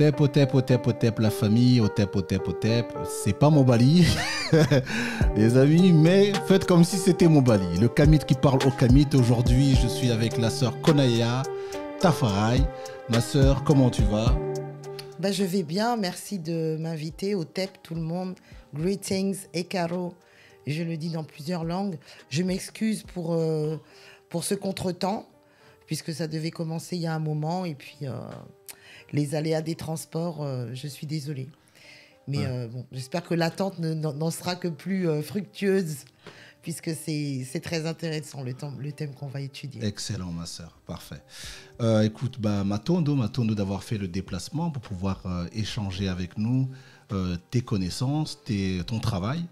Otep, Otep, Otep, Otep, la famille, Otep, Otep, Otep. C'est pas mon Bali, les amis, mais faites comme si c'était mon Bali. Le Kamit qui parle au Kamit. Aujourd'hui, je suis avec la sœur Konaya Tafarai. Ma sœur, comment tu vas ben, Je vais bien, merci de m'inviter. Otep, tout le monde. Greetings, Ekaro. Je le dis dans plusieurs langues. Je m'excuse pour, euh, pour ce contretemps, puisque ça devait commencer il y a un moment. Et puis. Euh, les aléas des transports, euh, je suis désolée. Mais euh, j'espère que l'attente n'en sera que plus euh, fructueuse puisque c'est très intéressant le, thème, qu'on va étudier. Excellent, ma sœur, parfait. écoute, bah, Matondo, Matondo d'avoir fait le déplacement pour pouvoir échanger avec nous tes connaissances, ton travail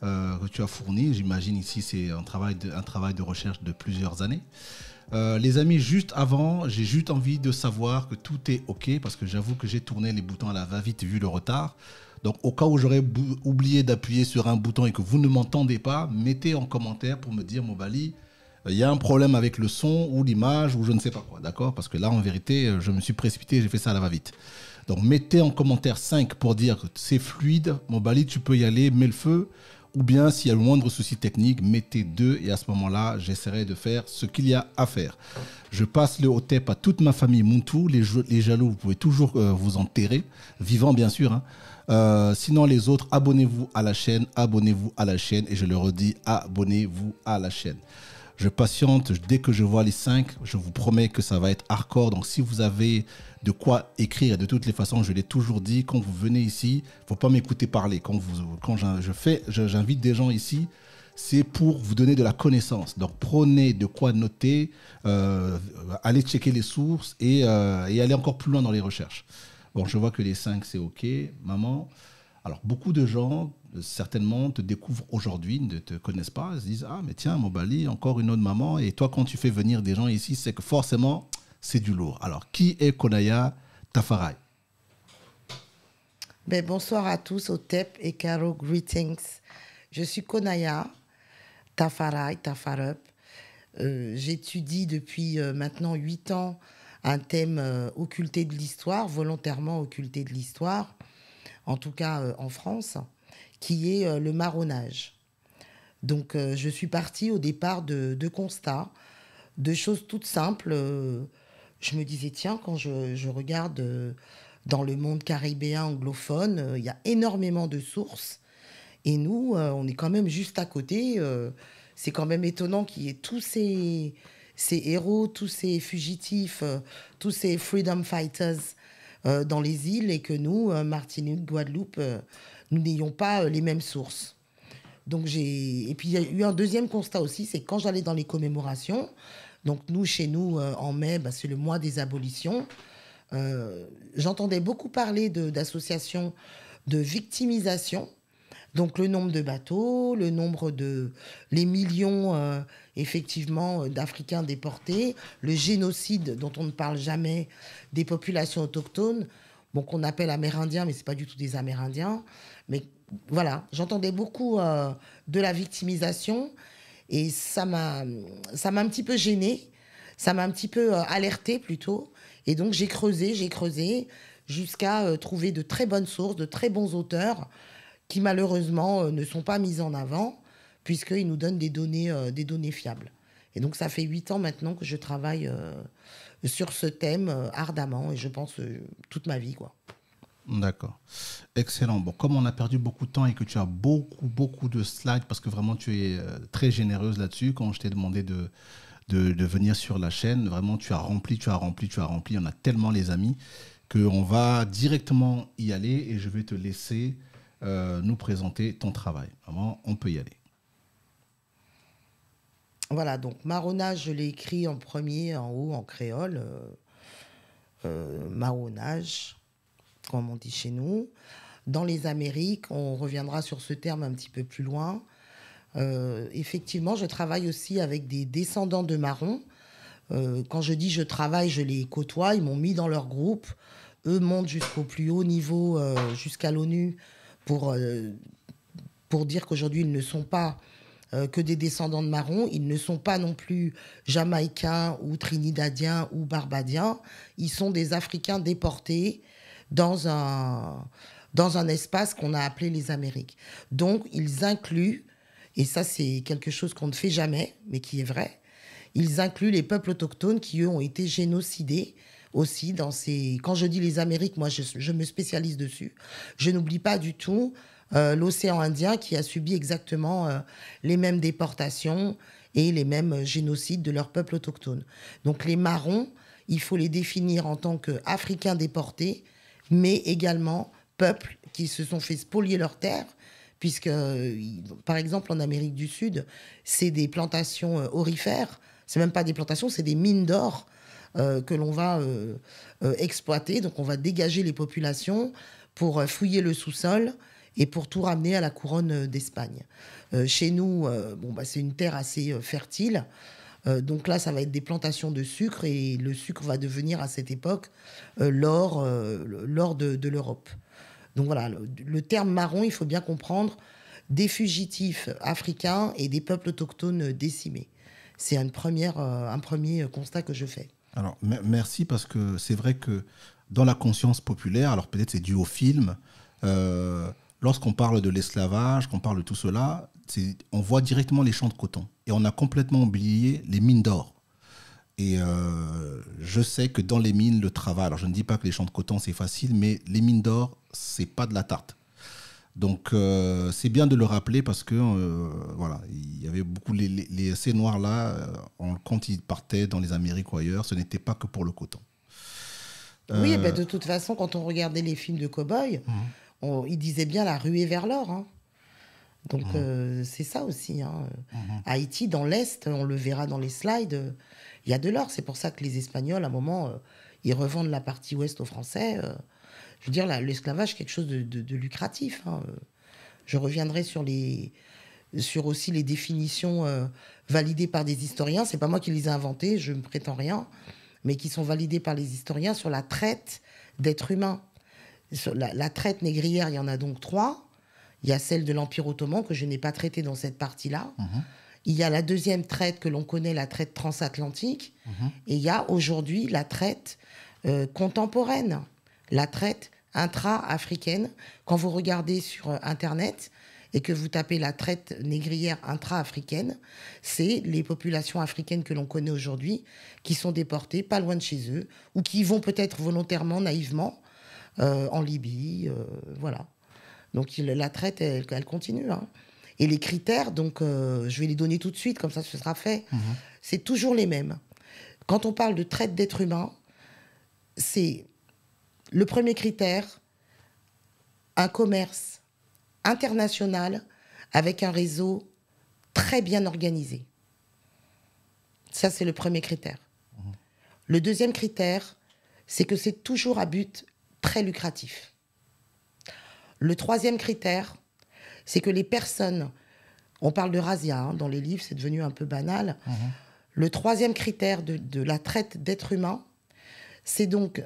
que tu as fourni. J'imagine ici, c'est un travail de recherche de plusieurs années. Euh, les amis, juste avant, j'ai juste envie de savoir que tout est OK parce que j'avoue que j'ai tourné les boutons à la va-vite vu le retard. Donc au cas où j'aurais oublié d'appuyer sur un bouton et que vous ne m'entendez pas, mettez en commentaire pour me dire mon Mobali, euh, il y a un problème avec le son ou l'image ou je ne sais pas quoi, d'accord Parce que là, en vérité, euh, je me suis précipité, j'ai fait ça à la va-vite. Donc mettez en commentaire 5 pour dire que c'est fluide, mon Mobali, tu peux y aller, mets le feu ou bien s'il y a le moindre souci technique, mettez deux et à ce moment-là, j'essaierai de faire ce qu'il y a à faire. Je passe le hotep à toute ma famille Montou. Les, les jaloux, vous pouvez toujours euh, vous enterrer, vivant bien sûr. Hein. Euh, sinon, les autres, abonnez-vous à la chaîne, abonnez-vous à la chaîne. Et je le redis, abonnez-vous à la chaîne je patiente. Dès que je vois les 5, je vous promets que ça va être hardcore. Donc si vous avez de quoi écrire, de toutes les façons, je l'ai toujours dit, quand vous venez ici, faut pas m'écouter parler. Quand, je fais, j'invite des gens ici, c'est pour vous donner de la connaissance. Donc prenez de quoi noter, euh, allez checker les sources et, euh, et allez encore plus loin dans les recherches. Bon, je vois que les 5, c'est OK. Maman. Alors beaucoup de gens, euh, certainement, te découvrent aujourd'hui, ne te connaissent pas, ils se disent Ah, mais tiens, Mobali, encore une autre maman. Et toi, quand tu fais venir des gens ici, c'est que forcément, c'est du lourd. Alors, qui est Konaya Tafarai ben, Bonsoir à tous, au TEP et Caro, greetings. Je suis Konaya Tafarai, Tafarup. Euh, j'étudie depuis euh, maintenant huit ans un thème occulté de l'histoire, volontairement occulté de l'histoire en tout cas euh, en France, qui est euh, le marronnage. Donc euh, je suis partie au départ de, constats, de choses toutes simples. je me disais, tiens, quand je, regarde dans le monde caribéen anglophone, il y a énormément de sources. Et nous, on est quand même juste à côté. c'est quand même étonnant qu'il y ait tous ces, ces héros, tous ces fugitifs, tous ces freedom fighters euh, dans les îles et que nous, euh, Martinique, Guadeloupe, euh, nous n'ayons pas les mêmes sources. Donc j'ai et puis il y a eu un deuxième constat aussi, c'est quand j'allais dans les commémorations. Donc nous chez nous en mai, bah, c'est le mois des abolitions. J'entendais beaucoup parler d'associations de, victimisation. Donc le nombre de bateaux, le nombre de les millions effectivement euh, d'Africains déportés, le génocide dont on ne parle jamais des populations autochtones, bon, qu'on appelle amérindiens, mais ce n'est pas du tout des amérindiens. Mais voilà, j'entendais beaucoup euh, de la victimisation et ça m'a, un petit peu gêné, ça m'a un petit peu euh, alerté plutôt. Et donc j'ai creusé, j'ai creusé jusqu'à trouver de très bonnes sources, de très bons auteurs qui malheureusement ne sont pas mis en avant puisqu'ils nous donne des données, euh, des données fiables. Et donc ça fait huit ans maintenant que je travaille euh, sur ce thème euh, ardemment, et je pense toute ma vie. quoi. D'accord. Excellent. Bon, comme on a perdu beaucoup de temps et que tu as beaucoup, beaucoup de slides, parce que vraiment tu es très généreuse là-dessus, quand je t'ai demandé de, de, venir sur la chaîne, vraiment tu as rempli, tu as rempli, tu as rempli. On a tellement les amis qu'on va directement y aller et je vais te laisser nous présenter ton travail. Vraiment, on peut y aller. Voilà, donc marronnage, je l'ai écrit en premier, en haut, en créole. Euh, euh, marronnage, comme on dit chez nous. Dans les Amériques, on reviendra sur ce terme un petit peu plus loin. Euh, effectivement, je travaille aussi avec des descendants de marrons. Euh, quand je dis je travaille, je les côtoie. Ils m'ont mis dans leur groupe. Eux montent jusqu'au plus haut niveau, jusqu'à l'ONU, pour, pour dire qu'aujourd'hui, ils ne sont pas euh, que des descendants de marrons. Ils ne sont pas non plus jamaïcains ou trinidadiens ou barbadiens. Ils sont des Africains déportés dans un, dans un espace qu'on a appelé les Amériques. Donc ils incluent, et ça c'est quelque chose qu'on ne fait jamais, mais qui est vrai, ils incluent les peuples autochtones qui, eux, ont été génocidés aussi dans ces... Quand je dis les Amériques, moi, je me spécialise dessus. Je n'oublie pas du tout euh, l'océan Indien qui a subi exactement euh, les mêmes déportations et les mêmes euh, génocides de leur peuple autochtone. Donc les marrons, il faut les définir en tant qu'Africains déportés, mais également peuples qui se sont fait spolier leurs terres, puisque, par exemple, en Amérique du Sud, c'est des plantations orifères, c'est même pas des plantations, c'est des mines d'or que l'on va exploiter. Donc on va dégager les populations pour fouiller le sous-sol et pour tout ramener à la couronne euh, d'Espagne. Euh, chez nous, euh, bon, bah, c'est une terre assez fertile. donc là, ça va être des plantations de sucre et le sucre va devenir à cette époque l'or, l'or de, l'Europe. Donc voilà, le, terme marron, il faut bien comprendre des fugitifs africains et des peuples autochtones décimés. C'est un premier constat que je fais. Alors, merci parce que c'est vrai que dans la conscience populaire, alors peut-être c'est dû au film, lorsqu'on parle de l'esclavage, qu'on parle de tout cela, on voit directement les champs de coton. Et on a complètement oublié les mines d'or. Et euh, je sais que dans les mines, le travail, alors je ne dis pas que les champs de coton, c'est facile, mais les mines d'or, c'est pas de la tarte. Donc euh, c'est bien de le rappeler parce que euh, voilà, il y avait beaucoup les, ces noirs là, quand ils partaient dans les Amériques ou ailleurs, ce n'était pas que pour le coton. Oui, ben, de toute façon, quand on regardait les films de cow-boys, mhm il disait bien la ruée vers l'or. Hein. Donc mhm. euh, c'est ça aussi. Hein. Mhm. Haïti, dans l'Est, on le verra dans les slides, il y a de l'or. C'est pour ça que les Espagnols, à un moment, euh, ils revendent la partie ouest aux Français. Euh. je veux dire, l'esclavage, quelque chose de, lucratif. Hein. Je reviendrai sur les sur aussi les définitions validées par des historiens. C'est pas moi qui les ai inventées, je ne prétends rien, mais qui sont validées par les historiens sur la traite d'êtres humains la, traite négrière, il y en a donc trois. Il y a celle de l'Empire ottoman que je n'ai pas traitée dans cette partie-là. Mhm. Il y a la deuxième traite que l'on connaît, la traite transatlantique. Mhm. Et il y a aujourd'hui la traite euh, contemporaine, la traite intra-africaine. Quand vous regardez sur euh, Internet et que vous tapez la traite négrière intra-africaine, c'est les populations africaines que l'on connaît aujourd'hui qui sont déportées pas loin de chez eux ou qui vont peut-être volontairement, naïvement, euh, en Libye, euh, voilà. Donc la traite, elle, continue. Hein. Et les critères, donc euh, je vais les donner tout de suite, comme ça ce sera fait, mhm. c'est toujours les mêmes. Quand on parle de traite d'êtres humains, c'est le premier critère, un commerce international avec un réseau très bien organisé. Ça, c'est le premier critère. Mhm. Le deuxième critère, c'est que c'est toujours à but très lucratif. Le troisième critère, c'est que les personnes, on parle de Razia hein, dans les livres c'est devenu un peu banal, mhm. le troisième critère de, la traite d'êtres humains, c'est donc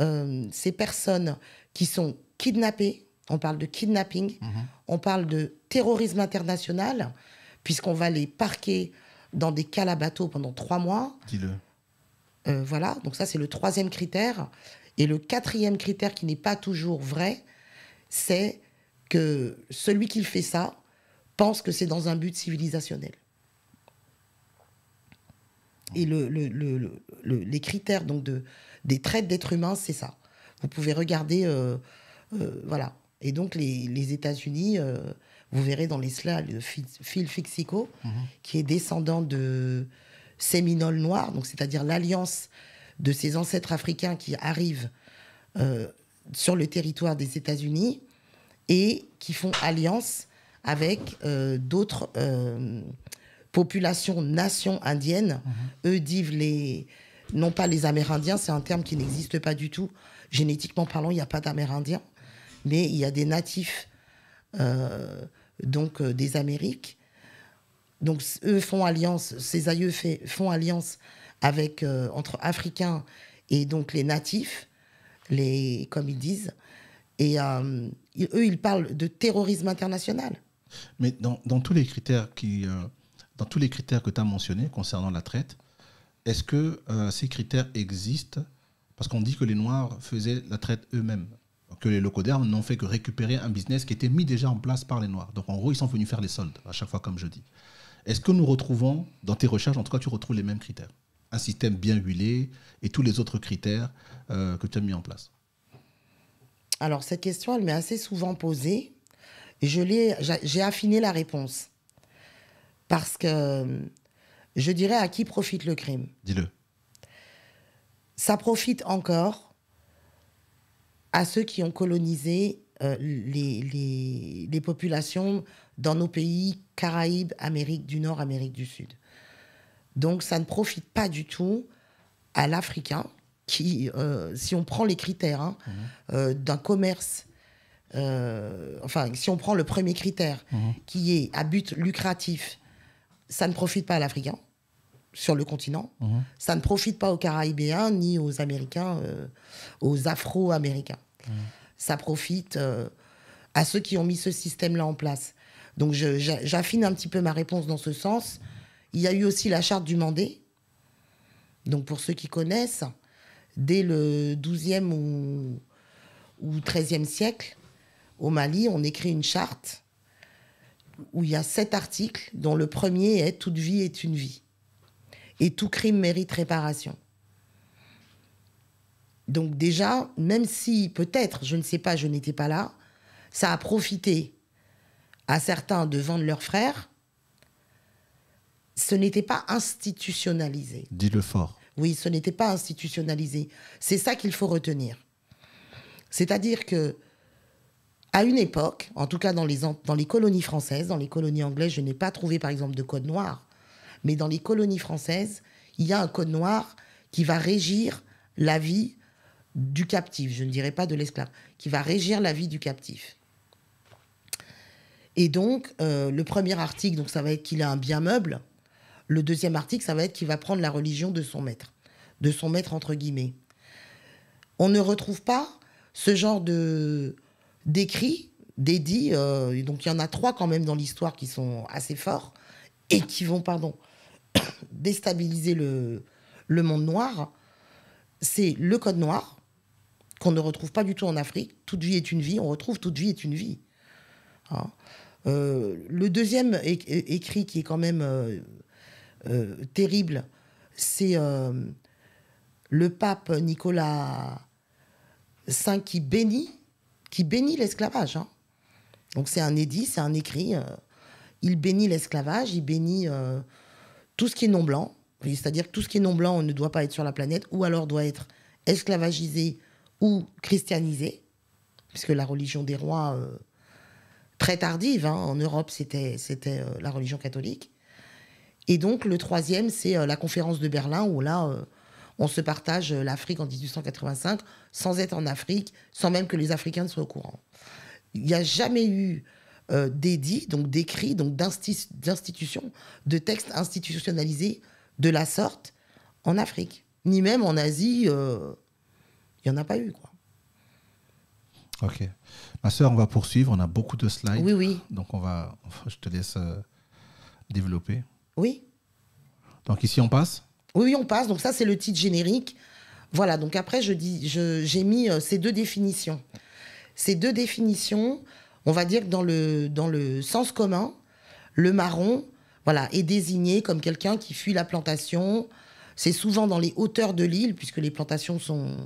euh, ces personnes qui sont kidnappées, on parle de kidnapping, mhm. on parle de terrorisme international, puisqu'on va les parquer dans des calabatos pendant trois mois. Dis-le. Euh, voilà, donc ça c'est le troisième critère. Et le quatrième critère qui n'est pas toujours vrai, c'est que celui qui fait ça pense que c'est dans un but civilisationnel. Et le, les critères donc de, des traites d'êtres humains, c'est ça. Vous pouvez regarder, euh, euh, voilà. Et donc les, États-Unis, euh, vous verrez dans les slides Phil Fixico, mhm. qui est descendant de Séminole Noir, donc c'est-à-dire l'alliance de ces ancêtres africains qui arrivent euh, sur le territoire des États-Unis et qui font alliance avec euh, d'autres euh, populations, nations indiennes. Mhm. Eux disent les, non pas les Amérindiens, c'est un terme qui n'existe pas du tout. Génétiquement parlant, il n'y a pas d'Amérindiens, mais il y a des natifs donc des Amériques. Donc eux font alliance, ces aïeux font alliance avec, euh, entre Africains et donc les natifs, les, comme ils disent. Et euh, eux, ils parlent de terrorisme international. Mais dans, dans tous les critères qui, euh, dans tous les critères que tu as mentionnés concernant la traite, est-ce que ces critères existent Parce qu'on dit que les Noirs faisaient la traite eux-mêmes que les locodermes n'ont fait que récupérer un business qui était mis déjà en place par les Noirs. Donc en gros, ils sont venus faire les soldes à chaque fois, comme je dis. Est-ce que nous retrouvons, dans tes recherches, en tout cas, tu retrouves les mêmes critères un système bien huilé et tous les autres critères euh, que tu as mis en place Alors, cette question, elle m'est assez souvent posée. Et j'ai affiné la réponse. Parce que je dirais à qui profite le crime. Dis-le. Ça profite encore à ceux qui ont colonisé euh, les populations dans nos pays Caraïbes, Amérique du Nord, Amérique du Sud. Donc ça ne profite pas du tout à l'Africain qui, euh, si on prend les critères hein, mhm. euh, d'un commerce, euh, enfin si on prend le premier critère mhm. qui est à but lucratif, ça ne profite pas à l'Africain sur le continent, mhm. ça ne profite pas aux Caraïbéens ni aux Américains, aux Afro-Américains. Ça profite à ceux qui ont mis ce système-là en place. Donc j'affine un petit peu ma réponse dans ce sens. Il y a eu aussi la charte du Mandé. Donc pour ceux qui connaissent, dès le 12e ou, ou 13e siècle, au Mali, on écrit une charte où il y a sept articles, dont le premier est Toute vie est une vie. Et tout crime mérite réparation. Donc déjà, même si peut-être, je ne sais pas, je n'étais pas là, ça a profité à certains de vendre leurs frères ce n'était pas institutionnalisé. Dis-le fort. Oui, ce n'était pas institutionnalisé. C'est ça qu'il faut retenir. C'est-à-dire que à une époque, en tout cas dans les, dans les colonies françaises, dans les colonies anglaises, je n'ai pas trouvé par exemple de code noir, mais dans les colonies françaises, il y a un code noir qui va régir la vie du captif, je ne dirais pas de l'esclave, qui va régir la vie du captif. Et donc, euh, le premier article, donc ça va être qu'il a un bien meuble, le deuxième article, ça va être qu'il va prendre la religion de son maître, de son maître entre guillemets. On ne retrouve pas ce genre de décrit d'édits. Euh, donc il y en a trois quand même dans l'histoire qui sont assez forts et qui vont, pardon, déstabiliser le, le monde noir. C'est le Code noir, qu'on ne retrouve pas du tout en Afrique. Toute vie est une vie, on retrouve toute vie est une vie. Hein. Euh, le deuxième écrit qui est quand même euh, euh, terrible, c'est euh, le pape Nicolas V qui bénit, qui bénit l'esclavage. Hein. Donc c'est un édit, c'est un écrit. Euh, il bénit l'esclavage, il bénit tout ce qui est non blanc. C'est-à-dire que tout ce qui est non blanc ne doit pas être sur la planète, ou alors doit être esclavagisé ou christianisé, puisque la religion des rois, très tardive, hein. en Europe c'était la religion catholique. Et donc le troisième, c'est euh, la conférence de Berlin, où là, euh, on se partage euh, l'Afrique en 1885, sans être en Afrique, sans même que les Africains ne soient au courant. Il n'y a jamais eu d'édit, d'édits, donc d'écrits, donc d'institutions, de textes institutionnalisés de la sorte en Afrique, ni même en Asie. Il y n'y en a pas eu, quoi. Ok. Ma soeur, on va poursuivre. On a beaucoup de slides. Oui, oui. Donc, on va, je te laisse développer. Oui. Donc ici, on passe oui, on passe. Donc ça, c'est le titre générique. Voilà, donc après, j'ai mis euh, ces deux définitions. Ces deux définitions, on va dire que dans le, dans le sens commun, le marron voilà, est désigné comme quelqu'un qui fuit la plantation. C'est souvent dans les hauteurs de l'île, puisque les plantations sont...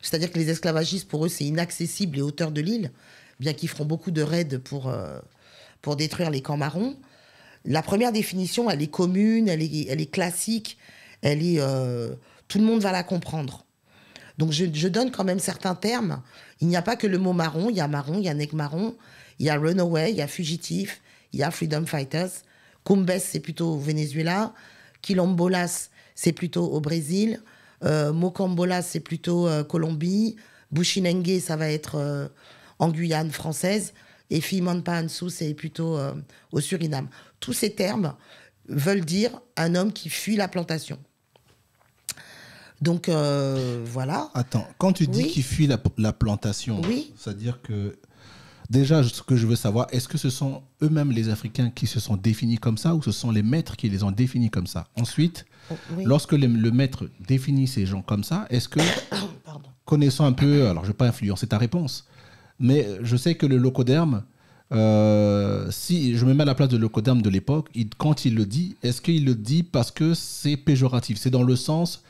C'est-à-dire que les esclavagistes, pour eux, c'est inaccessible les hauteurs de l'île, bien qu'ils feront beaucoup de raids pour, euh, pour détruire les camps marrons. La première définition, elle est commune, elle est, classique, elle est, euh, tout le monde va la comprendre. Donc je, donne quand même certains termes. Il n'y a pas que le mot marron, il y a marron, il y a nec marron, il y a runaway, il y a fugitif, il y a freedom fighters. Cumbes, c'est plutôt au Venezuela. Quilombolas, c'est plutôt au Brésil. Euh, c'est plutôt en euh, Colombie. Bushinengue, ça va être euh, en Guyane française. Et Fimanpa c'est plutôt au Suriname. Tous ces termes veulent dire un homme qui fuit la plantation. Donc euh, voilà. Attends, quand tu dis qu'il fuit la, plantation, oui. c'est-à-dire que déjà, ce que je veux savoir, est-ce que ce sont eux-mêmes les Africains qui se sont définis comme ça ou ce sont les maîtres qui les ont définis comme ça Ensuite, oh, lorsque le, maître définit ces gens comme ça, est-ce que, connaissant un peu, alors je ne vais pas influencer ta réponse, mais je sais que le locoderme, euh, si je me mets à la place de l'Ocoderme de l'époque, quand il le dit, est-ce qu'il le dit parce que c'est péjoratif C'est dans le sens,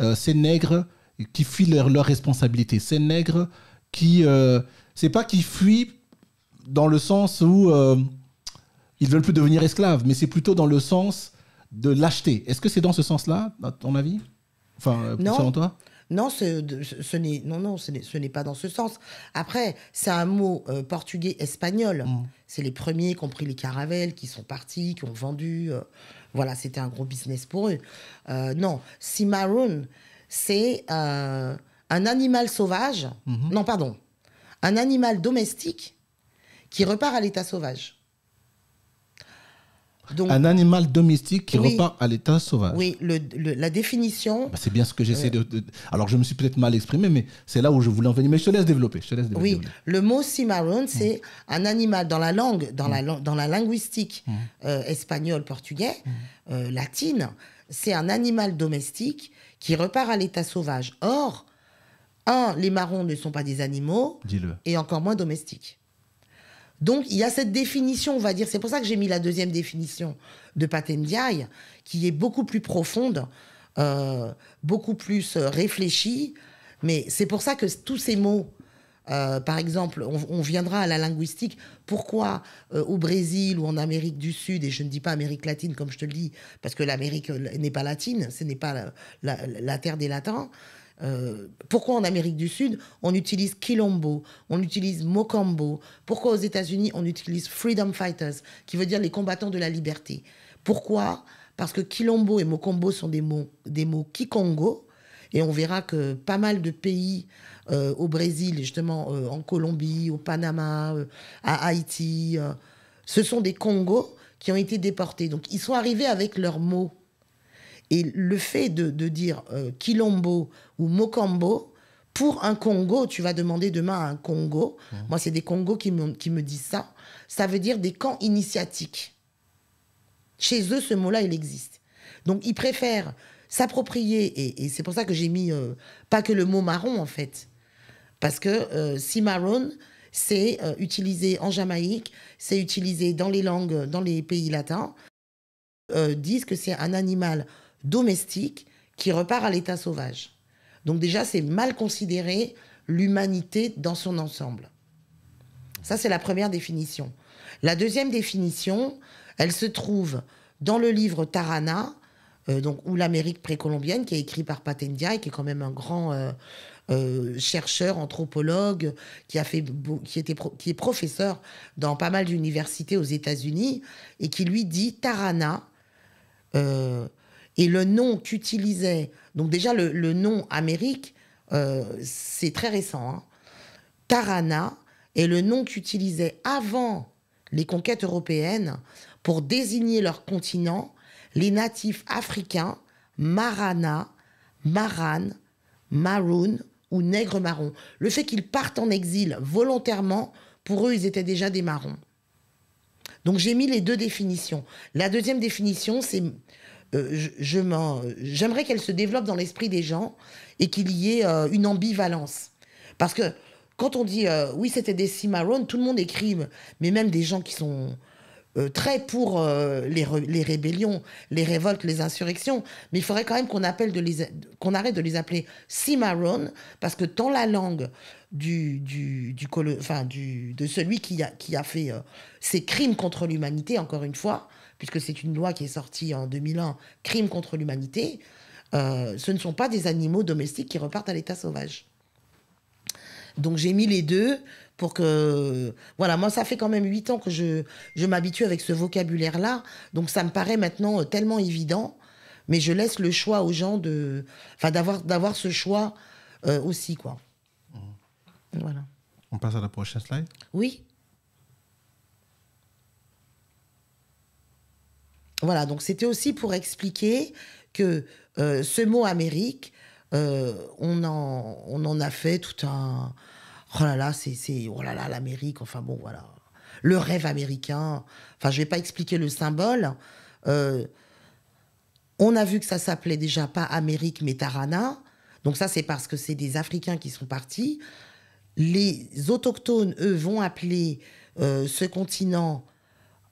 euh, ces nègres qui fuient leur responsabilité. ces nègres qui. Euh, c'est pas qu'ils fuient dans le sens où euh, ils veulent plus devenir esclaves, mais c'est plutôt dans le sens de l'acheter. Est-ce que c'est dans ce sens-là, à ton avis Enfin, selon toi non, ce, n'est non, non, ce n'est pas dans ce sens. Après, c'est un mot euh, portugais-espagnol. Mm. C'est les premiers qui ont pris les caravelles, qui sont partis, qui ont vendu. Euh, voilà, c'était un gros business pour eux. Euh, non, Cimarron, c'est un animal sauvage. Mm-hmm. Non, pardon. Un animal domestique qui repart à l'état sauvage un animal domestique qui repart à l'état sauvage. Oui, la définition. Bah, c'est bien ce que j'essaie euh, de, Alors, je me suis peut-être mal exprimé, mais c'est là où je voulais en venir. Mais je te laisse développer. Je Oui, le mot cimarron, c'est mm. un animal dans la langue, dans, mm. la, dans la linguistique mm. euh, espagnole, portugais, euh, latine. C'est un animal domestique qui repart à l'état sauvage. Or, un, les marrons ne sont pas des animaux. Et encore moins domestiques. Donc il y a cette définition, on va dire. C'est pour ça que j'ai mis la deuxième définition de Patendiaï, qui est beaucoup plus profonde, euh, beaucoup plus euh, réfléchie. Mais c'est pour ça que tous ces mots, euh, par exemple, on, viendra à la linguistique. Pourquoi au Brésil ou en Amérique du Sud, et je ne dis pas Amérique latine comme je te le dis, parce que l'Amérique n'est pas latine, ce n'est pas la terre des latins, euh, pourquoi en Amérique du Sud, on utilise Quilombo, on utilise mocambo Pourquoi aux États-Unis, on utilise Freedom Fighters, qui veut dire les combattants de la liberté Pourquoi Parce que Quilombo et Mokombo sont des mots, des mots Kikongo. Et on verra que pas mal de pays euh, au Brésil, justement euh, en Colombie, au Panama, à Haïti, ce sont des Congos qui ont été déportés. Donc ils sont arrivés avec leurs mots et le fait de, de dire euh, quilombo Kilombo ou Mokambo, pour un Congo, tu vas demander demain à un Congo, mmh. moi c'est des Congos qui me, qui me disent ça, ça veut dire des camps initiatiques. Chez eux, ce mot-là, il existe. Donc ils préfèrent s'approprier, et, c'est pour ça que j'ai mis euh, pas que le mot marron en fait, parce que si euh, marron, c'est utilisé en Jamaïque, c'est utilisé dans les langues, dans les pays latins, disent que c'est un animal domestique qui repart à l'état sauvage. Donc déjà, c'est mal considéré l'humanité dans son ensemble. Ça, c'est la première définition. La deuxième définition, elle se trouve dans le livre Tarana, euh, donc, ou l'Amérique précolombienne, qui est écrit par Patendia et qui est quand même un grand euh, euh, chercheur, anthropologue, qui, a fait, qui, était qui est professeur dans pas mal d'universités aux États-Unis, et qui lui dit Tarana, et le nom qu'utilisait, donc déjà le, nom Amérique, euh, c'est très récent, hein. Tarana est le nom qu'utilisaient avant les conquêtes européennes pour désigner leur continent les natifs africains, Marana, Maran, Maroon ou nègre marron. Le fait qu'ils partent en exil volontairement, pour eux, ils étaient déjà des marrons. Donc j'ai mis les deux définitions. La deuxième définition, c'est euh, je, j'aimerais qu'elle se développe dans l'esprit des gens et qu'il y ait euh, une ambivalence. Parce que quand on dit euh, oui, c'était des Cimarron », tout le monde écrit, mais même des gens qui sont très pour les, rébellions, les révoltes, les insurrections, mais il faudrait quand même qu'on appelle qu'on arrête de les appeler cimarron parce que tant la langue du de celui qui a fait ses ces crimes contre l'humanité encore une fois, puisque c'est une loi qui est sortie en 2001, crime contre l'humanité, euh, ce ne sont pas des animaux domestiques qui repartent à l'état sauvage. Donc j'ai mis les deux pour que... Voilà, moi ça fait quand même huit ans que je, je m'habitue avec ce vocabulaire-là, donc ça me paraît maintenant euh, tellement évident, mais je laisse le choix aux gens de... Enfin, d'avoir, d'avoir ce choix euh, aussi, quoi. Mmh. Voilà. On passe à la prochaine slide Oui. Voilà, donc c'était aussi pour expliquer que euh, ce mot Amérique, euh, on, en, a fait tout un. Oh là là, c'est. Oh là là, l'Amérique, enfin bon, voilà. Le rêve américain. Enfin, je vais pas expliquer le symbole. Euh, on a vu que ça s'appelait déjà pas Amérique, mais Tarana. Donc, ça, c'est parce que c'est des Africains qui sont partis. Les autochtones, eux, vont appeler ce continent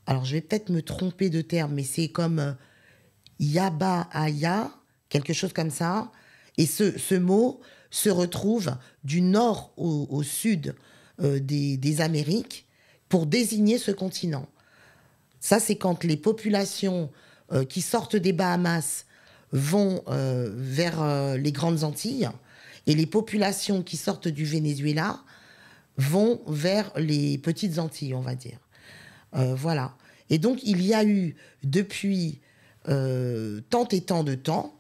alors je vais peut-être me tromper de terme, mais c'est comme euh, Yaba quelque chose comme ça. Et ce, mot se retrouve du nord au, sud euh, des, Amériques pour désigner ce continent. Ça, c'est quand les populations euh, qui sortent des Bahamas vont vers les Grandes Antilles et les populations qui sortent du Venezuela vont vers les Petites Antilles, on va dire. Euh, voilà. Et donc, il y a eu, depuis euh, tant et tant de temps,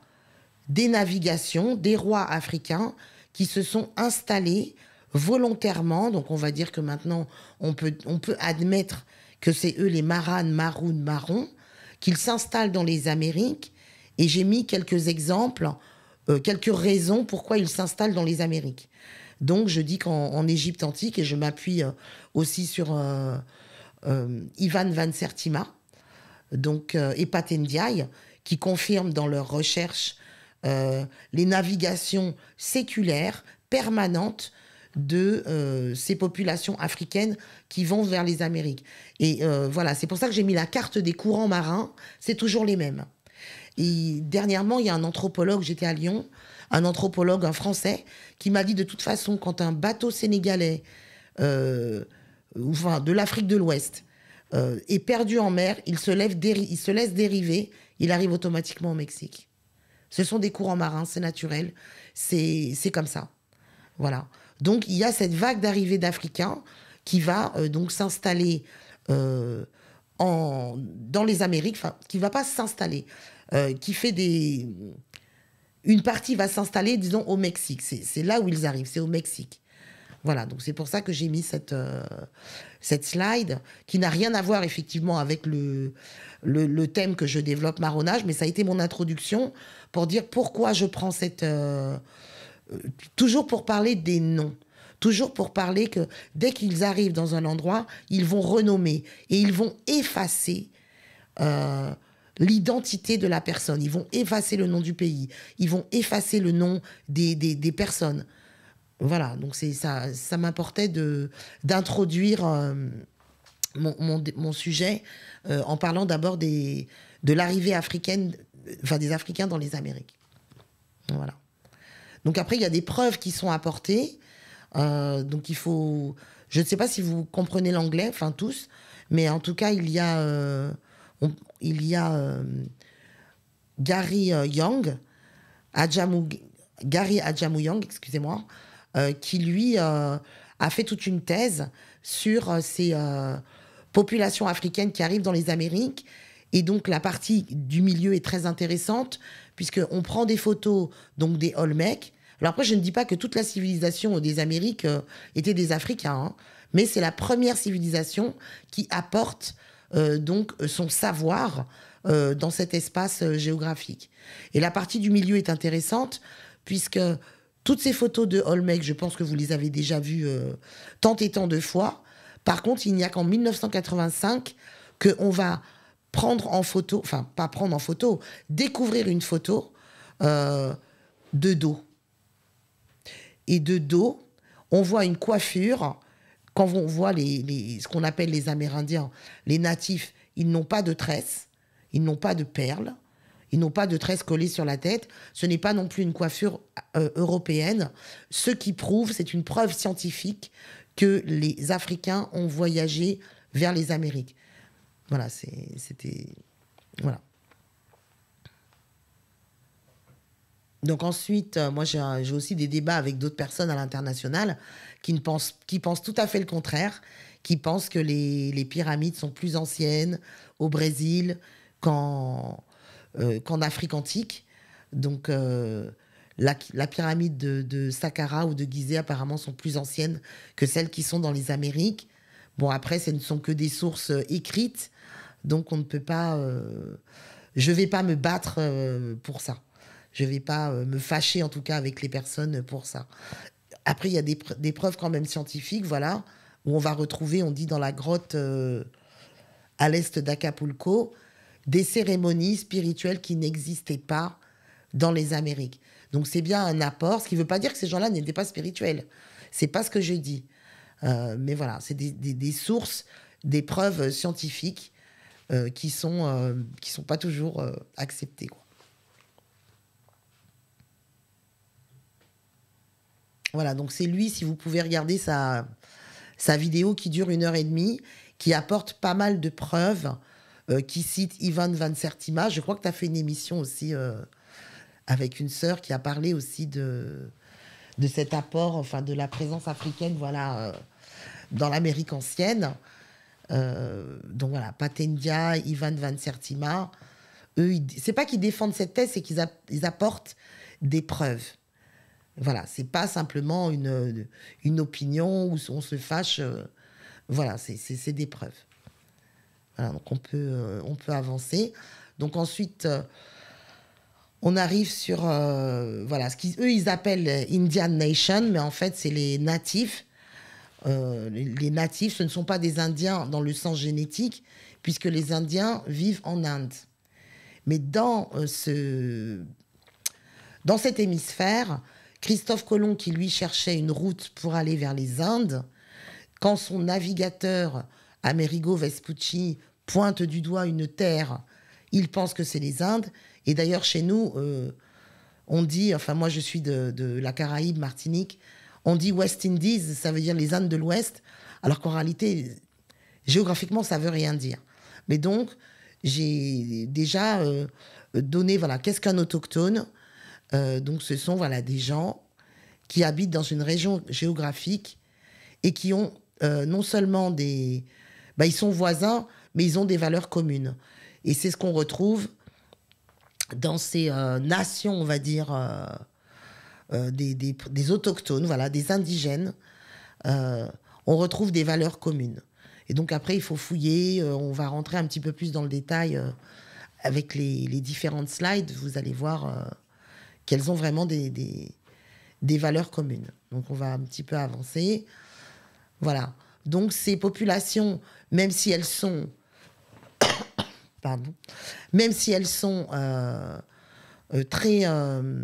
des navigations, des rois africains qui se sont installés volontairement. Donc, on va dire que maintenant, on peut, on peut admettre que c'est eux les maranes, marouns, marrons, qu'ils s'installent dans les Amériques. Et j'ai mis quelques exemples, euh, quelques raisons pourquoi ils s'installent dans les Amériques. Donc, je dis qu'en Égypte antique, et je m'appuie aussi sur euh, Ivan Van Sertima, donc euh, et Patendiaï, qui confirment dans leurs recherches euh, les navigations séculaires permanentes de ces populations africaines qui vont vers les Amériques. Et voilà, c'est pour ça que j'ai mis la carte des courants marins, c'est toujours les mêmes. Et dernièrement, il y a un anthropologue, j'étais à Lyon, un anthropologue, un Français, qui m'a dit de toute façon, quand un bateau sénégalais euh, de l'Afrique de l'Ouest, euh, est perdu en mer, il se, laisse dériver, il arrive automatiquement au Mexique. Ce sont des courants marins, c'est naturel, c'est comme ça. Voilà. Donc il y a cette vague d'arrivée d'Africains qui va euh, donc s'installer dans les Amériques, enfin qui va pas s'installer, qui fait des une partie va s'installer, disons, au Mexique. C'est là où ils arrivent, c'est au Mexique. Voilà, donc c'est pour ça que j'ai mis cette, euh, slide qui n'a rien à voir effectivement avec le, thème que je développe, marronnage, mais ça a été mon introduction pour dire pourquoi je prends cette... Euh, euh, toujours pour parler des noms toujours pour parler que dès qu'ils arrivent dans un endroit, ils vont renommer et ils vont effacer l'identité de la personne. Ils vont effacer le nom du pays. Ils vont effacer le nom des personnes. Voilà, donc c'est ça, ça m'importait de d'introduire euh, mon, sujet euh, en parlant d'abord des de l'arrivée africaine, enfin des Africains dans les Amériques. Voilà. Donc après, il y a des preuves qui sont apportées. Euh, donc il faut, je ne sais pas si vous comprenez l'anglais, enfin tous, mais en tout cas il y a, il y a Gary Young, Adjamu, Gary Young excusez-moi, euh, qui lui euh, a fait toute une thèse sur euh, ces populations africaines qui arrivent dans les Amériques. Et donc la partie du milieu est très intéressante puisqu'on prend des photos donc des Olmecs. Alors après, je ne dis pas que toute la civilisation des Amériques était des Africains, hein, mais c'est la première civilisation qui apporte donc son savoir dans cet espace géographique. Et la partie du milieu est intéressante puisque toutes ces photos de Holmec, je pense que vous les avez déjà vues euh, tant et tant de fois. Par contre, il n'y a qu'en 1985 qu'on va prendre en photo, enfin pas prendre en photo, découvrir une photo euh, de dos. Et de dos, on voit une coiffure. Quand on voit ce qu'on appelle les Amérindiens, les natifs, ils n'ont pas de tresses, ils n'ont pas de perles, ils n'ont pas de tresse collée sur la tête. Ce n'est pas non plus une coiffure euh, européenne. Ce qui prouve, c'est une preuve scientifique que les Africains ont voyagé vers les Amériques. Voilà, c'était. Voilà. Donc ensuite, euh, moi j'ai aussi des débats avec d'autres personnes à l'international qui, pensent, qui pensent tout à fait le contraire, qui pensent que les, les pyramides sont plus anciennes au Brésil qu'en euh, qu'en Afrique antique. Donc euh, la, pyramide de, Saqqara ou de Gizeh apparemment sont plus anciennes que celles qui sont dans les Amériques. Bon, après, ce ne sont que des sources euh, écrites, donc on ne peut pas... je ne vais pas me battre pour ça. Je ne vais pas me fâcher, en tout cas, avec les personnes pour ça. Après, il y a des, preuves quand même scientifiques, voilà, où on va retrouver, on dit dans la grotte à l'est d'Acapulco, des cérémonies spirituelles qui n'existaient pas dans les Amériques. Donc c'est bien un apport, ce qui ne veut pas dire que ces gens-là n'étaient pas spirituels. C'est pas ce que je dis. Euh, mais voilà, c'est des, sources, des preuves scientifiques euh, qui sont euh, qui sont pas toujours acceptées. Voilà, donc c'est lui, si vous pouvez regarder sa, sa vidéo qui dure une heure et demie, qui apporte pas mal de preuves euh, qui cite Ivan Van Sertima. Je crois que tu as fait une émission aussi euh, avec une sœur qui a parlé aussi de, de cet apport, enfin de la présence africaine, voilà, euh, dans l'Amérique ancienne. donc voilà, Patendia, Ivan Van Sertima, eux, c'est pas qu'ils défendent cette thèse, c'est qu'ils apportent des preuves. Voilà, c'est pas simplement une, une opinion où on se fâche. voilà, c'est des preuves donc euh, on peut, avancer. Donc ensuite, euh, on arrive sur euh, voilà, ce qu'eux, ils, appellent Indian Nation, mais en fait, c'est les natifs. Les, natifs, ce ne sont pas des Indiens dans le sens génétique, puisque les Indiens vivent en Inde. Mais dans cet hémisphère, Christophe Colomb, qui lui cherchait une route pour aller vers les Indes, quand son navigateur Amerigo Vespucci pointe du doigt une terre, il pense que c'est les Indes. Et d'ailleurs, chez nous, euh, on dit, enfin moi je suis de, la Caraïbe, Martinique, on dit West Indies, ça veut dire les Indes de l'Ouest, alors qu'en réalité, géographiquement, ça veut rien dire. Mais donc, j'ai déjà euh, donné, voilà, qu'est-ce qu'un autochtone euh, Donc ce sont, voilà, des gens qui habitent dans une région géographique et qui ont non seulement des, bah, ils sont voisins, mais ils ont des valeurs communes. Et c'est ce qu'on retrouve dans ces euh, nations, on va dire, euh, euh, des, autochtones, voilà, des indigènes. on retrouve des valeurs communes. Et donc après, il faut fouiller, on va rentrer un petit peu plus dans le détail avec les, les, différentes slides, vous allez voir qu'elles ont vraiment des, des, valeurs communes. Donc on va un petit peu avancer. Voilà. Donc ces populations, même si elles sont, pardon, même si elles sont euh, euh, très, euh,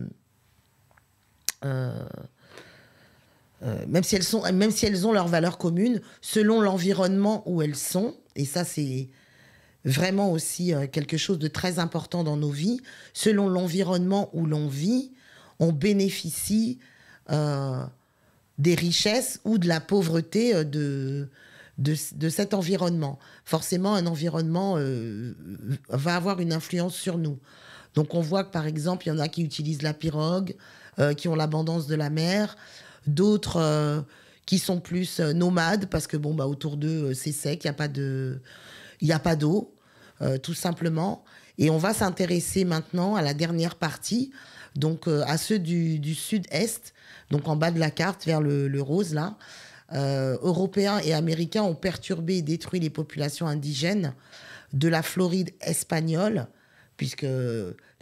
même si elles sont, même si elles ont leurs valeurs communes, selon l'environnement où elles sont, et ça c'est vraiment aussi quelque chose de très important dans nos vies, selon l'environnement où l'on vit, on bénéficie des richesses ou de la pauvreté euh, de, de, cet environnement. Forcément, un environnement euh, euh, va avoir une influence sur nous. Donc on voit que par exemple, il y en a qui utilisent la pirogue, qui ont l'abondance de la mer, d'autres qui sont plus nomades parce que bon bah autour d'eux c'est sec, il n'y a pas de il d'eau tout simplement et on va s'intéresser maintenant à la dernière partie donc à ceux du sud-est donc en bas de la carte, vers le, rose là, euh, Européens et Américains ont perturbé et détruit les populations indigènes de la Floride espagnole, puisque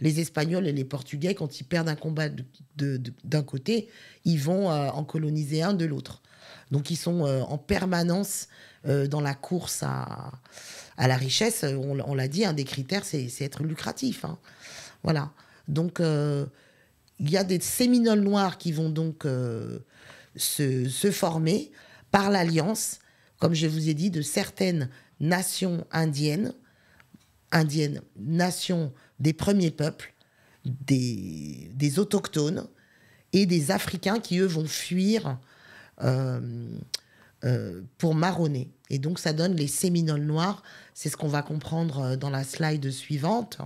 les Espagnols et les Portugais, quand ils perdent un combat d'un côté, ils vont euh, en coloniser un de l'autre. Donc ils sont euh, en permanence dans la course à, la richesse. On, l'a dit, un des critères, c'est être lucratif. Hein. Voilà. Donc il y a des Séminoles noirs qui vont donc euh, se, former par l'alliance, comme je vous ai dit, de certaines nations indiennes, indiennes, nations des premiers peuples, des, autochtones et des Africains qui, eux, vont fuir euh, euh, pour marronner. Et donc, ça donne les Séminoles noirs. C'est ce qu'on va comprendre dans la slide suivante.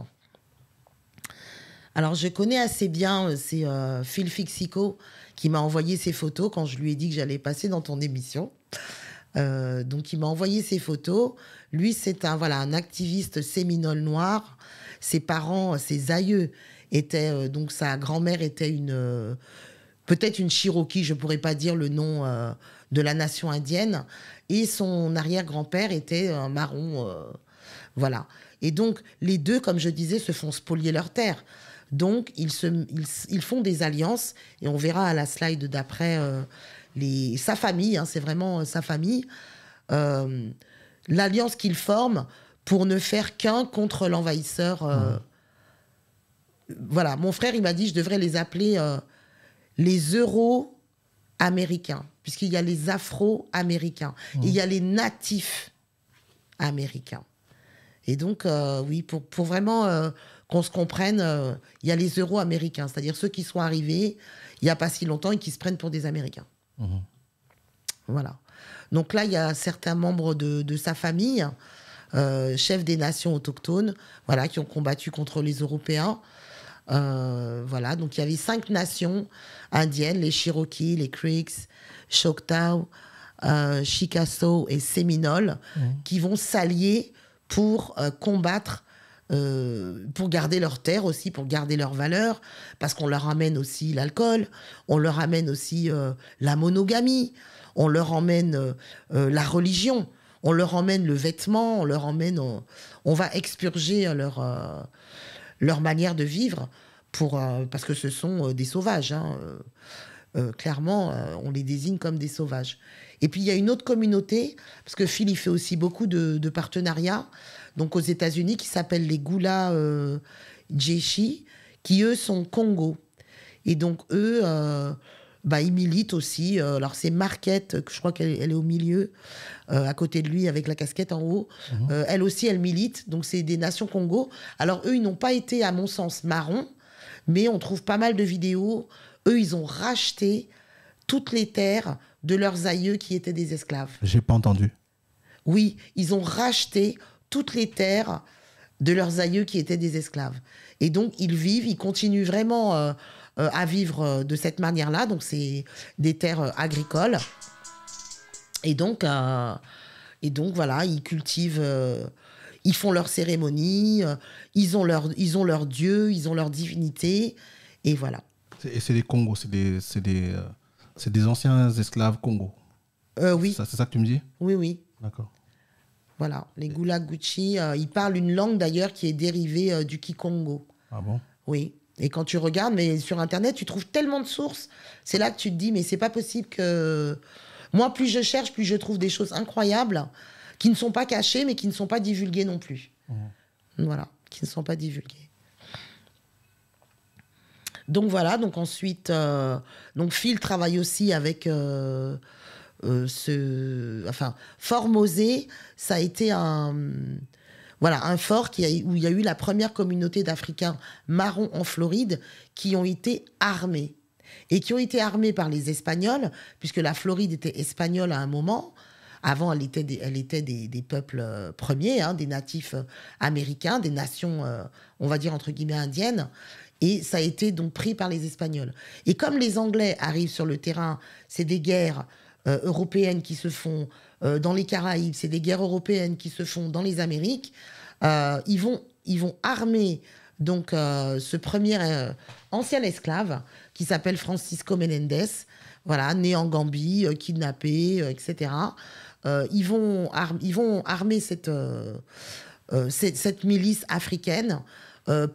Alors, je connais assez bien, euh, c'est euh, Phil Fixico qui m'a envoyé ses photos quand je lui ai dit que j'allais passer dans ton émission. Euh, donc, il m'a envoyé ses photos. Lui, c'est un, activiste séminole noir. Ses parents, ses aïeux étaient, donc sa grand-mère était une, peut-être une Cherokee, je ne pourrais pas dire le nom de la nation indienne. Et son arrière-grand-père était un marron, voilà. Et donc, les deux, comme je disais, se font spolier leurs terres. Donc, ils, se, ils, font des alliances, et on verra à la slide d'après euh, les, sa famille, hein, c'est vraiment euh, sa famille, euh, l'alliance qu'ils forment pour ne faire qu'un contre l'envahisseur. Voilà, mon frère, il m'a dit, je devrais les appeler les Euro-Américains, puisqu'il y a les Afro-Américains, il y a les natifs américains. Et donc, oui, pour, pour vraiment qu'on se comprenne, euh, il y a les euro américains, c'est-à-dire ceux qui sont arrivés il n'y a pas si longtemps et qui se prennent pour des Américains. Mmh. Voilà. Donc là, il y a certains membres de, sa famille, euh, chefs des nations autochtones, voilà, qui ont combattu contre les Européens. Euh, voilà, donc il y avait cinq nations indiennes, les Cherokees, les Creeks, Choctaw, euh, et Séminoles, mmh. qui vont s'allier pour euh, combattre euh, pour garder leur terre aussi, pour garder leurs valeurs, parce qu'on leur amène aussi l'alcool, on leur amène aussi euh, la monogamie, on leur emmène euh, la religion, on leur emmène le vêtement, on leur emmène, on, va expurger leur, manière de vivre, pour, parce que ce sont des sauvages. Hein, clairement, on les désigne comme des sauvages. Et puis il y a une autre communauté, parce que Phil fait aussi beaucoup de partenariats donc aux États-Unis, qui s'appellent les Goula euh, Jeshi, qui eux sont Congo. Et donc eux, euh, bah, ils militent aussi. Euh, alors c'est Marquette, je crois qu'elle est au milieu, euh, à côté de lui avec la casquette en haut. Mhm. elle aussi, elle milite. Donc c'est des nations Congo. Alors eux, ils n'ont pas été, à mon sens, marrons, mais on trouve pas mal de vidéos. Eux, ils ont racheté toutes les terres de leurs aïeux qui étaient des esclaves. J'ai pas entendu. Oui, ils ont racheté toutes les terres de leurs aïeux qui étaient des esclaves. Et donc, ils vivent, ils continuent vraiment euh, euh, à vivre euh, de cette manière-là. Donc, c'est des terres agricoles. Et donc, et donc voilà, ils cultivent, ils font leurs cérémonies, ils, ont leur, ils ont leur dieu, ils ont leur divinité. Et voilà. Et c'est des Congos, c'est des, des, des anciens esclaves Congo. oui. C'est ça que tu me dis Oui, oui. D'accord. Voilà, les goulags Gucci, euh, ils parlent une langue d'ailleurs qui est dérivée euh, du Kikongo. Ah bon Oui. Et quand tu regardes, mais sur Internet, tu trouves tellement de sources. C'est là que tu te dis, mais c'est pas possible que. Moi, plus je cherche, plus je trouve des choses incroyables qui ne sont pas cachées, mais qui ne sont pas divulguées non plus. Mmh. Voilà, qui ne sont pas divulguées. Donc voilà, donc ensuite, euh, donc Phil travaille aussi avec ce, euh, enfin, ça a été un, voilà, un fort qui où il y a eu la première communauté d'Africains marrons en Floride qui ont été armés et qui ont été armés par les Espagnols, puisque la Floride était espagnole à un moment. Avant, elle était des, elle était des, peuples euh, premiers, hein, des natifs euh, américains, des nations, on va dire entre guillemets, indiennes. Et ça a été donc pris par les Espagnols. Et comme les Anglais arrivent sur le terrain, c'est des guerres, euh, européennes qui se font euh, dans les Caraïbes, c'est des guerres européennes qui se font dans les Amériques. Euh, ils, vont, ils vont armer donc ce premier ancien esclave qui s'appelle Francisco Menendez, voilà, né en Gambie, kidnappé, etc. ils, vont ils vont armer cette, cette, milice africaine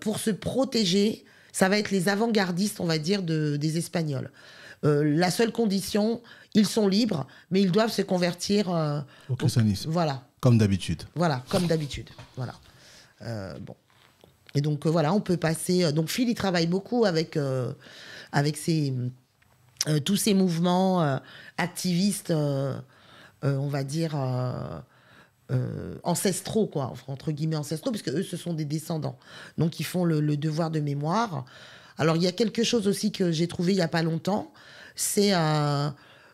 pour se protéger ça va être les avant-gardistes, on va dire, des Espagnols. la seule condition, ils sont libres, mais ils doivent se convertir euh, au christianisme. Voilà. Comme d'habitude. Voilà, comme d'habitude. Voilà. Euh, bon. Et donc, euh, voilà, on peut passer. donc, Phil, il travaille beaucoup avec, avec ses, tous ces mouvements activistes, on va dire. ancestraux, quoi, entre guillemets ancestraux, parce que eux, ce sont des descendants. Donc, ils font le, devoir de mémoire. Alors, il y a quelque chose aussi que j'ai trouvé il n'y a pas longtemps, c'est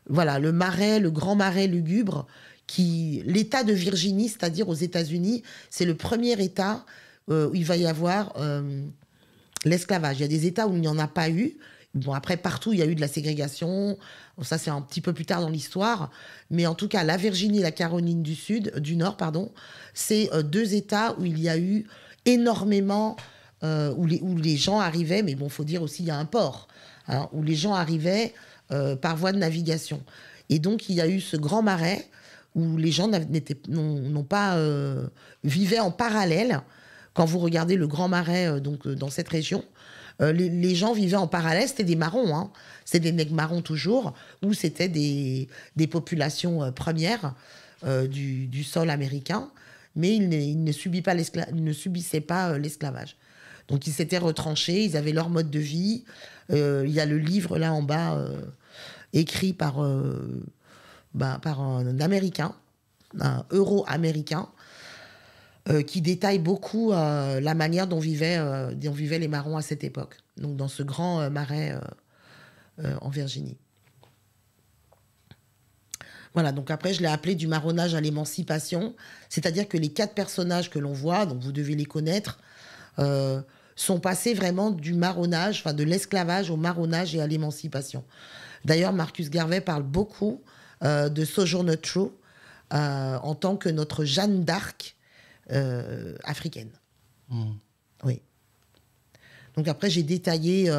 voilà, le marais, le grand marais lugubre, qui l'État de Virginie, c'est-à-dire aux États-Unis, c'est le premier État euh, où il va y avoir euh, l'esclavage. Il y a des États où il n'y en a pas eu. Bon, après, partout, il y a eu de la ségrégation. ça, c'est un petit peu plus tard dans l'histoire. Mais en tout cas, la Virginie et la Caroline du Sud, du Nord, pardon, c'est euh, deux États où il y a eu énormément, où les, gens arrivaient, mais bon, faut dire aussi, il y a un port, hein, où les gens arrivaient euh, par voie de navigation. Et donc, il y a eu ce grand marais où les gens n'ont pas euh, vivaient en parallèle. Quand vous regardez le grand marais euh, donc dans cette région, les, gens vivaient en parallèle. C'était des marrons, hein. c'était des nègres marrons toujours, ou c'était des, populations premières du, sol américain, mais ils ne, subissaient pas l'esclavage. Donc ils s'étaient retranchés, ils avaient leur mode de vie. Il y a le livre là en bas écrit par, euh, bah, par un Américain, un Euro-Américain, euh, qui détaille beaucoup euh, la manière dont vivaient, dont vivaient les marrons à cette époque, donc dans ce grand marais en Virginie. Voilà, donc après, je l'ai appelé du marronnage à l'émancipation, c'est-à-dire que les quatre personnages que l'on voit, donc vous devez les connaître, sont passés vraiment du marronnage, enfin de l'esclavage au marronnage et à l'émancipation. D'ailleurs, Marcus Garvey parle beaucoup euh, de Sojourner True euh, » en tant que notre Jeanne d'Arc euh, africaine. Hmm. Oui. Donc après, j'ai détaillé,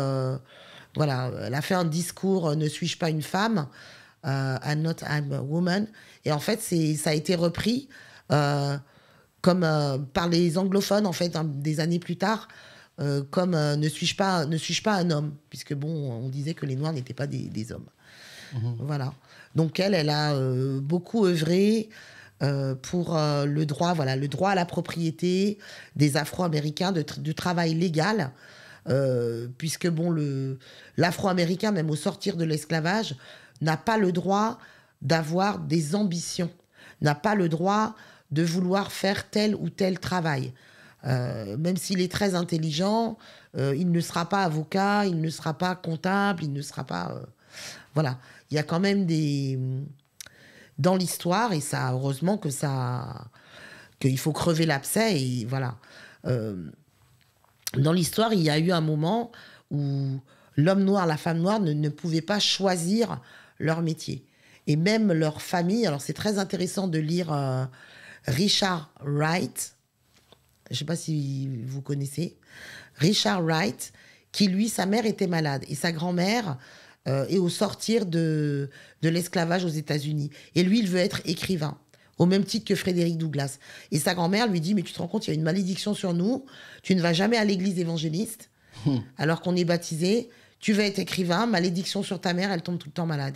voilà, elle a fait un discours Ne suis-je pas une femme I'm not I'm a woman. Et en fait, ça a été repris comme par les anglophones, en fait, hein, des années plus tard. Euh, comme euh, ne suis-je pas, un homme, puisque bon, on disait que les Noirs n'étaient pas des, hommes. Mhm. Voilà. Donc elle, elle a euh, beaucoup œuvré pour le droit, voilà, le droit à la propriété des Afro-Américains, du travail légal. puisque bon, l'Afro-Américain, même au sortir de l'esclavage, n'a pas le droit d'avoir des ambitions, n'a pas le droit de vouloir faire tel ou tel travail. Euh, même s'il est très intelligent, euh, il ne sera pas avocat, il ne sera pas comptable, il ne sera pas. Euh, voilà. Il y a quand même des. Dans l'histoire, et ça, heureusement que ça. qu'il faut crever l'abcès, et voilà. dans l'histoire, il y a eu un moment où l'homme noir, la femme noire ne, ne pouvaient pas choisir leur métier. Et même leur famille. Alors, c'est très intéressant de lire Richard Wright je ne sais pas si vous connaissez, Richard Wright, qui lui, sa mère était malade et sa grand-mère euh, est au sortir de, de l'esclavage aux États-Unis. Et lui, il veut être écrivain, au même titre que Frédéric Douglas. Et sa grand-mère lui dit, mais tu te rends compte, il y a une malédiction sur nous, tu ne vas jamais à l'église évangéliste, hmm. alors qu'on est baptisé, tu vas être écrivain, malédiction sur ta mère, elle tombe tout le temps malade.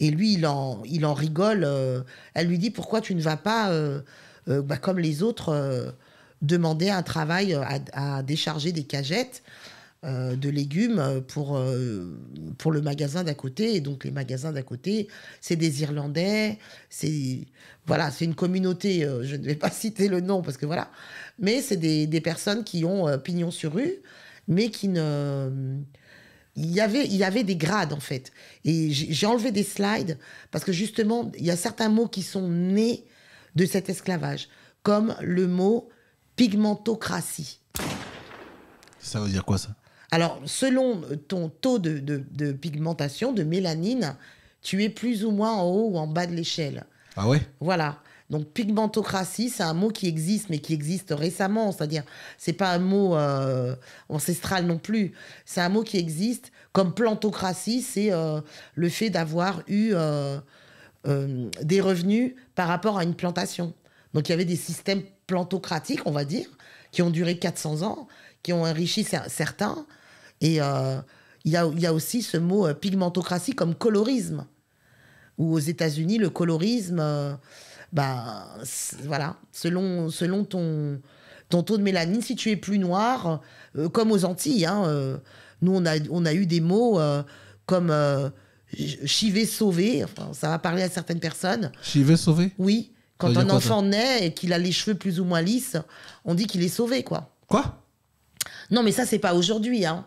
Et lui, il en, il en rigole. Euh, elle lui dit, pourquoi tu ne vas pas, euh, bah, comme les autres demander un travail euh, à, décharger des cagettes euh, de légumes euh, pour, pour le magasin d'à côté. Et donc les magasins d'à côté, c'est des Irlandais, c'est voilà, c'est une communauté, je ne vais pas citer le nom parce que voilà, mais c'est des, des, personnes qui ont pignon sur rue, mais qui ne... Il y, avait, il y avait des grades en fait. Et j'ai enlevé des slides parce que justement, il y a certains mots qui sont nés de cet esclavage, comme le mot pigmentocratie. Ça veut dire quoi ça Alors, selon ton taux de, pigmentation, de mélanine, tu es plus ou moins en haut ou en bas de l'échelle. Ah ouais Voilà. Donc pigmentocratie, c'est un mot qui existe, mais qui existe récemment, c'est-à-dire c'est pas un mot euh, ancestral non plus. C'est un mot qui existe. Comme plantocratie, c'est euh, le fait d'avoir eu euh, des revenus par rapport à une plantation. Donc il y avait des systèmes plantocratiques, on va dire, qui ont duré 400 ans, qui ont enrichi certains. Et euh, il, y a, aussi ce mot euh, pigmentocratie comme colorisme. Ou aux États-Unis, le colorisme, euh, bah, voilà, selon, selon ton, ton taux de mélanine, si tu es plus noir, comme aux Antilles, hein, nous on a, on a eu des mots comme chivé sauvé, enfin, ça va parler à certaines personnes. Chivé sauvé Oui quand un enfant naît et qu'il a les cheveux plus ou moins lisses, on dit qu'il est sauvé, quoi. Quoi Non, mais ça, c'est pas aujourd'hui. Hein.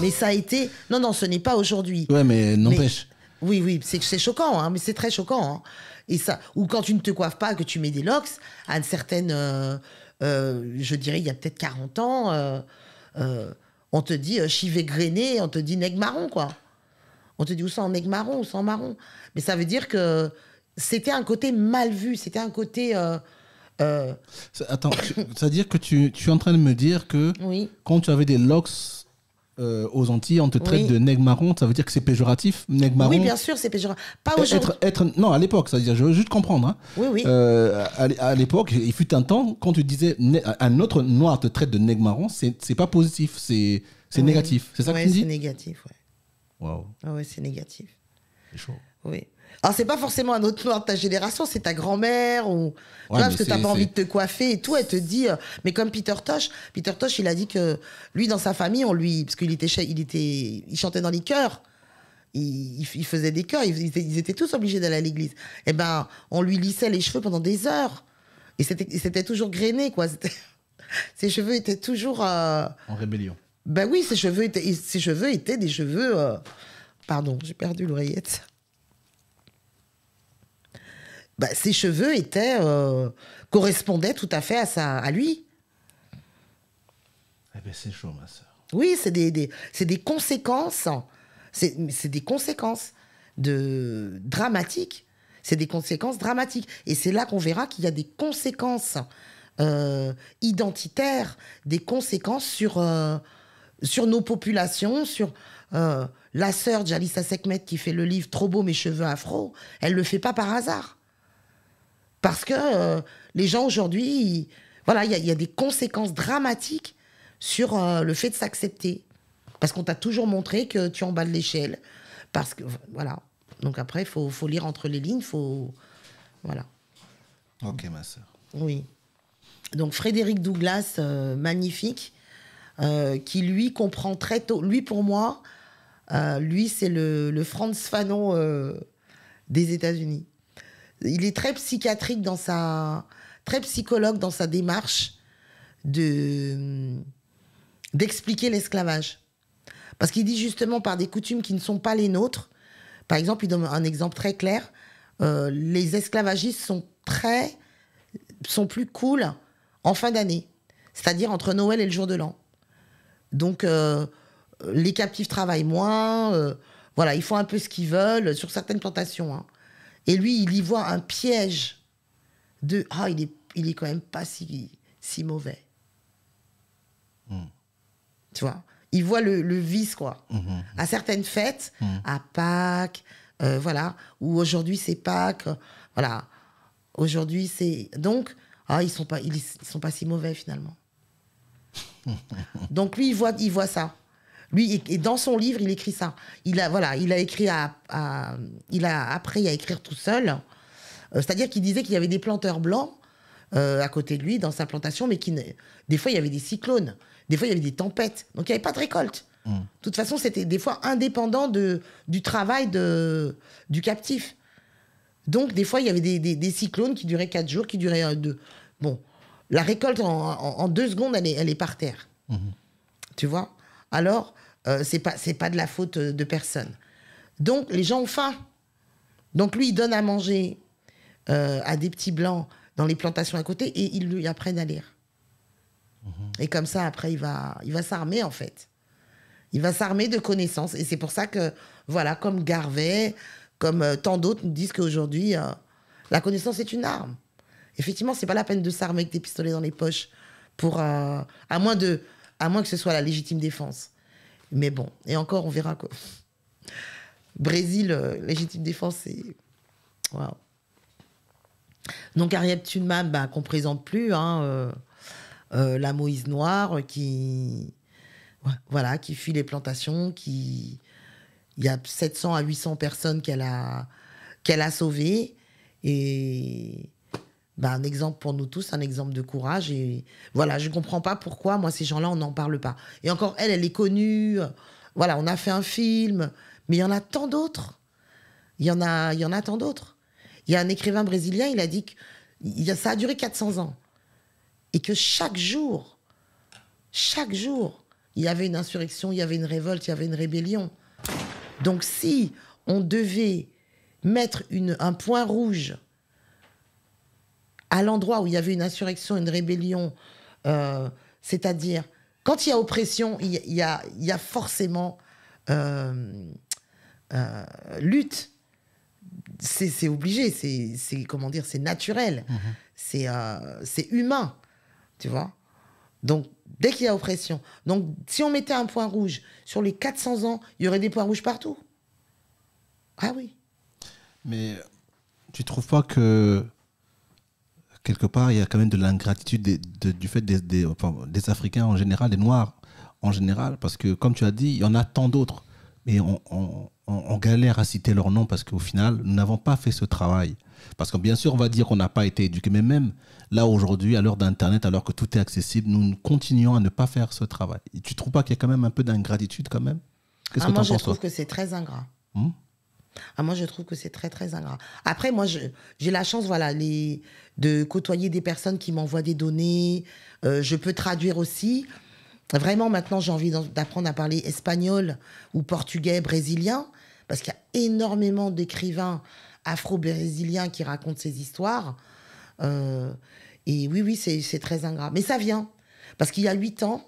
mais ça a été. Non, non, ce n'est pas aujourd'hui. Oui, mais n'empêche. Oui, oui, c'est choquant, hein, mais c'est très choquant. Hein. Et ça, ou quand tu ne te coiffes pas, que tu mets des locks, à une certaine, euh, euh, je dirais, il y a peut-être 40 ans, euh, on te dit chivé grainé, on te dit nègre marron, quoi. On te dit ou sans nègre marron ou sans marron. Mais ça veut dire que c'était un côté mal vu, c'était un côté. Euh, euh, attends, c'est-à-dire que tu, es en train de me dire que quand tu avais des locks euh, aux Antilles, on te traite de nègre marron, ça veut dire que c'est péjoratif Nègre Oui, bien sûr, c'est péjoratif. Pas aujourd'hui. Être, non, à l'époque, ça veut dire je veux juste comprendre. Hein. Oui, oui. à, l'époque, il fut un temps, quand tu disais un autre noir te traite de nègre marron, c'est pas positif, c'est négatif. C'est ça que tu dis négatif, Wow. Ah ouais, c'est négatif. C'est chaud. Oui. Alors, c'est pas forcément un autre noir de ta génération, c'est ta grand-mère ou. parce que t'as pas envie de te coiffer et tout. Elle te dit. Euh, mais comme Peter Tosh, Peter Tosh, il a dit que lui, dans sa famille, on lui. Parce qu'il était, il était. Il chantait dans les chœurs. Il, il faisait des chœurs. Ils, étaient tous obligés d'aller à l'église. Eh ben, on lui lissait les cheveux pendant des heures. Et c'était toujours grainé, quoi. Ses cheveux étaient toujours. Euh... En rébellion. Ben oui, ses cheveux étaient, ses cheveux étaient des cheveux. Euh... Pardon, j'ai perdu l'oreillette bah, ses cheveux étaient euh, correspondaient tout à fait à, sa, à lui. Eh ben, c'est chaud, ma soeur. Oui, c'est des, des conséquences. C'est des conséquences de, dramatiques. C'est des conséquences dramatiques. Et c'est là qu'on verra qu'il y a des conséquences euh, identitaires, des conséquences sur, euh, sur nos populations, sur la sœur Jalissa Sekhmet qui fait le livre Trop beau mes cheveux afro. Elle le fait pas par hasard. Parce que euh, les gens aujourd'hui, voilà, il y, a des conséquences dramatiques sur euh, le fait de s'accepter. Parce qu'on t'a toujours montré que tu en bas de l'échelle. Parce que, voilà. Donc après, il faut, lire entre les lignes, faut. Voilà. Ok, ma soeur. Oui. Donc Frédéric Douglas, euh, magnifique, qui lui comprend très tôt. Lui, pour moi, lui, c'est le, le, Franz Fanon des États-Unis. Il est très psychiatrique dans sa. très psychologue dans sa démarche de d'expliquer l'esclavage. Parce qu'il dit justement par des coutumes qui ne sont pas les nôtres. Par exemple, il donne un exemple très clair. Euh, les esclavagistes sont très, sont plus cool en fin d'année, c'est-à-dire entre Noël et le jour de l'an. Donc, euh, les captifs travaillent moins. Euh, voilà, ils font un peu ce qu'ils veulent sur certaines plantations. Hein. Et lui, il y voit un piège de ah, il est, il est quand même pas si, si mauvais. Hmm. Tu vois Il voit le, le vice, quoi. Hmm, hmm, à certaines fêtes, à Pâques, euh, voilà, ou aujourd'hui c'est Pâques, voilà. Aujourd'hui c'est. Donc, ah, ils sont pas, sont pas si mauvais finalement. Donc lui, il voit, il voit ça. Lui, et dans son livre, il écrit ça. Il a, voilà, il a écrit à, il a appris à écrire tout seul. Euh, c'est-à-dire qu'il disait qu'il y avait des planteurs blancs euh, à côté de lui dans sa plantation, mais qui des fois il y avait des cyclones, des fois il y avait des tempêtes, donc il n'y avait pas de récolte. Hmm. De toute façon, c'était des fois indépendant de, du travail de, du captif. Donc des fois il y avait des, des, cyclones qui duraient 4 jours, qui duraient euh, deux. Bon, la récolte en, deux secondes, elle est, elle est par terre. Hmm. Tu vois Alors, euh, c'est pas de la faute euh, de personne. Donc les gens ont faim. Donc lui, il donne à manger euh, à des petits blancs dans les plantations à côté et ils lui apprennent à lire. Mhm. Et comme ça, après, il va, il va s'armer en fait. Il va s'armer de connaissances. Et c'est pour ça que, voilà, comme Garvey, comme tant d'autres nous disent qu'aujourd'hui, la connaissance est une arme. Effectivement, c'est pas la peine de s'armer avec des pistolets dans les poches, pour, à, moins de, à moins que ce soit la légitime défense. Mais bon, et encore, on verra quoi. Brésil, euh, légitime défense, c'est. Waouh. Donc, Ariel Thunman, bah, qu'on présente plus, hein, euh, euh, la Moïse noire qui. voilà, qui fuit les plantations, qui. Il y a 700 à 800 personnes qu'elle a, qu'elle a sauvées. Et bah, un exemple pour nous tous, un exemple de courage. Et voilà, je ne comprends pas pourquoi, moi, ces gens-là, on n'en parle pas. Et encore, elle, elle est connue. Euh, voilà, on a fait un film. Mais il y en a tant d'autres. Il y en a, il y en a tant d'autres. Il y a un écrivain brésilien, il a dit que ça a duré 400 ans. Et que chaque jour, chaque jour, il y avait une insurrection, il y avait une révolte, il y avait une rébellion. Donc si on devait mettre un point rouge à l'endroit où il y avait une insurrection, une rébellion, euh, c'est-à-dire quand il y a oppression, il y, a, forcément euh, euh, lutte. C'est obligé, c'est comment dire, c'est naturel, mhm. c'est c'est humain, tu vois. Donc dès qu'il y a oppression, donc si on mettait un point rouge sur les 400 ans, il y aurait des points rouges partout. Ah oui. Mais tu trouves pas que quelque part, il y a quand même de l'ingratitude du fait des, Africains en général, des Noirs en général, parce que, comme tu as dit, il y en a tant d'autres. Mais on, galère à citer leur nom parce qu'au final, nous n'avons pas fait ce travail. Parce que bien sûr, on va dire qu'on n'a pas été éduqué, mais même là aujourd'hui, à l'heure d'Internet, alors que tout est accessible, nous continuons à ne pas faire ce travail. tu ne trouves pas qu'il y a quand même un peu d'ingratitude quand même ah, que Moi, je trouve que c'est très ingrat. Hmm ah, moi, je trouve que c'est très, très ingrat. Après, moi, j'ai la chance voilà, de côtoyer des personnes qui m'envoient des données. Euh, je peux traduire aussi. Vraiment, maintenant, j'ai envie d'apprendre à parler espagnol ou portugais, brésilien, parce qu'il y a énormément d'écrivains afro-brésiliens qui racontent ces histoires. Euh, et oui, oui, c'est très ingrat. Mais ça vient. Parce qu'il y a huit ans,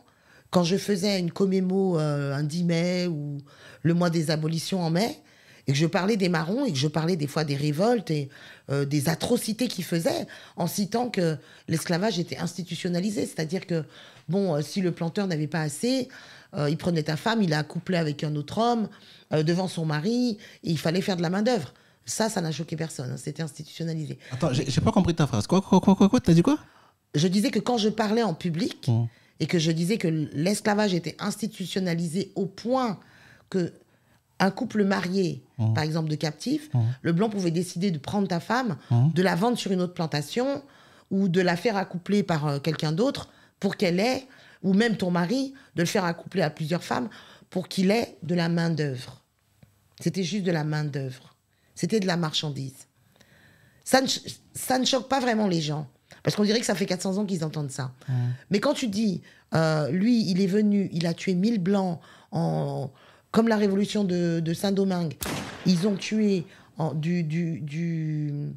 quand je faisais une commémo euh, un 10 mai ou le mois des abolitions en mai, et que je parlais des marrons et que je parlais des fois des révoltes et euh, des atrocités qu'ils faisaient en citant que l'esclavage était institutionnalisé, c'est-à-dire que bon, euh, si le planteur n'avait pas assez, euh, il prenait ta femme, il la couplait avec un autre homme devant son mari, il fallait faire de la main d'œuvre. Ça, ça n'a choqué personne. Hein, c'était institutionnalisé. Attends, j'ai pas compris ta phrase. Quoi, quoi, quoi, quoi, T'as dit quoi Je disais que quand je parlais en public mmh. et que je disais que l'esclavage était institutionnalisé au point que un couple marié, mmh. par exemple de captifs, mmh. le blanc pouvait décider de prendre ta femme, mmh. de la vendre sur une autre plantation, ou de la faire accoupler par euh, quelqu'un d'autre pour qu'elle ait, ou même ton mari, de le faire accoupler à plusieurs femmes pour qu'il ait de la main-d'œuvre. C'était juste de la main-d'œuvre. C'était de la marchandise. Ça ne, choque pas vraiment les gens. Parce qu'on dirait que ça fait 400 ans qu'ils entendent ça. Mais quand tu dis, euh, lui, il est venu, il a tué 1000 blancs en comme la révolution de, Saint-Domingue. Ils ont tué du,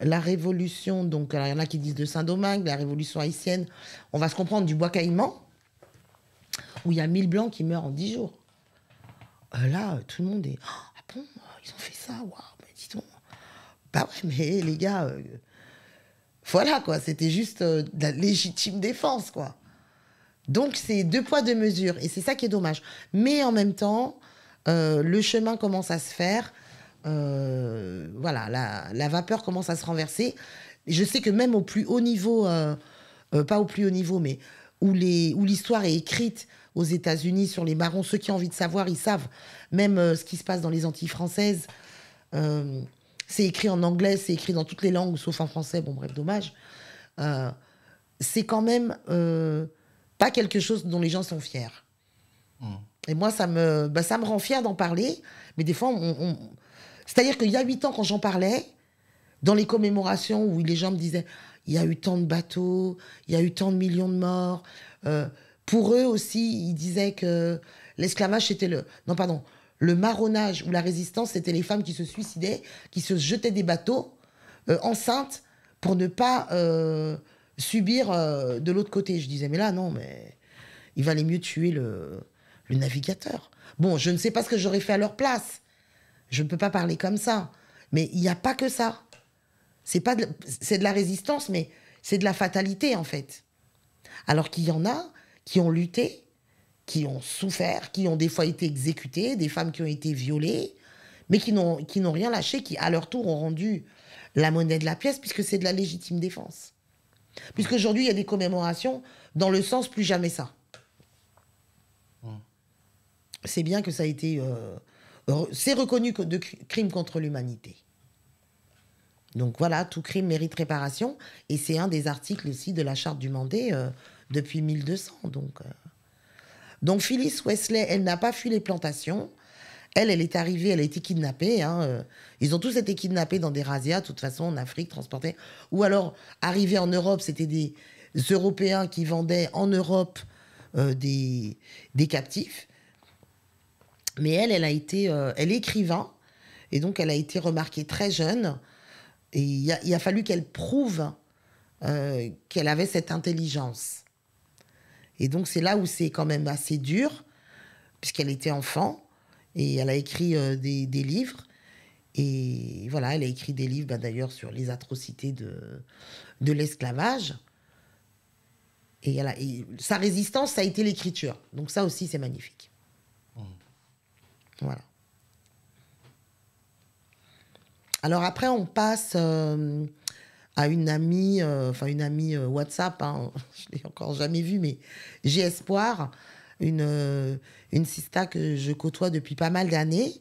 la révolution, donc il y en a qui disent de Saint-Domingue, la révolution haïtienne, on va se comprendre, du bois caïman, où il y a 1000 blancs qui meurent en dix jours. Euh, là, tout le monde est Ah bon, ils ont fait ça, waouh, mais dis donc. Bah ouais, mais les gars, euh, voilà quoi, c'était juste euh, la légitime défense quoi. Donc c'est deux poids, deux mesures. Et c'est ça qui est dommage. Mais en même temps, euh, le chemin commence à se faire. Euh, voilà, la, vapeur commence à se renverser. Je sais que même au plus haut niveau, euh, pas au plus haut niveau, mais où l'histoire est écrite aux États-Unis sur les marrons, ceux qui ont envie de savoir, ils savent. Même ce qui se passe dans les Antilles françaises, c'est écrit en anglais, c'est écrit dans toutes les langues, sauf en français. Bon, bref, dommage. c'est quand même pas quelque chose dont les gens sont fiers. Hmm. Et moi, ça me, bah, ça me rend fier d'en parler, mais des fois, c'est-à-dire qu'il y a huit ans, quand j'en parlais, dans les commémorations où les gens me disaient, il y a eu tant de bateaux, il y a eu tant de millions de morts. Euh, pour eux aussi, ils disaient que l'esclavage, c'était le... Non, pardon, le marronnage ou la résistance, c'était les femmes qui se suicidaient, qui se jetaient des bateaux euh, enceintes pour ne pas... Euh, subir euh, de l'autre côté. Je disais, mais là, non, mais il valait mieux tuer le, navigateur. Bon, je ne sais pas ce que j'aurais fait à leur place. Je ne peux pas parler comme ça. Mais il n'y a pas que ça. C'est pas c'est de la résistance, mais c'est de la fatalité en fait. Alors qu'il y en a qui ont lutté, qui ont souffert, qui ont des fois été exécutés, des femmes qui ont été violées, mais qui n'ont qui n'ont rien lâché, qui à leur tour ont rendu la monnaie de la pièce puisque c'est de la légitime défense. Puisqu'aujourd'hui, il y a des commémorations dans le sens plus jamais ça. C'est bien que ça a été. Euh, c'est reconnu de crime contre l'humanité. Donc voilà, tout crime mérite réparation. Et c'est un des articles aussi de la charte du Mandé euh, depuis 1200. Donc, euh. donc Phyllis Wesley, elle n'a pas fui les plantations. Elle, elle est arrivée, elle a été kidnappée. Hein, euh. Ils ont tous été kidnappés dans des razzias, de toute façon, en Afrique, transportés. Ou alors, arrivés en Europe, c'était des Européens qui vendaient en Europe euh, des, captifs. Mais elle, elle a été, euh, elle est écrivain, et donc elle a été remarquée très jeune. Et il a, fallu qu'elle prouve qu'elle avait cette intelligence. Et donc c'est là où c'est quand même assez dur, puisqu'elle était enfant. Et elle a écrit euh, des, livres. Et voilà, elle a écrit des livres bah, d'ailleurs sur les atrocités de, l'esclavage. Et, sa résistance, ça a été l'écriture. Donc ça aussi, c'est magnifique. Voilà. Alors après, on passe euh, à une amie, euh, enfin une amie WhatsApp, hein, je l'ai encore jamais vue, mais j'ai espoir une, euh, une sista que je côtoie depuis pas mal d'années,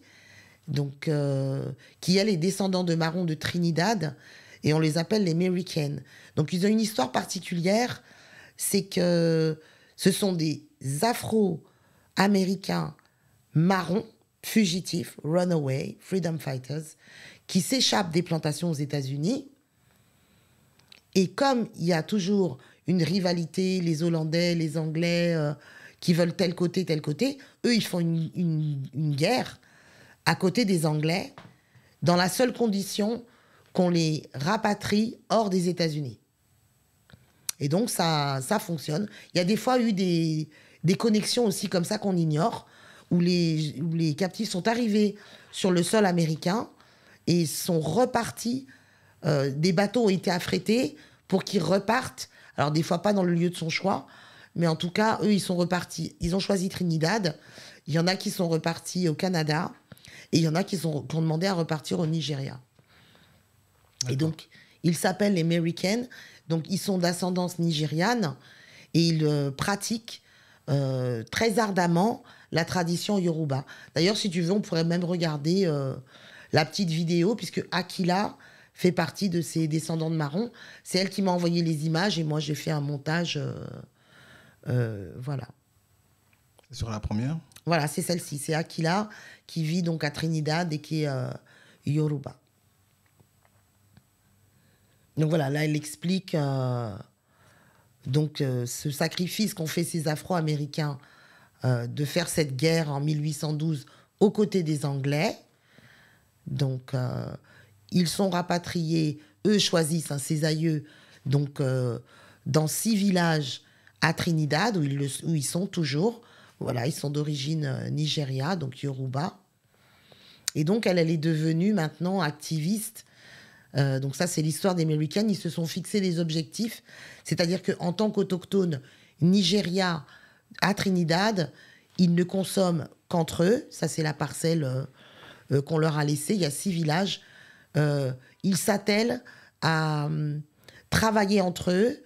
donc euh, qui est les descendants de marrons de Trinidad et on les appelle les Americans. Donc ils ont une histoire particulière, c'est que ce sont des Afro-Américains marrons fugitifs, runaway, freedom fighters, qui s'échappent des plantations aux États-Unis. Et comme il y a toujours une rivalité, les Hollandais, les Anglais, euh, qui veulent tel côté, tel côté. Eux, ils font une, guerre à côté des Anglais, dans la seule condition qu'on les rapatrie hors des États-Unis. Et donc, ça, ça fonctionne. Il y a des fois eu des, des connexions aussi comme ça qu'on ignore, où les, les captifs sont arrivés sur le sol américain et sont repartis. Euh, des bateaux ont été affrétés pour qu'ils repartent, alors des fois pas dans le lieu de son choix, mais en tout cas, eux, ils sont repartis. Ils ont choisi Trinidad. Il y en a qui sont repartis au Canada. Et il y en a qui, sont, ont demandé à repartir au Nigeria. Et donc, ils s'appellent les Americans. Donc, ils sont d'ascendance nigériane. Et ils euh, pratiquent euh, très ardemment la tradition Yoruba. D'ailleurs, si tu veux, on pourrait même regarder euh, la petite vidéo, puisque Akila fait partie de ses descendants de marron. C'est elle qui m'a envoyé les images et moi, j'ai fait un montage. Euh, voilà. sur la première Voilà, c'est celle-ci. C'est Aquila qui vit donc à Trinidad et qui est euh, Yoruba. Donc voilà, là, elle explique euh, donc ce sacrifice qu'ont fait ces Afro-Américains de faire cette guerre en 1812 aux côtés des Anglais. Donc, ils sont rapatriés, eux choisissent un aïeux, donc dans six villages à Trinidad, où ils, ils sont toujours. Voilà, ils sont d'origine euh, Nigeria, donc Yoruba. Et donc, elle, est devenue maintenant activiste. Euh, donc ça, c'est l'histoire des Américains. Ils se sont fixés des objectifs. C'est-à-dire que en tant qu'autochtones, Nigeria à Trinidad, ils ne consomment qu'entre eux. Ça, c'est la parcelle euh, qu'on leur a laissée. Il y a six villages. ils s'attellent à hum, travailler entre eux,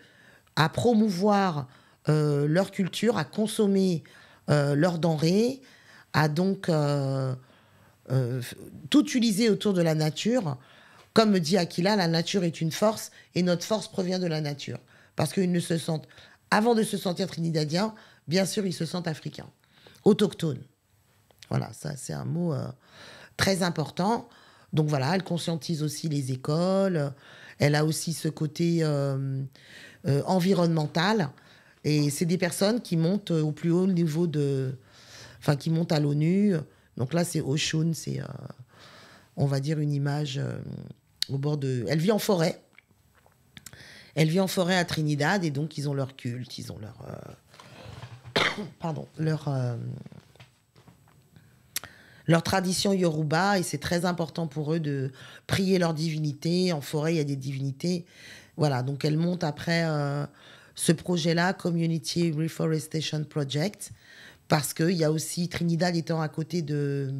à promouvoir euh, leur culture, à consommer euh, leurs denrées, à donc euh, tout utiliser autour de la nature. Comme dit Aquila, la nature est une force et notre force provient de la nature. Parce qu'ils ne se sentent, avant de se sentir trinidadiens, bien sûr, ils se sentent africains, autochtones. Voilà, ça c'est un mot très important. Donc voilà, elle conscientise aussi les écoles. Elle a aussi ce côté environnemental. Et c'est des personnes qui montent euh, au plus haut niveau de. Enfin, qui montent à l'ONU. Donc là, c'est Oshun, c'est, euh, on va dire, une image euh, au bord de. Elle vit en forêt. Elle vit en forêt à Trinidad et donc ils ont leur culte, ils ont leur. Pardon, leur. Leur tradition yoruba, et c'est très important pour eux de prier leur divinité. En forêt, il y a des divinités. Voilà, donc elle monte après ce projet-là, Community Reforestation Project, parce qu'il y a aussi Trinidad étant à côté de...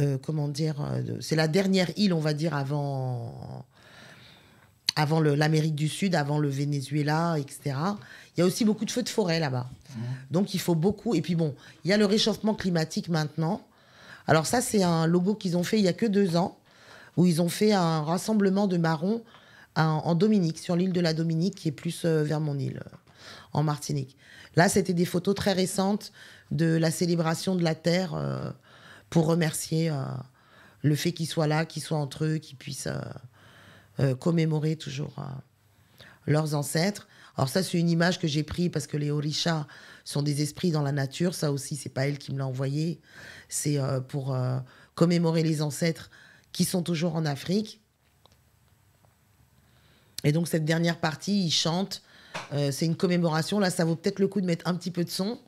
Euh, comment dire, c'est la dernière île, on va dire, avant, avant l'Amérique du Sud, avant le Venezuela, etc. Il y a aussi beaucoup de feux de forêt là-bas. Mmh. Donc il faut beaucoup. Et puis bon, il y a le réchauffement climatique maintenant. Alors ça, c'est un logo qu'ils ont fait il y a que deux ans, où ils ont fait un rassemblement de marrons en Dominique, sur l'île de la Dominique, qui est plus euh, vers mon île, euh, en Martinique. Là, c'était des photos très récentes de la célébration de la Terre euh, pour remercier le fait qu'ils soient là, qu'ils soient entre eux, qu'ils puissent commémorer toujours leurs ancêtres. Alors ça, c'est une image que j'ai prise parce que les orishas sont des esprits dans la nature. Ça aussi, c'est pas elle qui me l'a envoyé. C'est pour commémorer les ancêtres qui sont toujours en Afrique. Et donc cette dernière partie, ils chantent. Euh, c'est une commémoration. Là, ça vaut peut-être le coup de mettre un petit peu de son.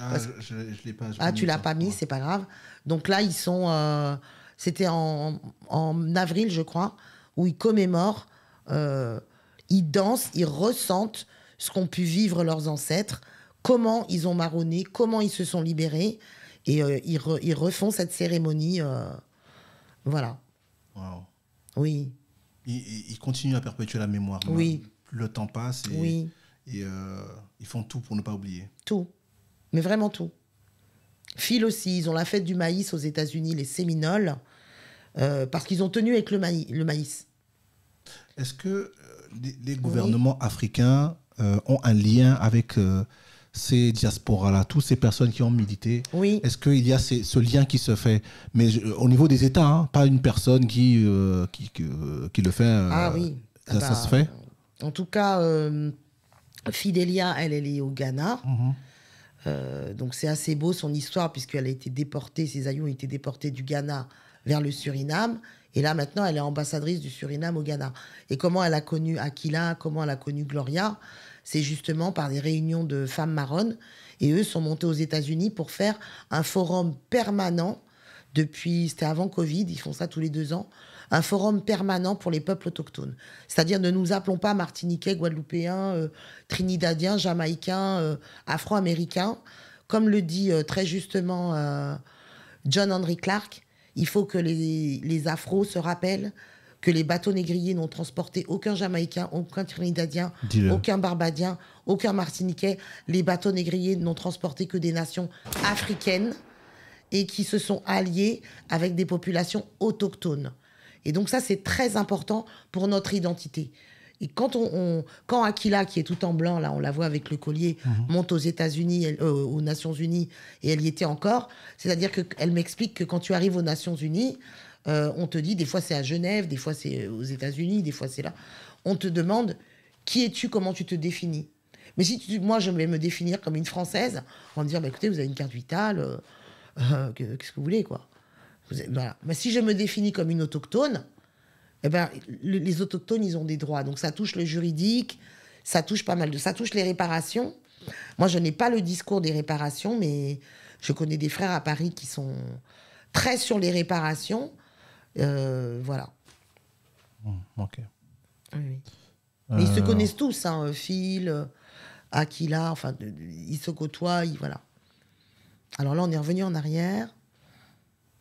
Ah, je, l'ai pas. ah, tu l'as pas mis, c'est pas grave. Donc là, ils sont. Euh, c'était en, avril, je crois, où ils commémorent, euh, ils dansent, ils ressentent ce qu'ont pu vivre leurs ancêtres, comment ils ont marronné, comment ils se sont libérés, et ils, refont cette cérémonie. voilà. Oui ils, continuent à perpétuer la mémoire. Oui. Le temps passe et, oui. et euh, ils font tout pour ne pas oublier. Tout. Mais vraiment tout. Phil aussi, ils ont la fête du maïs aux États-Unis, les Séminoles, euh, parce qu'ils ont tenu avec le, maïs. Est-ce que euh, les, gouvernements africains ont un lien avec ces diasporas-là, toutes ces personnes qui ont milité oui. Est-ce qu'il y a ce lien qui se fait Mais euh, au niveau des États, hein, pas une personne qui, euh, euh, qui, le fait. ah oui. Ça, ah bah, se fait En tout cas, Fidelia, elle, elle est au Ghana. Mhm. donc c'est assez beau son histoire puisqu'elle a été déportée, ses aïeux ont été déportés du Ghana vers le Suriname. Et là maintenant, elle est ambassadrice du Suriname au Ghana. Et comment elle a connu Aquila, comment elle a connu Gloria, c'est justement par des réunions de femmes marronnes. Et eux sont montés aux États-Unis pour faire un forum permanent depuis, c'était avant Covid, ils font ça tous les deux ans, un forum permanent pour les peuples autochtones. C'est-à-dire ne nous appelons pas Martiniquais, Guadeloupéens, euh, Trinidadiens, Jamaïcains, euh, Afro-Américains. Comme le dit euh, très justement John Henry Clark, il faut que les, les Afros se rappellent que les bateaux négriers n'ont transporté aucun Jamaïcain, aucun Trinidadien, aucun Barbadien, aucun Martiniquais. Les bateaux négriers n'ont transporté que des nations africaines et qui se sont alliées avec des populations autochtones. Et donc ça, c'est très important pour notre identité. Et quand, on, quand Aquila, qui est tout en blanc, là, on la voit avec le collier, mhm. monte aux États-Unis, euh, aux Nations Unies, et elle y était encore, c'est-à-dire qu'elle m'explique que quand tu arrives aux Nations Unies, euh, on te dit, des fois c'est à Genève, des fois c'est euh, aux États-Unis, des fois c'est là. On te demande qui es-tu, comment tu te définis. Mais si moi je vais me définir comme une Française, en disant, bah, écoutez, vous avez une carte vitale, euh, qu'est-ce que vous voulez, quoi. Mais si je me définis comme une autochtone, eh ben, les autochtones, ils ont des droits. Donc ça touche le juridique, ça touche pas mal de... Ça touche les réparations. Moi, je n'ai pas le discours des réparations, mais je connais des frères à Paris qui sont très sur les réparations. Euh, voilà. Hmm, ok. Euh, ils se connaissent tous, hein, euh, Phil, Akila, enfin, ils se côtoient, voilà. Alors là, on est revenu en arrière.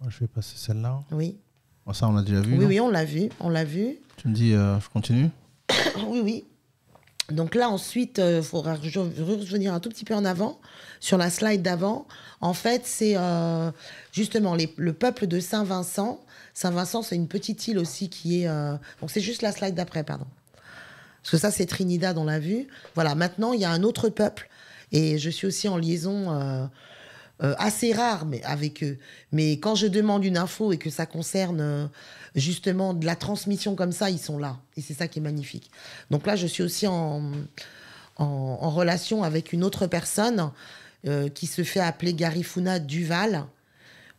je vais passer celle-là. Oui. Oh, ça, on l'a déjà vu. Oui, on l'a vu, on l'a vu. Tu me dis, je continue Oui, oui. Donc là, ensuite, il faudra revenir un tout petit peu en avant, sur la slide d'avant. En fait, c'est justement le peuple de Saint-Vincent Saint-Vincent, c'est une petite île aussi qui est. Euh, c'est juste la slide d'après, pardon. Parce que ça, c'est Trinidad, on l'a vu. Voilà, maintenant, il y a un autre peuple. Et je suis aussi en liaison euh, euh, assez rare mais, avec eux. Mais quand je demande une info et que ça concerne justement de la transmission comme ça, ils sont là. Et c'est ça qui est magnifique. Donc là, je suis aussi en, en relation avec une autre personne qui se fait appeler Garifuna Duval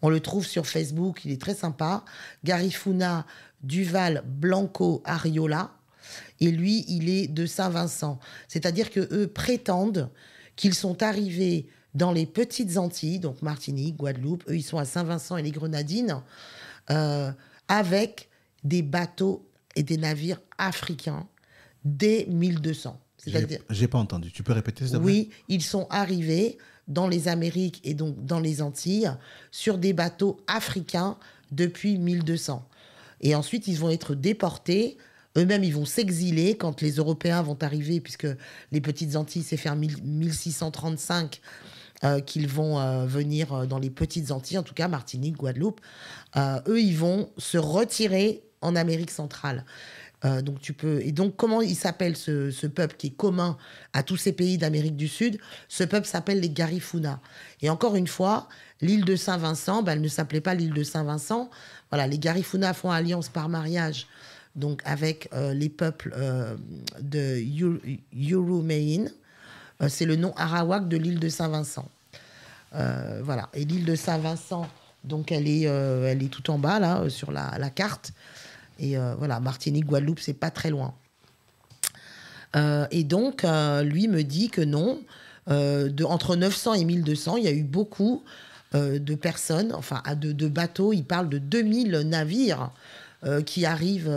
on le trouve sur Facebook, il est très sympa. Garifuna Duval Blanco Ariola. Et lui, il est de Saint-Vincent. C'est-à-dire que eux prétendent qu'ils sont arrivés dans les petites Antilles, donc Martinique, Guadeloupe, eux ils sont à Saint-Vincent et les Grenadines, euh, avec des bateaux et des navires africains dès 1200. cest à j'ai pas entendu. Tu peux répéter ça Oui, ils sont arrivés dans les Amériques et donc dans les Antilles sur des bateaux africains depuis 1200. Et ensuite, ils vont être déportés. Eux-mêmes, ils vont s'exiler quand les Européens vont arriver, puisque les petites Antilles, c'est faire 1635 euh, qu'ils vont euh, venir euh, dans les petites Antilles, en tout cas Martinique, Guadeloupe. eux, ils vont se retirer en Amérique centrale. Euh, donc tu peux et donc comment il s'appelle ce, peuple qui est commun à tous ces pays d'Amérique du Sud Ce peuple s'appelle les Garifuna. Et encore une fois, l'île de Saint-Vincent, ben, elle ne s'appelait pas l'île de Saint-Vincent. Voilà, les Garifuna font alliance par mariage donc avec euh, les peuples euh, de Yurumein. C'est le nom arawak de l'île de Saint-Vincent. voilà. Et l'île de Saint-Vincent, donc elle est, elle est tout en bas là sur la carte. Et euh, voilà, Martinique, Guadeloupe, c'est pas très loin. Euh, et donc, euh, lui me dit que non, de, entre 900 et 1200, il y a eu beaucoup de personnes, enfin de, de, bateaux, il parle de 2000 navires qui arrivent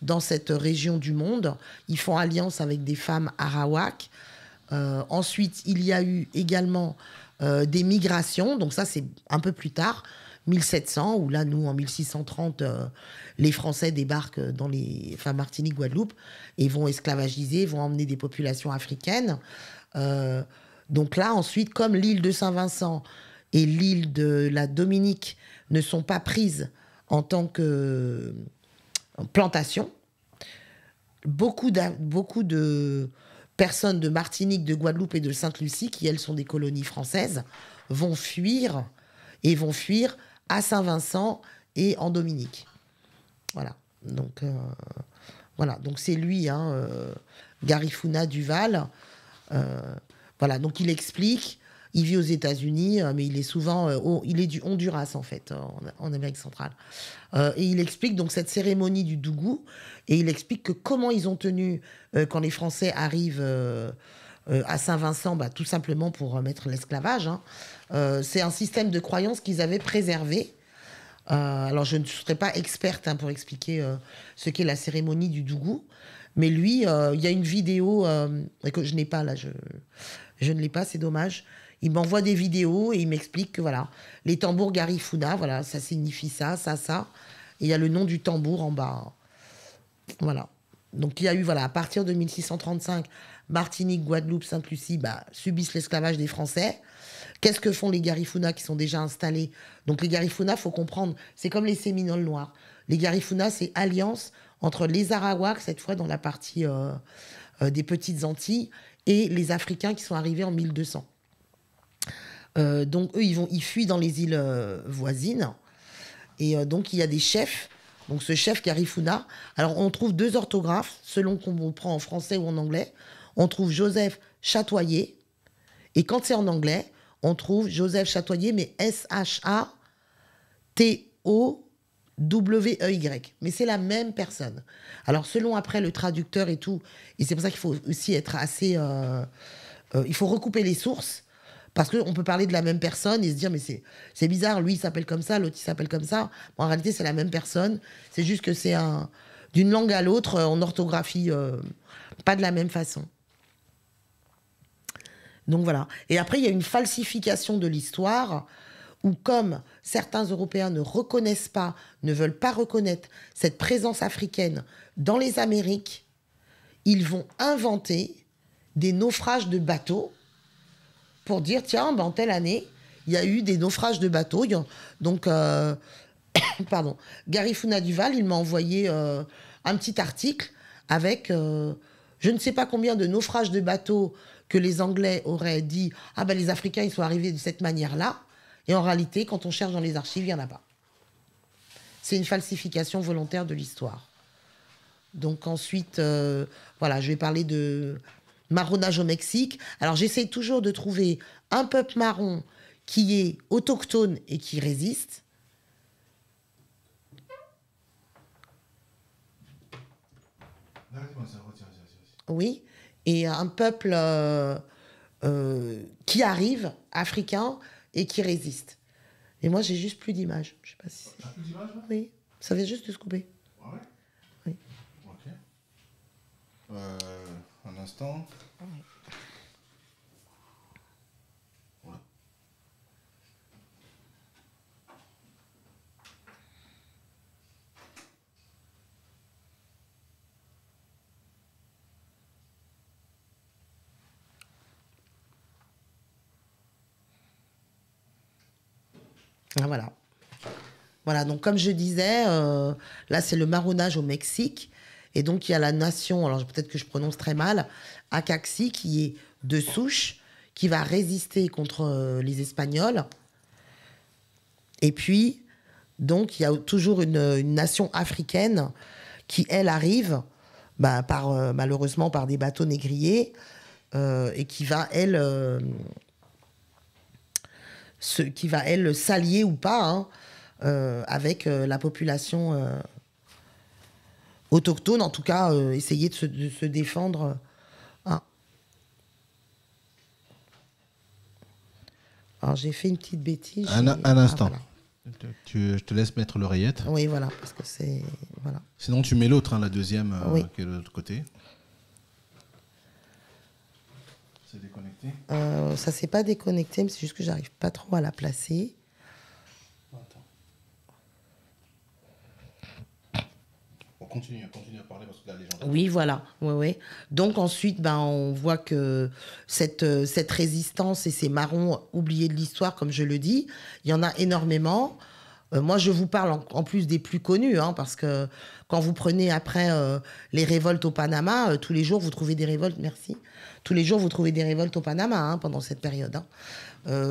dans cette région du monde. Ils font alliance avec des femmes arawak. ensuite, il y a eu également des migrations, donc ça c'est un peu plus tard, 1700, ou là nous en 1630, les Français débarquent dans les, enfin Martinique, Guadeloupe, et vont esclavagiser, vont emmener des populations africaines. Euh, donc là, ensuite, comme l'île de Saint-Vincent et l'île de la Dominique ne sont pas prises en tant que euh, plantation, beaucoup de personnes de Martinique, de Guadeloupe et de Sainte-Lucie, qui elles sont des colonies françaises, vont fuir et vont fuir à Saint-Vincent et en Dominique. Voilà. Donc, euh, voilà. Donc, c'est lui, hein, euh, Garifuna Duval. Euh, voilà. Donc, il explique. Il vit aux États-Unis, mais il est souvent, il est du Honduras en fait, en, Amérique centrale. et il explique donc cette cérémonie du Dougou, et il explique que comment ils ont tenu quand les Français arrivent. à Saint-Vincent, bah, tout simplement pour remettre mettre l'esclavage. Hein. c'est un système de croyance qu'ils avaient préservé euh, alors, je ne serai pas experte hein, pour expliquer euh, ce qu'est la cérémonie du Dougou, mais lui, euh, il y a une vidéo que je n'ai pas là, je, ne l'ai pas, c'est dommage. Il m'envoie des vidéos et il m'explique que voilà, les tambours Garifuna, voilà, ça signifie ça, ça, ça. il y a le nom du tambour en bas. Voilà. Donc il y a eu, voilà, à partir de 1635, Martinique, Guadeloupe, saint lucie bah, subissent l'esclavage des Français. Qu'est-ce que font les Garifuna qui sont déjà installés Donc les Garifuna, faut comprendre, c'est comme les Séminoles noirs. Les Garifuna, c'est alliance entre les Arawaks, cette fois dans la partie euh, euh, des Petites Antilles, et les Africains qui sont arrivés en 1200. Euh, donc eux, ils, vont, ils fuient dans les îles voisines. Et donc il y a des chefs. Donc ce chef Garifuna, alors on trouve deux orthographes selon qu'on prend en français ou en anglais. On trouve Joseph Chatoyer. Et quand c'est en anglais, on trouve Joseph Chatoyer, mais S-H-A-T-O-W-E-Y. Mais c'est la même personne. Alors, selon après le traducteur et tout, et c'est pour ça qu'il faut aussi être assez. Euh, euh, il faut recouper les sources. Parce qu'on peut parler de la même personne et se dire, mais c'est bizarre, lui il s'appelle comme ça, l'autre il s'appelle comme ça. en réalité, c'est la même personne. C'est juste que c'est d'une langue à l'autre, en orthographie euh, pas de la même façon. Donc voilà. Et après, il y a une falsification de l'histoire où comme certains Européens ne reconnaissent pas, ne veulent pas reconnaître cette présence africaine dans les Amériques, ils vont inventer des naufrages de bateaux pour dire, tiens, ben, en telle année, il y a eu des naufrages de bateaux. Donc, euh, pardon, Gary Duval, il m'a envoyé euh, un petit article avec euh, je ne sais pas combien de naufrages de bateaux que les Anglais auraient dit Ah ben les Africains, ils sont arrivés de cette manière-là. Et en réalité, quand on cherche dans les archives, il n'y en a pas. C'est une falsification volontaire de l'histoire. Donc ensuite, euh, voilà, je vais parler de marronnage au Mexique. Alors j'essaie toujours de trouver un peuple marron qui est autochtone et qui résiste. Oui et un peuple euh, euh, qui arrive, africain, et qui résiste. Et moi, j'ai juste plus d'images. Je sais pas si. plus d'images Oui. Ça vient juste de se couper. Ah ouais. Oui. Ok. Euh, un instant. Ah Ah, voilà. Voilà, donc comme je disais, euh, là c'est le marronnage au Mexique. Et donc il y a la nation, alors peut-être que je prononce très mal, Acaxi, qui est de souche, qui va résister contre euh, les Espagnols. Et puis, donc il y a toujours une, nation africaine qui, elle, arrive, bah, par, euh, malheureusement par des bateaux négriers, et qui va, elle, qui va, elle, s'allier ou pas hein, euh, avec euh, la population euh, autochtone, en tout cas, essayer de se, défendre. Hein. Alors, j'ai fait une petite bêtise. Un, ah, instant. tu, je te laisse mettre l'oreillette. Oui, voilà, parce que c'est... Voilà. Sinon, tu mets l'autre, hein, la deuxième, qui est de l'autre côté. déconnecté euh, Ça s'est pas déconnecté, mais c'est juste que j'arrive pas trop à la placer. On continue, à parler parce que la légende. Oui, voilà. Oui, oui. Donc ensuite, ben, on voit que cette, euh, cette résistance et ces marrons oubliés de l'histoire, comme je le dis, il y en a énormément. Euh, moi, je vous parle en, plus des plus connus, hein, parce que quand vous prenez après euh, les révoltes au Panama, euh, tous les jours, vous trouvez des révoltes, merci. Tous les jours, vous trouvez des révoltes au Panama hein, pendant cette période. Hein.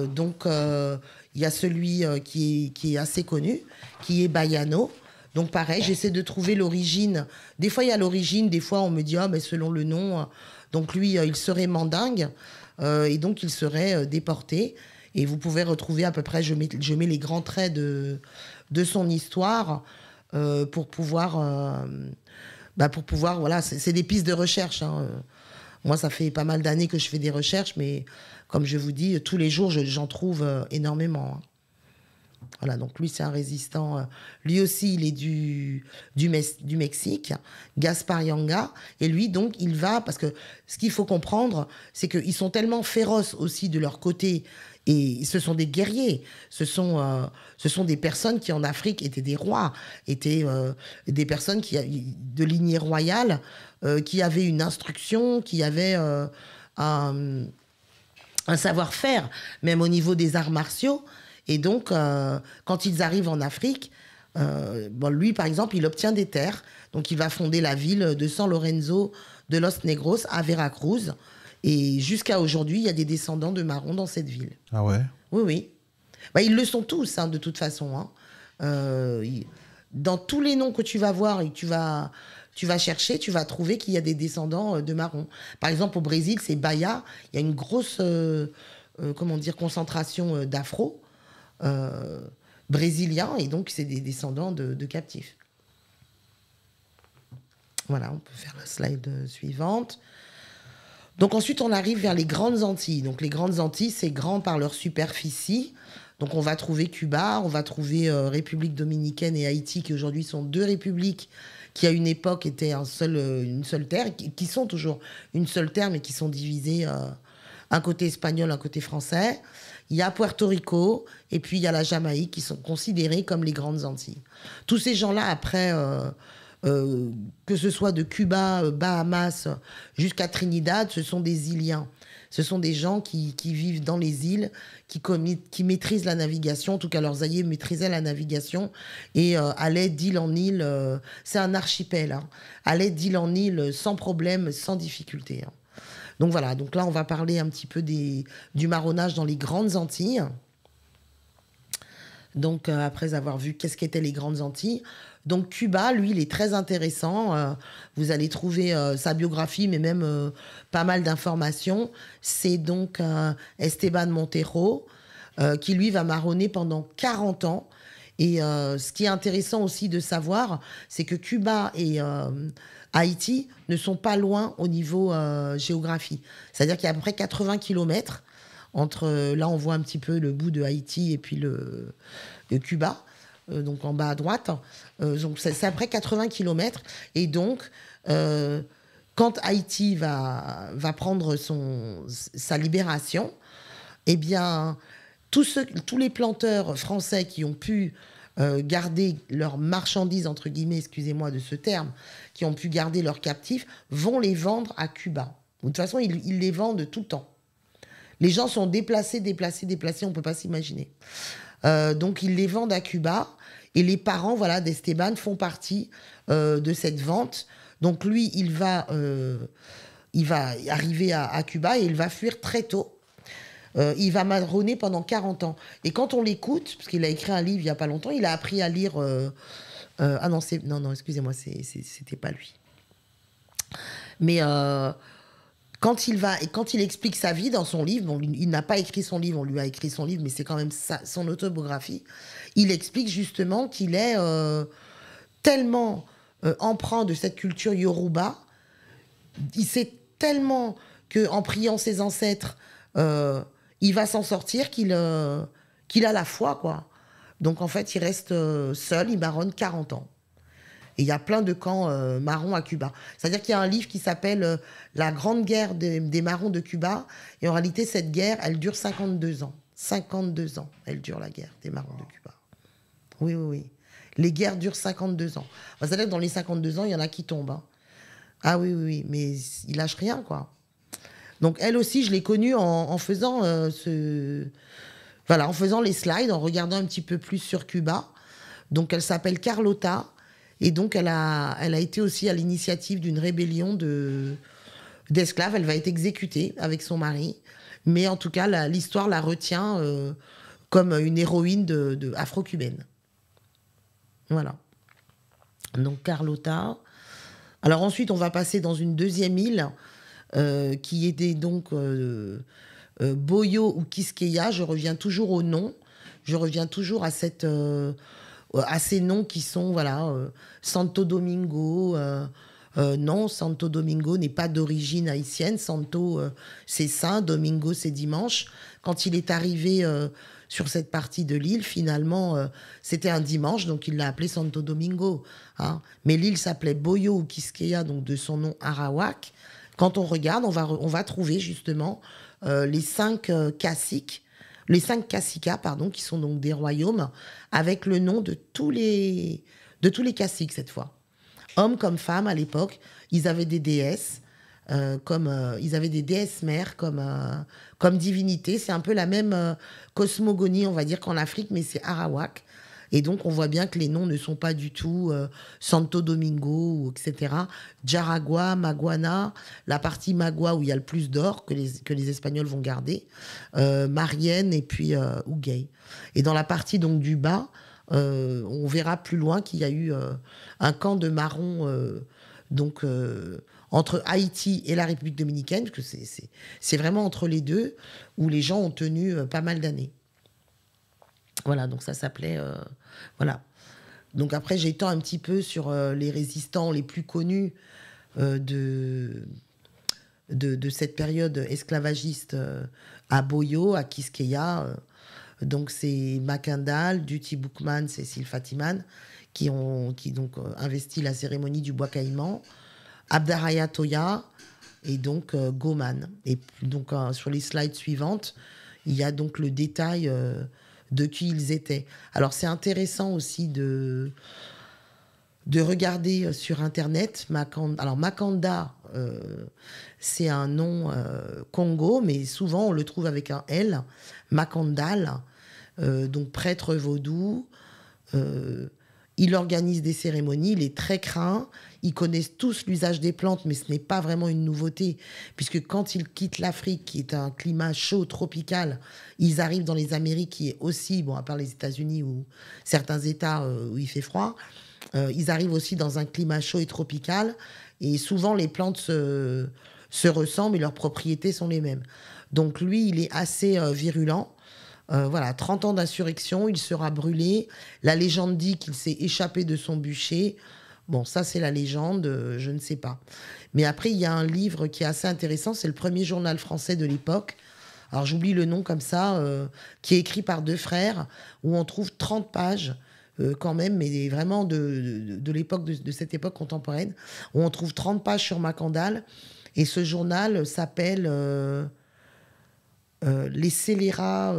donc, il y a celui qui est, assez connu, qui est Bayano. Donc pareil, j'essaie de trouver l'origine. Des fois, il y a l'origine, des fois, on me dit, ah, mais selon le nom, donc lui, il serait mandingue, et donc il serait déporté. Et vous pouvez retrouver à peu près, je mets, je mets les grands traits de, de son histoire euh, pour pouvoir... Euh, bah, pour pouvoir, voilà, c'est des pistes de recherche. Hein. Moi, ça fait pas mal d'années que je fais des recherches, mais comme je vous dis, tous les jours, j'en trouve euh, énormément. Hein. Voilà, donc lui, c'est un résistant. Lui aussi, il est du, du, du, Mexique, Gaspar Yanga. Et lui, donc, il va, parce que ce qu'il faut comprendre, c'est qu'ils sont tellement féroces aussi de leur côté et ce sont des guerriers, euh, ce sont, des personnes qui en Afrique étaient des rois, étaient euh, des personnes qui, de lignée royale, euh, qui avaient une instruction, qui avaient un, savoir-faire, même au niveau des arts martiaux. Et donc, quand ils arrivent en Afrique, lui, par exemple, il obtient des terres. Donc, il va fonder la ville de San Lorenzo de Los Negros à Veracruz. Et jusqu'à aujourd'hui, il y a des descendants de marrons dans cette ville. Ah ouais Oui, oui. Bah, ils le sont tous, hein, de toute façon. Hein. Euh, dans tous les noms que tu vas voir et que tu vas, chercher, tu vas trouver qu'il y a des descendants euh, de marrons. Par exemple, au Brésil, c'est Bahia. Il y a une grosse euh, comment dire, concentration d'afro brésiliens. Et donc, c'est des descendants de, de captifs. Voilà, on peut faire la slide suivante. Donc ensuite, on arrive vers les grandes Antilles. Donc les grandes Antilles, c'est grand par leur superficie. Donc on va trouver Cuba, on va trouver euh, République dominicaine et Haïti, qui aujourd'hui sont deux républiques qui à une époque étaient un seul, euh, une seule terre, qui, sont toujours une seule terre, mais qui sont divisées euh, un côté espagnol, un côté français. Il y a Puerto Rico et puis il y a la Jamaïque qui sont considérées comme les grandes Antilles. Tous ces gens-là, après euh, que ce soit de Cuba, euh, Bahamas, jusqu'à Trinidad, ce sont des Iliens. Ce sont des gens qui, vivent dans les îles, qui, maîtrisent la navigation. En tout cas, leurs aïeux maîtrisaient la navigation et allaient euh, d'île en île. c'est un archipel. allaient hein. d'île en île sans problème, sans difficulté. Hein. Donc voilà, donc là, on va parler un petit peu du marronnage dans les grandes Antilles. Donc, après avoir vu qu'est-ce qu'étaient les grandes Antilles, donc Cuba, lui, il est très intéressant. Euh, vous allez trouver euh, sa biographie, mais même euh, pas mal d'informations. C'est donc Esteban Montero qui, lui, va marronner pendant 40 ans. Et ce qui est intéressant aussi de savoir, c'est que Cuba et Haïti ne sont pas loin au niveau géographie. C'est-à-dire qu'il y a à peu près 80 kilomètres entre, là on voit un petit peu le bout de Haïti et puis le, le Cuba donc en bas à droite. Euh, donc c'est après 80 km. Et donc, euh, quand Haïti va, va prendre son, sa libération, eh bien, tous, tous les planteurs français qui ont pu euh, garder leurs marchandises, entre guillemets, excusez-moi de ce terme, qui ont pu garder leurs captifs, vont les vendre à Cuba. De toute façon, ils, les vendent tout le temps. Les gens sont déplacés, déplacés, déplacés, on ne peut pas s'imaginer. donc, ils les vendent à Cuba. Et les parents, voilà, d'Esteban font partie euh, de cette vente. Donc lui, il va, euh, il va arriver à, Cuba et il va fuir très tôt. Euh, il va marronner pendant 40 ans. Et quand on l'écoute, parce qu'il a écrit un livre il n'y a pas longtemps, il a appris à lire... ah non, non, non excusez-moi, c'était pas lui. Mais quand il va et quand il explique sa vie dans son livre, il n'a pas écrit son livre, on lui a écrit son livre, mais c'est quand même son autobiographie. Il explique justement qu'il est euh, tellement euh, emprunt de cette culture yoruba, il sait tellement que en priant ses ancêtres, euh, il va s'en sortir qu'il a la foi quoi. Donc en fait, il reste seul, il baronne 40 ans. Et il y a plein de camps euh, marrons à Cuba. C'est-à-dire qu'il y a un livre qui s'appelle euh, La Grande Guerre des, marrons de Cuba. Et en réalité, cette guerre, elle dure 52 ans. 52 ans, elle dure la guerre des marrons de Cuba. Oui, oui, oui. Les guerres durent 52 ans. Bah, c'est-à-dire que dans les 52 ans, il y en a qui tombent. Hein. Ah oui, oui, oui, mais ils lâchent rien, quoi. Donc elle aussi, je l'ai connue en, en faisant euh, ce... Voilà, en faisant les slides, en regardant un petit peu plus sur Cuba. Donc elle s'appelle Carlota. Et donc, elle a, elle a été aussi à l'initiative d'une rébellion de, d'esclaves. Elle va être exécutée avec son mari. Mais en tout cas, l'histoire la retient euh, comme une héroïne de, afro-cubaine. Voilà. Donc, Carlota. Alors ensuite, on va passer dans une deuxième île euh, qui était donc euh, Boyo ou Kiskeya. Je reviens toujours au nom. Je reviens toujours à cette euh, à ces noms qui sont, voilà, euh, Santo Domingo. Euh, non, Santo Domingo n'est pas d'origine haïtienne. Santo, c'est saint, Domingo, c'est dimanche. Quand il est arrivé sur cette partie de l'île, finalement, c'était un dimanche, donc il l'a appelé Santo Domingo. Hein. Mais l'île s'appelait Boyo ou Quisqueya, donc de son nom Arawak. Quand on regarde, on va, on va trouver justement les cinq caciques les cinq caciques, pardon, qui sont donc des royaumes, avec le nom de tous les, de tous les caciques cette fois. Hommes comme femmes à l'époque, ils avaient des déesses, euh, comme euh, ils avaient des déesses mères comme, euh, comme divinités. C'est un peu la même cosmogonie, on va dire, qu'en Afrique, mais c'est Arawak. Et donc, on voit bien que les noms ne sont pas du tout euh, Santo Domingo, etc. Jaragua, Maguana, la partie Magua où il y a le plus d'or que les, que les Espagnols vont garder, euh, Marienne et puis euh, Uguay. Et dans la partie donc du bas, euh, on verra plus loin qu'il y a eu euh, un camp de marrons donc entre Haïti et la République dominicaine, parce que c'est vraiment entre les deux, où les gens ont tenu pas mal d'années. Voilà, donc ça s'appelait. Euh, voilà. Donc après, j'étends un petit peu sur euh, les résistants les plus connus euh, de, de, cette période esclavagiste à Boyo, à Kiskeya. donc c'est Mackendal, Duty Bookman, Cécile Fatiman qui ont qui donc investi la cérémonie du bois caïman, Abdaraya Toya et donc Goman. Et donc sur les slides suivantes, il y a donc le détail de qui ils étaient. Alors c'est intéressant aussi de de regarder euh, sur internet Makanda. Alors Makanda, euh, c'est un nom euh, Congo, mais souvent on le trouve avec un L. Makandal, donc prêtre vaudou. il organise des cérémonies, il est très craint, ils connaissent tous l'usage des plantes, mais ce n'est pas vraiment une nouveauté, puisque quand ils quittent l'Afrique, qui est un climat chaud, tropical, ils arrivent dans les Amériques, qui est aussi, bon, à part les États-Unis ou certains États euh, où il fait froid, euh, ils arrivent aussi dans un climat chaud et tropical, et souvent les plantes se, ressemblent et leurs propriétés sont les mêmes. Donc lui, il est assez euh, virulent. voilà, 30 ans d'insurrection, il sera brûlé. La légende dit qu'il s'est échappé de son bûcher. Bon, ça c'est la légende, euh, je ne sais pas. Mais après, il y a un livre qui est assez intéressant, c'est le premier journal français de l'époque. Alors j'oublie le nom comme ça, euh, qui est écrit par deux frères, où on trouve 30 pages euh, quand même, mais vraiment de, de, l'époque, de, cette époque contemporaine, où on trouve 30 pages sur Macandal. Et ce journal s'appelle Les scélérats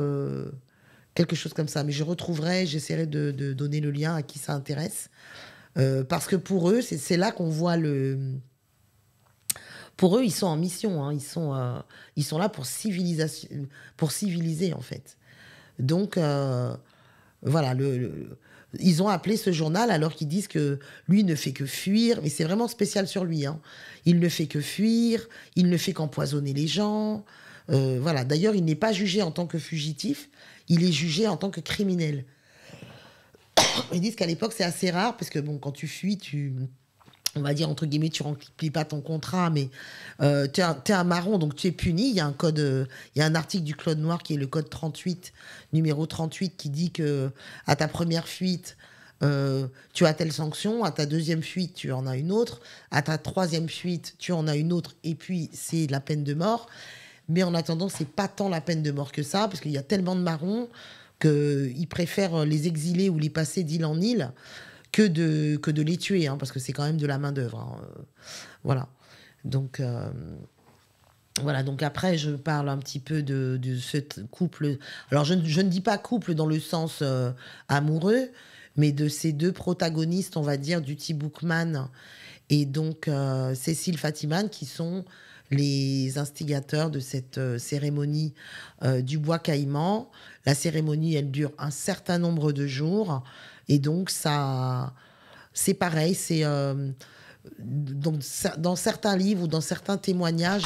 quelque chose comme ça. Mais je retrouverai, j'essaierai de, de, donner le lien à qui ça intéresse. Euh, parce que pour eux, c'est là qu'on voit le. Pour eux, ils sont en mission. Hein. Ils, sont, euh, ils sont là pour, civilisation, pour civiliser, en fait. Donc, euh, voilà, le, ils ont appelé ce journal alors qu'ils disent que lui ne fait que fuir. Mais c'est vraiment spécial sur lui. Hein. Il ne fait que fuir, il ne fait qu'empoisonner les gens. voilà. D'ailleurs, il n'est pas jugé en tant que fugitif, il est jugé en tant que criminel. Ils disent qu'à l'époque, c'est assez rare, parce que bon, quand tu fuis, tu on va dire entre guillemets, tu remplis pas ton contrat, mais euh, tu es, un marron, donc tu es puni. Il y a un code, euh, il y a un article du Code Noir qui est le code 38, numéro 38, qui dit que à ta première fuite, euh, tu as telle sanction, à ta deuxième fuite, tu en as une autre, à ta troisième fuite, tu en as une autre, et puis c'est la peine de mort. Mais en attendant, c'est pas tant la peine de mort que ça, parce qu'il y a tellement de marrons qu'ils préfèrent les exiler ou les passer d'île en île que de, que de les tuer, hein, parce que c'est quand même de la main-d'œuvre. Hein. Voilà. Donc. Euh, voilà, donc après, je parle un petit peu de, ce couple. Alors, je, ne dis pas couple dans le sens euh, amoureux, mais de ces deux protagonistes, on va dire, du T. Bookman et donc euh, Cécile Fatiman, qui sont les instigateurs de cette cérémonie du bois caïman la cérémonie, elle dure un certain nombre de jours. Et donc, ça, c'est pareil. C'est euh, dans, certains livres ou dans certains témoignages,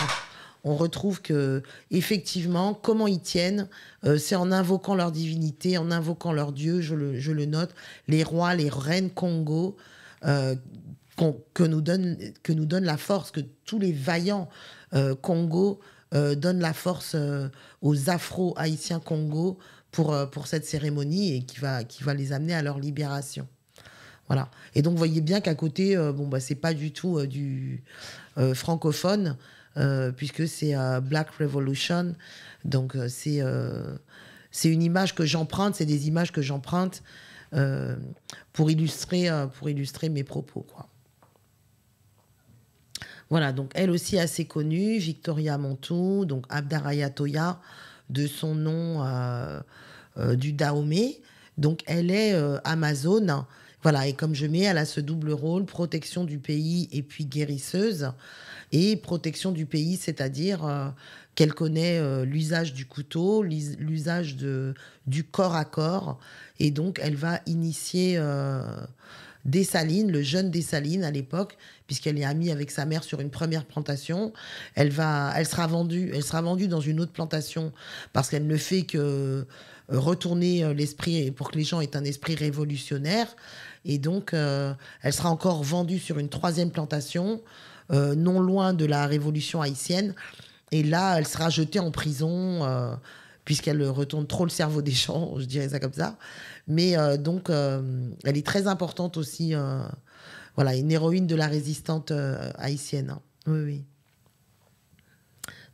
on retrouve que effectivement, comment ils tiennent, euh, c'est en invoquant leur divinité, en invoquant leur dieu. Je le, note. Les rois, les reines Congo. Euh, que nous donne que nous donne la force que tous les vaillants Congo euh, donne la force euh, aux Afro-Haïtiens Congo pour, euh, pour cette cérémonie et qui va, qui va les amener à leur libération. Voilà. Et donc, vous voyez bien qu'à côté, bon, bah, c'est pas du tout du francophone, puisque c'est Black Revolution. Donc, c'est c'est une image que j'emprunte, c'est des images que j'emprunte pour, illustrer, pour illustrer mes propos. Quoi. Voilà, donc elle aussi assez connue, Victoria Montou, donc Abdarayatoya, Toya, de son nom euh, euh, du Dahomey. Donc elle est amazon euh, Amazone. Voilà, et comme je mets, elle a ce double rôle, protection du pays et puis guérisseuse. Et protection du pays, c'est-à-dire qu'elle connaît l'usage du couteau, l'usage du corps à corps. Et donc, elle va initier Dessalines, le jeune Dessalines à l'époque, puisqu'elle est amie avec sa mère sur une première plantation. Elle, va, elle, sera vendue, elle sera vendue dans une autre plantation parce qu'elle ne fait que euh, retourner euh, l'esprit pour que les gens aient un esprit révolutionnaire. Et donc, euh, elle sera encore vendue sur une troisième plantation, non loin de la révolution haïtienne. Et là, elle sera jetée en prison puisqu'elle retourne trop le cerveau des gens, je dirais ça comme ça. Mais euh, donc, euh, elle est très importante aussi. Euh, voilà, une héroïne de la résistante haïtienne. Hein. Oui, oui.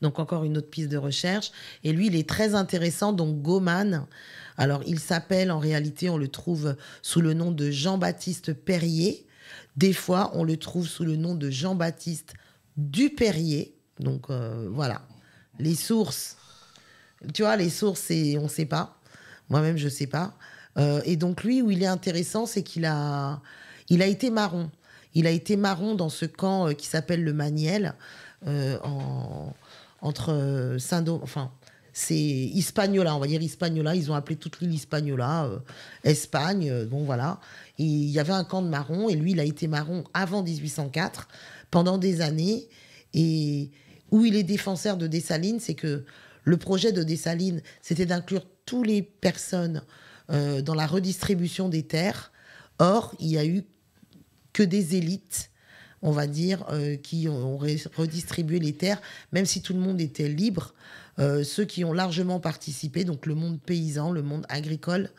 Donc encore une autre piste de recherche. Et lui, il est très intéressant, donc Goman. Alors il s'appelle, en réalité, on le trouve sous le nom de Jean-Baptiste Perrier. Des fois, on le trouve sous le nom de Jean-Baptiste Dupérier. Donc voilà, les sources tu vois, les sources, on ne sait pas. Moi-même, je ne sais pas. Euh, et donc, lui, où il est intéressant, c'est qu'il a, il a été marron. Il a été marron dans ce camp euh, qui s'appelle le Maniel, euh, entre saint Enfin, c'est Hispaniola, on va dire Hispaniola. Ils ont appelé toute l'île Hispaniola, Espagne, bon voilà. il y avait un camp de marron, et lui, il a été marron avant 1804, pendant des années. Et où il est défenseur de Dessalines, c'est que le projet de Dessaline, c'était d'inclure toutes les personnes euh, dans la redistribution des terres. Or, il n'y a eu que des élites, on va dire, euh, qui ont, redistribué les terres, même si tout le monde était libre. Euh, ceux qui ont largement participé, donc le monde paysan, le monde agricole,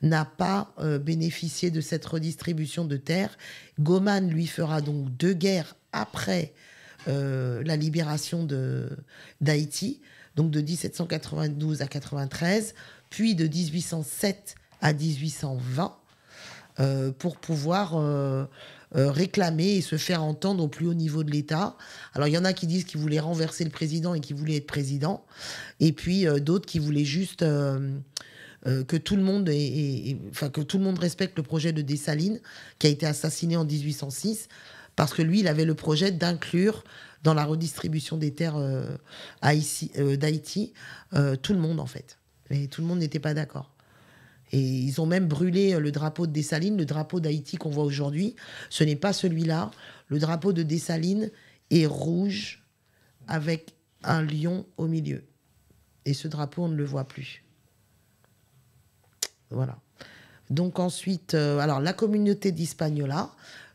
n'a pas bénéficié de cette redistribution de terres. Goman lui fera donc deux guerres après la libération d'Haïti donc de 1792 à 93, puis de 1807 à 1820, euh, pour pouvoir euh, euh, réclamer et se faire entendre au plus haut niveau de l'État. Alors il y en a qui disent qu'ils voulaient renverser le président et qu'ils voulaient être président, et puis d'autres qui voulaient juste que tout le monde enfin que tout le monde respecte le projet de Dessalines qui a été assassiné en 1806 parce que lui il avait le projet d'inclure dans la redistribution des terres euh, à euh, d'Haïti, euh, tout le monde en fait. Mais tout le monde n'était pas d'accord. Et ils ont même brûlé le drapeau de Dessalines, le drapeau d'Haïti qu'on voit aujourd'hui. Ce n'est pas celui-là. Le drapeau de Dessalines est rouge avec un lion au milieu. Et ce drapeau, on ne le voit plus. Voilà. Donc ensuite, alors la communauté d'Hispaniola,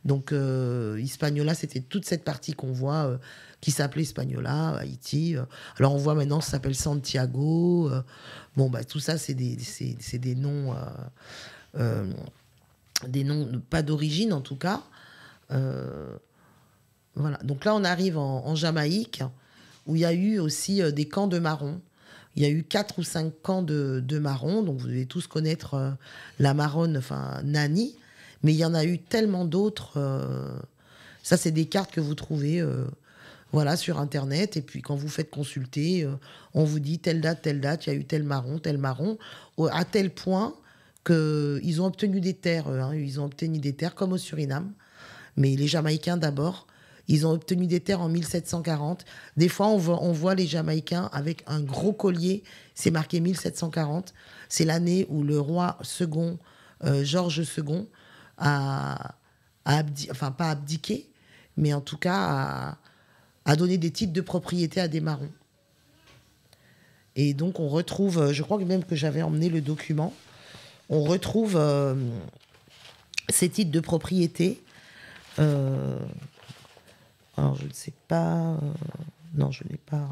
donc, euh, Hispaniola, c'était toute cette partie qu'on voit euh, qui s'appelait Hispaniola, Haïti. Euh. Alors, on voit maintenant, ça s'appelle Santiago. bon, bah, tout ça, c'est des, noms, des noms pas d'origine en tout cas. voilà. Donc là, on arrive en, Jamaïque, où il y a eu aussi des camps de marrons. Il y a eu quatre ou cinq camps de, de marrons, donc vous devez tous connaître la marronne, enfin Nani, mais il y en a eu tellement d'autres. Euh, ça, c'est des cartes que vous trouvez euh, voilà, sur Internet. Et puis, quand vous faites consulter, euh, on vous dit telle date, telle date, il y a eu tel marron, tel marron, à tel point qu'ils ont obtenu des terres. Hein. ils ont obtenu des terres comme au Suriname. Mais les Jamaïcains d'abord, ils ont obtenu des terres en 1740. Des fois, on voit, on voit les Jamaïcains avec un gros collier. C'est marqué 1740. C'est l'année où le roi second, Georges II, à, enfin pas abdiquer, mais en tout cas à, donner des titres de propriété à des marrons. Et donc on retrouve, je crois même que j'avais emmené le document, on retrouve euh, ces titres de propriété. Euh, je ne sais pas, euh, non je n'ai pas.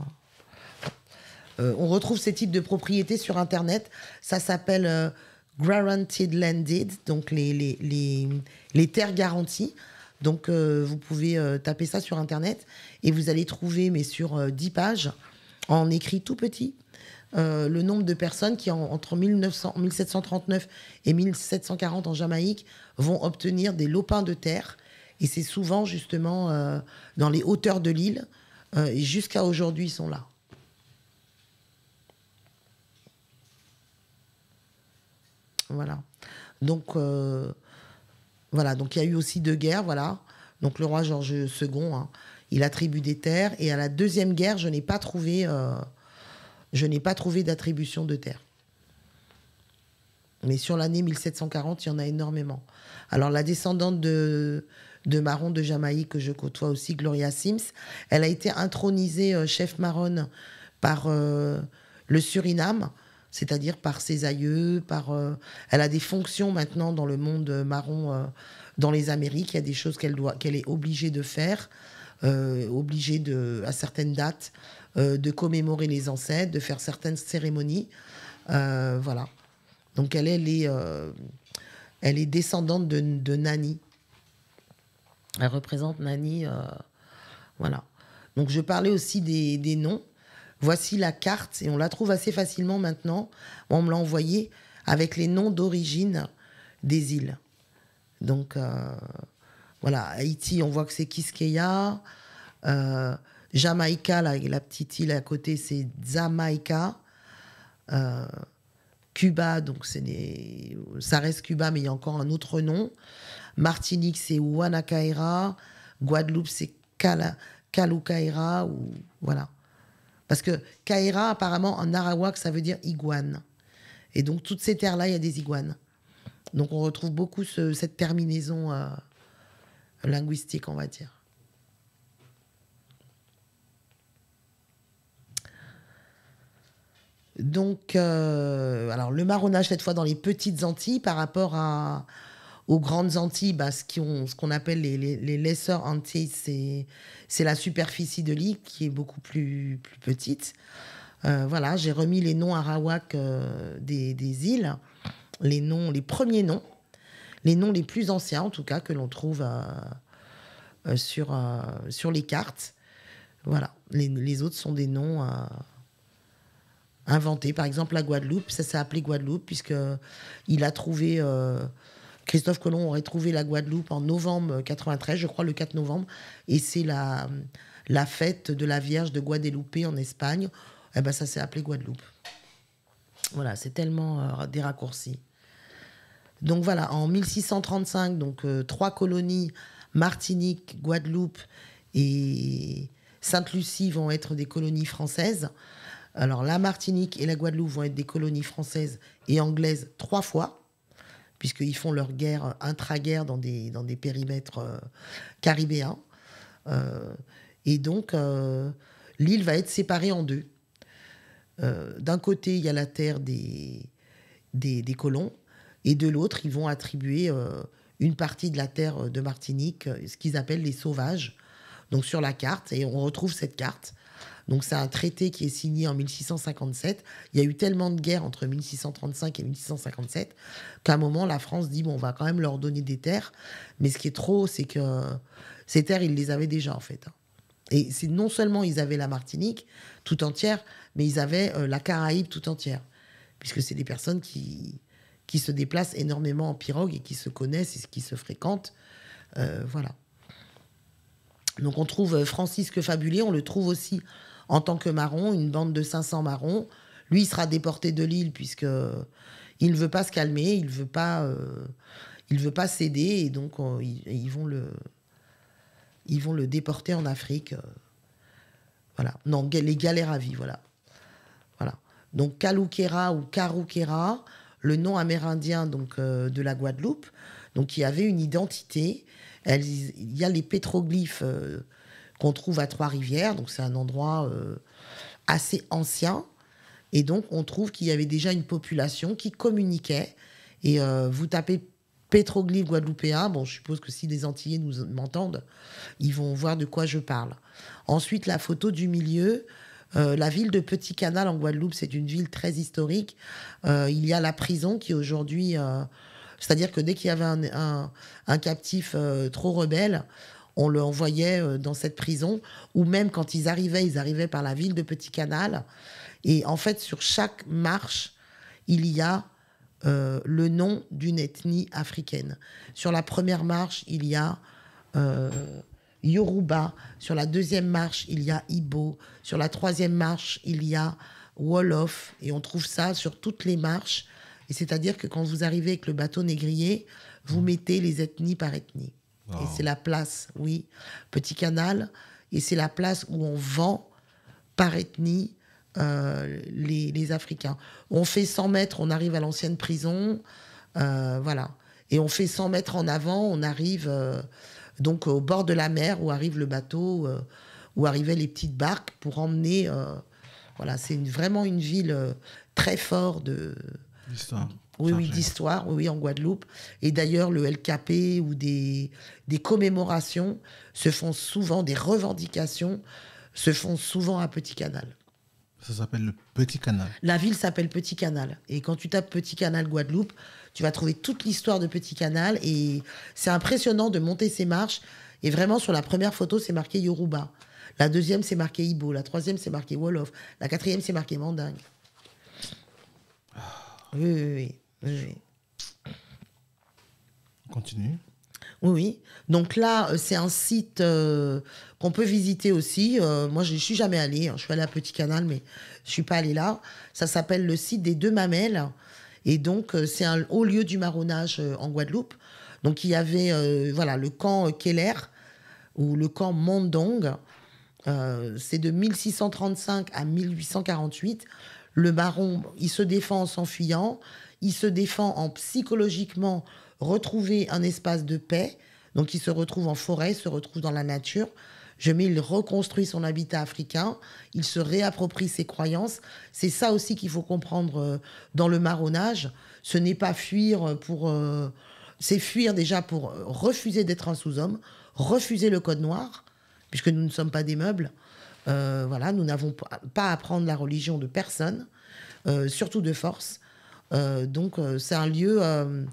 on retrouve ces titres de propriété sur Internet. Ça s'appelle guaranteed landed, donc les, les, terres garanties. Donc euh, vous pouvez euh, taper ça sur Internet et vous allez trouver, mais sur 10 euh, pages, en écrit tout petit, le nombre de personnes qui, entre 1739 et 1740 en Jamaïque, vont obtenir des lopins de terre. Et c'est souvent justement dans les hauteurs de l'île. et jusqu'à aujourd'hui, ils sont là. Voilà. Donc, euh, voilà. Donc, il y a eu aussi deux guerres, voilà. Donc, le roi Georges II, hein, il attribue des terres. Et à la deuxième guerre, je n'ai pas trouvé, euh, je n'ai pas trouvé d'attribution de terres. Mais sur l'année 1740, il y en a énormément. Alors, la descendante de, de marron de Jamaïque que je côtoie aussi, Gloria Sims. Elle a été intronisée euh, chef Marron par le Suriname c'est-à-dire par ses aïeux, par. Euh, elle a des fonctions maintenant dans le monde euh, marron, euh, dans les Amériques. Il y a des choses qu'elle doit, qu'elle est obligée de faire, obligée de, à certaines dates, de commémorer les ancêtres, de faire certaines cérémonies, voilà. Donc elle, est, elle est descendante de, Nani. Elle représente Nani, voilà. Donc je parlais aussi des noms voici la carte, et on la trouve assez facilement maintenant. On me l'a envoyée avec les noms d'origine des îles. Donc euh, voilà, Haïti, on voit que c'est Kiskeya. Euh, Jamaïca, la, petite île à côté, c'est Zamaïka. Euh, Cuba, donc ça reste Cuba, mais il y a encore un autre nom. Martinique, c'est Huanacaira. Guadeloupe, c'est kalukaira Ou... Voilà. Parce que Kaera, apparemment, en Arawak, ça veut dire iguane. Et donc, toutes ces terres-là, il y a des iguanes. Donc, on retrouve beaucoup cette terminaison euh, linguistique, on va dire. Donc, euh, alors le marronnage cette fois dans les petites Antilles par rapport à, aux grandes Antilles, bah, ce qu'on appelle les, les, les, lesser Antilles, c'est la superficie de l'île qui est beaucoup plus, plus petite. Euh, voilà, j'ai remis les noms arawak euh, des, îles, les noms, les premiers noms, les noms les plus anciens en tout cas que l'on trouve euh, sur, sur les cartes. Voilà, les, les autres sont des noms inventés. Par exemple, la Guadeloupe, ça s'est appelé Guadeloupe puisque il a trouvé Christophe Colomb aurait trouvé la Guadeloupe en novembre 93, je crois le 4 novembre, et c'est la, fête de la Vierge de Guadeloupe en Espagne. Eh ben, ça s'est appelé Guadeloupe. Voilà, c'est tellement euh, des raccourcis. Donc voilà, en 1635, donc euh, trois colonies, Martinique, Guadeloupe et Sainte-Lucie vont être des colonies françaises. Alors la Martinique et la Guadeloupe vont être des colonies françaises et anglaises trois fois puisqu'ils font leur guerre euh, intra-guerre dans des, dans des périmètres euh, caribéens. Euh, et donc, l'île va être séparée en deux. D'un côté, il y a la terre des, des, des colons, et de l'autre, ils vont attribuer une partie de la terre de Martinique, ce qu'ils appellent les sauvages, donc sur la carte, et on retrouve cette carte donc c'est un traité qui est signé en 1657. Il y a eu tellement de guerres entre 1635 et 1657 qu'à un moment, la France dit, bon, on va quand même leur donner des terres. Mais ce qui est trop, c'est que ces terres, ils les avaient déjà, en fait. Et c'est non seulement ils avaient la Martinique tout entière, mais ils avaient euh, la Caraïbe tout entière. Puisque c'est des personnes qui, qui se déplacent énormément en pirogue et qui se connaissent et qui se fréquentent. Euh, voilà. Donc on trouve euh, Francisque fabulé, on le trouve aussi en tant que marron, une bande de 500 marrons. Lui, il sera déporté de l'île puisque il ne veut pas se calmer, il ne veut pas, euh, veut pas céder et donc euh, ils, vont le, ils vont le déporter en Afrique. Euh, voilà, non, les galères à vie, voilà, voilà. Donc Kaloukera ou Karoukera, le nom amérindien donc de la Guadeloupe, donc il avait une identité. il y a les pétroglyphes qu'on trouve à Trois-Rivières. Donc c'est un endroit euh, assez ancien. Et donc on trouve qu'il y avait déjà une population qui communiquait. Et euh, vous tapez pétroglyphes guadeloupéens, bon je suppose que si les Antillais nous m'entendent, ils vont voir de quoi je parle. Ensuite la photo du milieu, euh, la ville de Petit Canal en Guadeloupe, c'est une ville très historique. il y a la prison qui aujourd'hui, c'est-à-dire que dès qu'il y avait un captif trop rebelle, on le envoyait euh, dans cette prison, ou même quand ils arrivaient, ils arrivaient par la ville de Petit Canal. Et en fait, sur chaque marche, il y a euh, le nom d'une ethnie africaine. Sur la première marche, il y a euh, Yoruba. Sur la deuxième marche, il y a Ibo. Sur la troisième marche, il y a Wolof. Et on trouve ça sur toutes les marches. Et c'est-à-dire que quand vous arrivez avec le bateau négrier, vous mmh. mettez les ethnies par ethnie. Et ah. c'est la place, oui, Petit Canal. Et c'est la place où on vend par ethnie euh, les, Africains. On fait 100 mètres, on arrive à l'ancienne prison. Euh, voilà. Et on fait 100 mètres en avant, on arrive euh, donc au bord de la mer où arrive le bateau, où arrivaient les petites barques pour emmener. voilà, c'est vraiment une ville très forte de, oui, oui, d'histoire, oui, en Guadeloupe. Et d'ailleurs, le LKP ou des, des commémorations se font souvent, des revendications se font souvent à Petit Canal. Ça s'appelle le Petit Canal. La ville s'appelle Petit Canal. Et quand tu tapes Petit Canal Guadeloupe, tu vas trouver toute l'histoire de Petit Canal. Et c'est impressionnant de monter ces marches. Et vraiment, sur la première photo, c'est marqué Yoruba. La deuxième, c'est marqué Ibo. La troisième, c'est marqué Wolof. La quatrième, c'est marqué Mandingue. Ah. Oui, oui, oui continue. Oui, Donc là, euh, c'est un site euh, qu'on peut visiter aussi. Euh, moi, je suis jamais allée. Hein. Je suis allée à Petit Canal, mais je suis pas allée là. Ça s'appelle le site des deux mamelles. Et donc, c'est un haut lieu du marronnage en Guadeloupe. Donc, il y avait voilà, le camp Keller ou le camp Mandong. c'est de 1635 à 1848. Le baron, il se défend en s'enfuyant il se défend en psychologiquement retrouver un espace de paix. Donc il se retrouve en forêt, se retrouve dans la nature. Je mets, il reconstruit son habitat africain, il se réapproprie ses croyances. C'est ça aussi qu'il faut comprendre euh, dans le marronnage. Ce n'est pas fuir pour... Euh, c'est fuir déjà pour euh, refuser d'être un sous-homme, refuser le code noir, puisque nous ne sommes pas des meubles. voilà, nous n'avons pas à prendre la religion de personne, surtout de force. Euh, donc, euh, c'est un lieu, euh,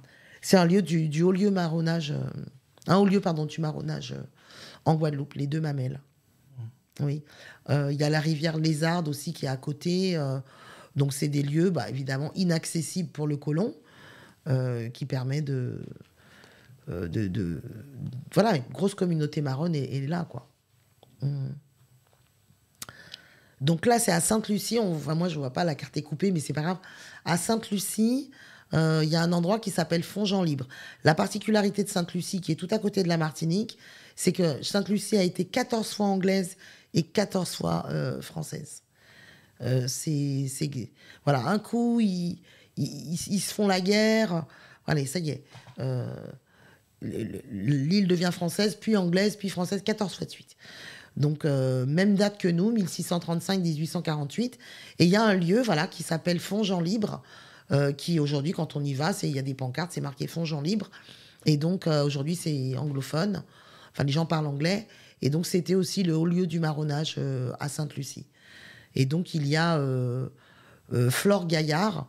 c'est un lieu du, haut lieu marronnage, un haut lieu, pardon, du marronnage en Guadeloupe, les deux mamelles. Mmh. Oui. Il y a la rivière Lézarde aussi qui est à côté. donc, c'est des lieux, bah, évidemment, inaccessibles pour le colon, qui permet de, de, voilà, une grosse communauté marronne est, là, quoi. Mmh. Donc là, c'est à Sainte-Lucie. moi, je ne vois pas la carte est coupée, mais c'est pas grave. À Sainte-Lucie, euh, il y a un endroit qui s'appelle Fond Libre. La particularité de Sainte-Lucie, qui est tout à côté de la Martinique, c'est que Sainte-Lucie a été 14 fois anglaise et 14 fois euh, française. Euh, c'est voilà, un coup ils, se font la guerre. Allez, ça y est. L'île devient française, puis anglaise, puis française, 14 fois de suite. Donc, euh, même date que nous, 1635-1848. Et il y a un lieu voilà, qui s'appelle Jean Libre, euh, qui aujourd'hui, quand on y va, il y a des pancartes, c'est marqué Jean Libre. Et donc, euh, aujourd'hui, c'est anglophone. Enfin, les gens parlent anglais. Et donc, c'était aussi le haut lieu du marronnage à Sainte-Lucie. Et donc, il y a Flore Gaillard.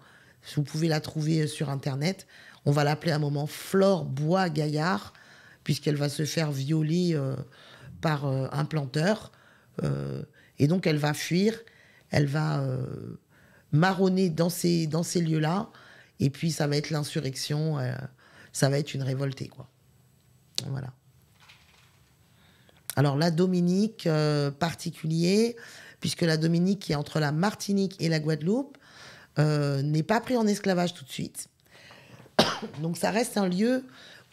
Vous pouvez la trouver sur Internet. On va l'appeler à un moment Flore Bois Gaillard, puisqu'elle va se faire violer par euh, un planteur. Euh, et donc elle va fuir, elle va euh, marronner dans ces, dans ces lieux-là. Et puis ça va être l'insurrection, ça va être une révoltée. Quoi. Voilà. Alors la Dominique, particulier, puisque la Dominique qui est entre la Martinique et la Guadeloupe, n'est pas prise en esclavage tout de suite. Donc ça reste un lieu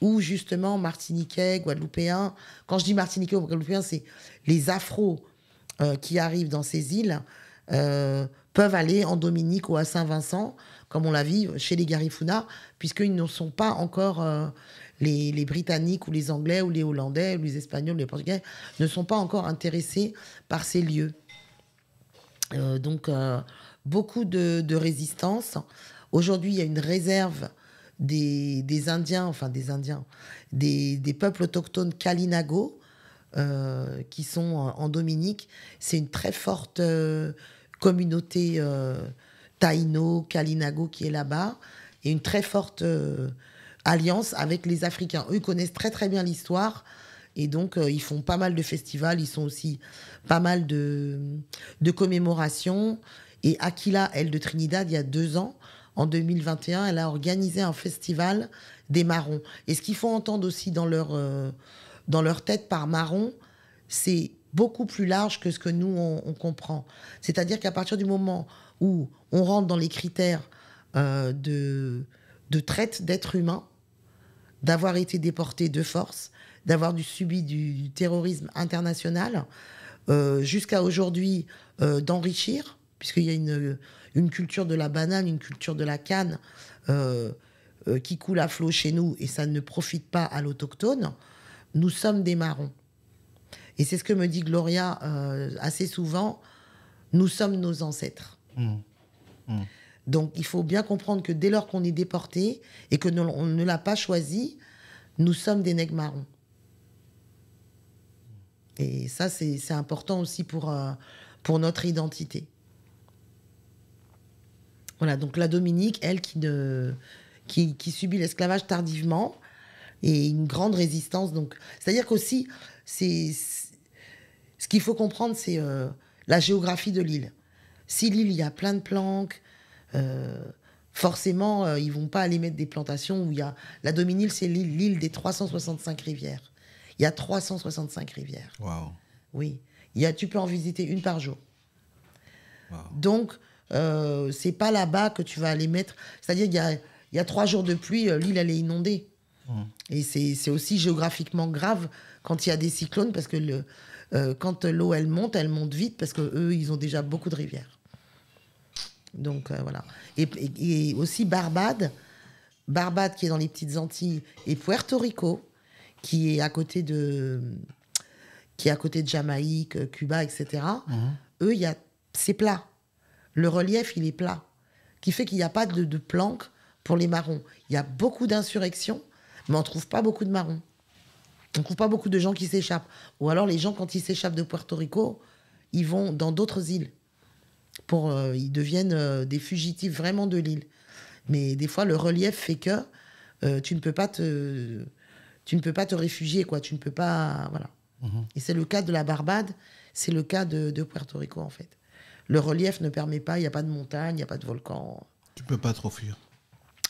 où justement Martiniquais, Guadeloupéens, quand je dis Martiniquais ou Guadeloupéens, c'est les Afros euh, qui arrivent dans ces îles euh, peuvent aller en Dominique ou à Saint-Vincent, comme on l'a vu chez les Garifuna, puisqu'ils ne sont pas encore euh, les, Britanniques ou les Anglais ou les Hollandais ou les Espagnols ou les Portugais ne sont pas encore intéressés par ces lieux. donc beaucoup de, de résistance. Aujourd'hui, il y a une réserve des, des, Indiens, enfin des Indiens, des, des peuples autochtones Kalinago, euh, qui sont en Dominique. C'est une très forte euh, communauté euh, Taïno, Kalinago qui est là-bas, et une très forte euh, alliance avec les Africains. Eux connaissent très très bien l'histoire. Et donc, ils font pas mal de festivals, ils sont aussi pas mal de, de commémorations. Et Aquila, elle de Trinidad, il y a deux ans, en 2021, elle a organisé un festival des marrons. Et ce qu'ils font entendre aussi dans leur, euh, dans leur tête par marron, c'est beaucoup plus large que ce que nous, on, comprend. C'est-à-dire qu'à partir du moment où on rentre dans les critères euh, de, de traite d'êtres humains, d'avoir été déporté de force, d'avoir du, subi du terrorisme international, euh, jusqu'à aujourd'hui d'enrichir, puisqu'il y a une une culture de la banane, une culture de la canne euh, euh, qui coule à flot chez nous et ça ne profite pas à l'autochtone, nous sommes des marrons. Et c'est ce que me dit Gloria euh, assez souvent, nous sommes nos ancêtres. Mmh. Mmh. Donc il faut bien comprendre que dès lors qu'on est déporté et que ne l'a pas choisi, nous sommes des nègres marrons. Et ça, c'est important aussi pour, pour notre identité. Voilà, donc la Dominique, elle qui, de, qui, subit l'esclavage tardivement et une grande résistance. Donc, c'est-à-dire qu'aussi, c'est ce qu'il faut comprendre, c'est euh, la géographie de l'île. Si l'île, il y a plein de planques, euh, forcément, ils euh, ils vont pas aller mettre des plantations où il y a la Dominique, c'est l'île des 365 rivières. Il y a 365 rivières. Waouh Oui, il y a, tu peux en visiter une par jour. Wow. Donc, euh, c'est pas là-bas que tu vas aller mettre. C'est-à-dire qu'il y a, il y a trois jours de pluie, euh, l'île, elle est inondée. Mmh. Et c'est aussi géographiquement grave quand il y a des cyclones, parce que le, euh, quand l'eau, elle monte, elle monte vite, parce que eux ils ont déjà beaucoup de rivières. Donc voilà. Et, aussi Barbade, Barbade qui est dans les petites Antilles, et Puerto Rico, qui est à côté de, qui est à côté de Jamaïque, Cuba, etc. Mmh. Eux, il y a c'est plat le relief, il est plat, qui fait qu'il n'y a pas de, planque pour les marrons. Il y a beaucoup d'insurrections, mais on trouve pas beaucoup de marrons. On ne trouve pas beaucoup de gens qui s'échappent. Ou alors les gens, quand ils s'échappent de Puerto Rico, ils vont dans d'autres îles. Pour, euh, ils deviennent euh, des fugitifs vraiment de l'île. Mais des fois, le relief fait que euh, tu ne peux pas te, tu ne peux pas te réfugier, quoi. Tu ne peux pas, voilà. Mhm. Et c'est le cas de la Barbade, c'est le cas de, de Puerto Rico, en fait le relief ne permet pas, il n'y a pas de montagne, il n'y a pas de volcan. Tu peux pas trop fuir.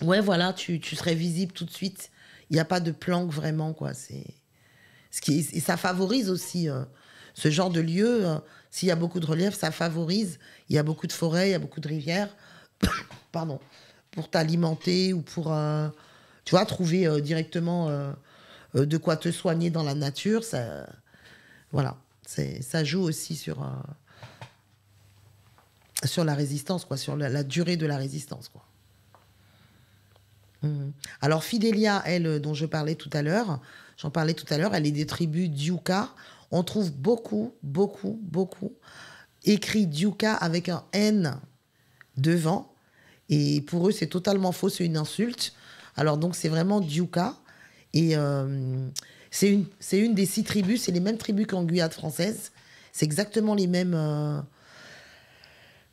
Ouais, voilà, tu, serais visible tout de suite. Il n'y a pas de planque vraiment, quoi. C'est ce qui et ça favorise aussi euh, ce genre de lieu. Euh, s'il y a beaucoup de relief, ça favorise. Il y a beaucoup de forêts, il y a beaucoup de rivières. Pardon, pour t'alimenter ou pour, euh, tu vois, trouver directement de quoi te soigner dans la nature. Ça, voilà, ça joue aussi sur sur la résistance, quoi, sur la, durée de la résistance. Quoi. Mmh. Alors Fidelia, elle, euh, dont je parlais tout à l'heure, j'en parlais tout à l'heure, elle est des tribus Diuka. On trouve beaucoup, beaucoup, beaucoup écrit Diuka avec un N devant. Et pour eux, c'est totalement faux, c'est une insulte. Alors donc, c'est vraiment Diuka. Et euh, c'est une, une, des six tribus, c'est les mêmes tribus qu'en Guyade française. C'est exactement les mêmes... Euh,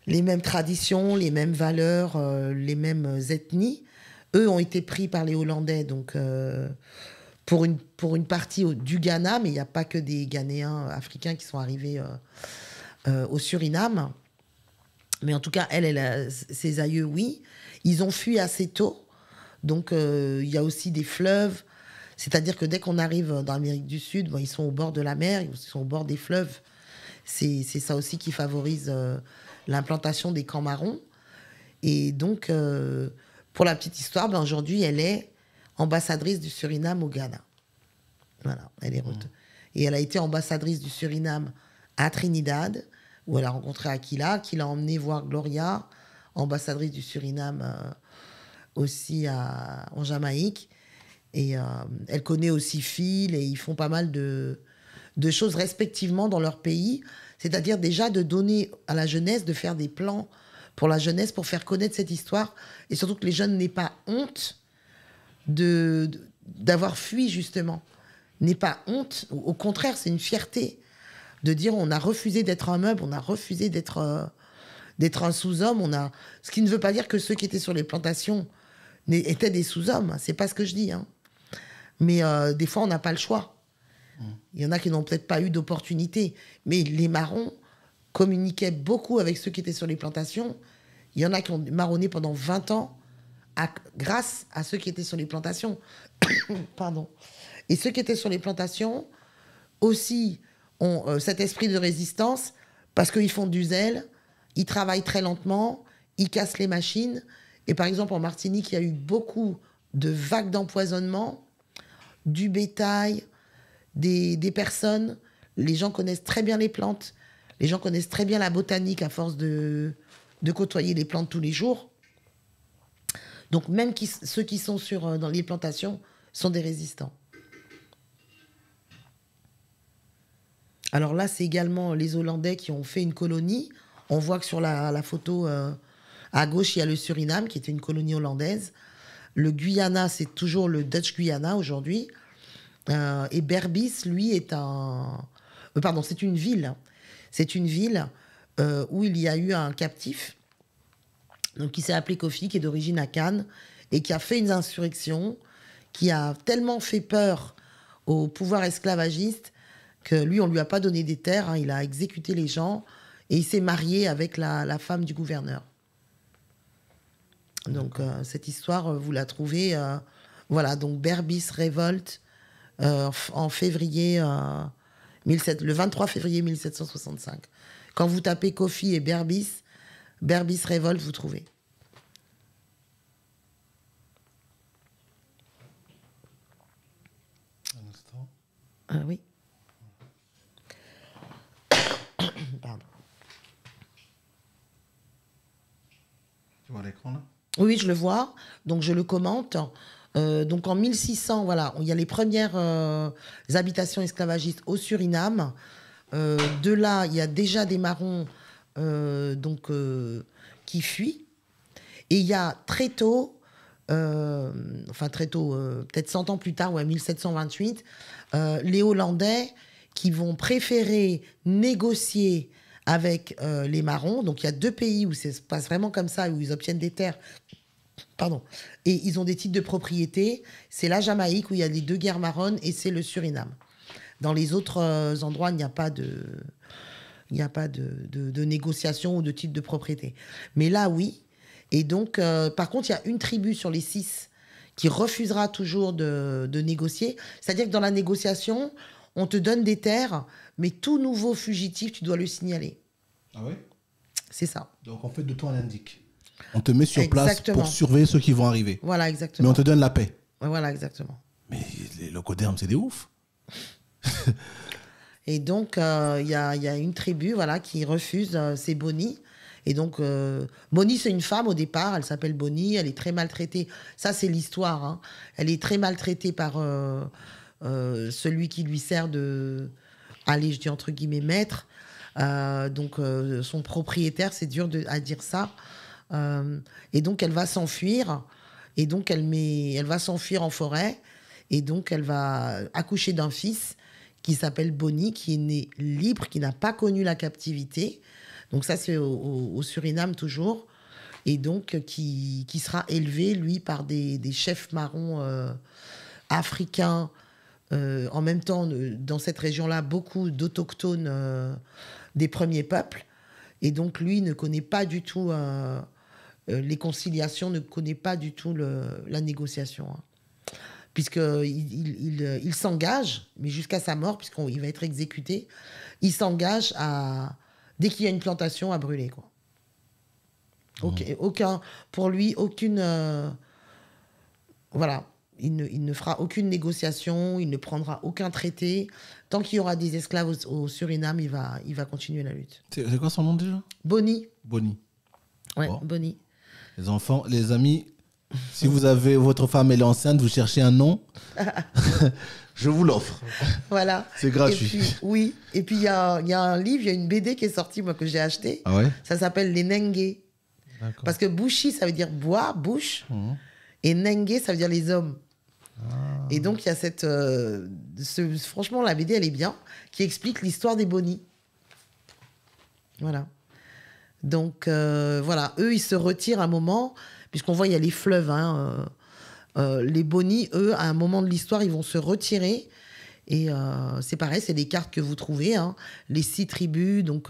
les mêmes traditions, les mêmes valeurs, euh, les mêmes ethnies. Eux ont été pris par les Hollandais, donc euh, pour, une, pour une partie du Ghana, mais il n'y a pas que des Ghanéens africains qui sont arrivés euh, au Suriname. Mais en tout cas, elle, ses aïeux, oui. Ils ont fui assez tôt. Donc il y a aussi des fleuves. C'est-à-dire que dès qu'on arrive dans l'Amérique du Sud, ils sont au bord de la mer, ils sont au bord des fleuves. C'est ça aussi qui favorise l'implantation des camps marrons. Et donc, euh, pour la petite histoire, ben aujourd'hui, elle est ambassadrice du Suriname au Ghana. Voilà, elle est route. Et elle a été ambassadrice du Suriname à Trinidad, où elle a rencontré Aquila, qui l'a emmenée voir Gloria, ambassadrice du Suriname euh, aussi à, en Jamaïque. Et euh, elle connaît aussi Phil, et ils font pas mal de choses respectivement dans leur pays. C'est-à-dire déjà de donner à la jeunesse, de faire des plans pour la jeunesse, pour faire connaître cette histoire, et surtout que les jeunes n'aient pas honte de d'avoir fui justement, n'aient pas honte. Au contraire, c'est une fierté de dire on a refusé d'être un meuble, on a refusé euh, d'être un sous-homme, on a ce qui ne veut pas dire que ceux qui étaient sur les plantations étaient des sous-hommes. C'est pas ce que je dis. Hein. Mais euh, des fois, on n'a pas le choix. Il y en a qui n'ont peut-être pas eu d'opportunité, mais les marrons communiquaient beaucoup avec ceux qui étaient sur les plantations. Il y en a qui ont marronné pendant 20 ans grâce à ceux qui étaient sur les plantations. Pardon. Et ceux qui étaient sur les plantations aussi ont euh, cet esprit de résistance parce qu'ils font du zèle, ils travaillent très lentement, ils cassent les machines. Et par exemple, en Martinique, il y a eu beaucoup de vagues d'empoisonnement, du bétail, des, personnes. Les gens connaissent très bien les plantes. Les gens connaissent très bien la botanique à force de, côtoyer les plantes tous les jours. Donc même ceux qui sont sur, euh, dans les plantations sont des résistants. Alors là, c'est également les Hollandais qui ont fait une colonie. On voit que sur la, photo euh, à gauche, il y a le Suriname qui était une colonie hollandaise. Le Guyana, c'est toujours le Dutch Guyana aujourd'hui. Euh, et Berbis, lui, est un. Euh, pardon, c'est une ville. C'est une ville euh, où il y a eu un captif, donc qui s'est appelé Kofi, qui est d'origine à Cannes, et qui a fait une insurrection, qui a tellement fait peur au pouvoir esclavagiste que lui, on lui a pas donné des terres, hein. il a exécuté les gens, et il s'est marié avec la, la, femme du gouverneur. Donc cette histoire, vous la trouvez. voilà, donc Berbis révolte euh, en février, euh, le 23 février 1765. Quand vous tapez Kofi et Berbis, Berbis révolte, vous trouvez. Un instant. Ah oui. Tu vois l'écran là Oui, je le vois. Donc je le commente. Euh, donc en 1600, voilà, il y a les premières euh, habitations esclavagistes au Suriname. Euh, de là, il y a déjà des marrons donc, qui fuient. Et il y a très tôt, enfin très tôt, peut-être 100 ans plus tard, ou ouais, 1728, les Hollandais qui vont préférer négocier avec les marrons. Donc il y a deux pays où ça se passe vraiment comme ça, où ils obtiennent des terres Pardon. Et ils ont des titres de propriété. C'est la Jamaïque où il y a les deux guerres marronnes et c'est le Suriname. Dans les autres euh, endroits, il n'y a pas de, il n'y a pas de, négociation ou de titre de propriété. Mais là, oui. Et donc, euh, par contre, il y a une tribu sur les six qui refusera toujours de, de négocier. C'est-à-dire que dans la négociation, on te donne des terres, mais tout nouveau fugitif, tu dois le signaler. Ah oui C'est ça. Donc, en fait, de toi, on indique. On te met sur place pour surveiller ceux qui vont arriver. Voilà, exactement. Mais on te donne la paix. Voilà, exactement. Mais les locodermes, c'est des ouf et donc, euh, il y, a, une tribu voilà, qui refuse, euh, c'est Bonnie. Et donc, euh, Bonnie, c'est une femme au départ, elle s'appelle Bonnie, elle est très maltraitée. Ça, c'est l'histoire. Hein. Elle est très maltraitée par celui qui lui sert de, allez, je dis entre guillemets, maître. donc, son propriétaire, c'est dur de, à dire ça. Euh, et donc elle va s'enfuir. Et donc elle, met, elle va s'enfuir en forêt. Et donc elle va accoucher d'un fils qui s'appelle Bonnie, qui est né libre, qui n'a pas connu la captivité. Donc ça c'est au, Suriname toujours. Et donc qui, qui sera élevé, lui, par des, chefs marrons euh, africains. Euh, en même temps, dans cette région-là, beaucoup d'autochtones des premiers peuples. Et donc lui ne connaît pas du tout euh, les conciliations ne connaît pas du tout le, la négociation. Hein. Puisqu'il euh, il, s'engage, mais jusqu'à sa mort, puisqu'il va être exécuté, il s'engage à, dès qu'il y a une plantation, à brûler. Quoi. Mmh. aucun pour lui, aucune. Euh, voilà. Il ne, il ne, fera aucune négociation, il ne prendra aucun traité. Tant qu'il y aura des esclaves au, Suriname, il va, il va continuer la lutte. C'est quoi son nom déjà Bonnie. Bonnie. Ouais, Bonnie. Les enfants, les amis, si vous avez votre femme elle est enceinte, vous cherchez un nom, je vous l'offre. Voilà. C'est gratuit. oui. Et puis il y a, un livre, il y a une BD qui est sortie moi que j'ai acheté. Ah ça s'appelle Les Nengue. Parce que Bouchi ça veut dire bois, bouche, mhm. et Nengue ça veut dire les hommes. Ah. Et donc il y a cette, euh, franchement la BD elle est bien, qui explique l'histoire des bonis. Voilà. Donc euh, voilà, eux, ils se retirent à un moment, puisqu'on voit, il y a les fleuves. Hein, euh, euh, les bonis eux, à un moment de l'histoire, ils vont se retirer. Et c'est pareil, c'est des cartes que vous trouvez. Hein. les six tribus, donc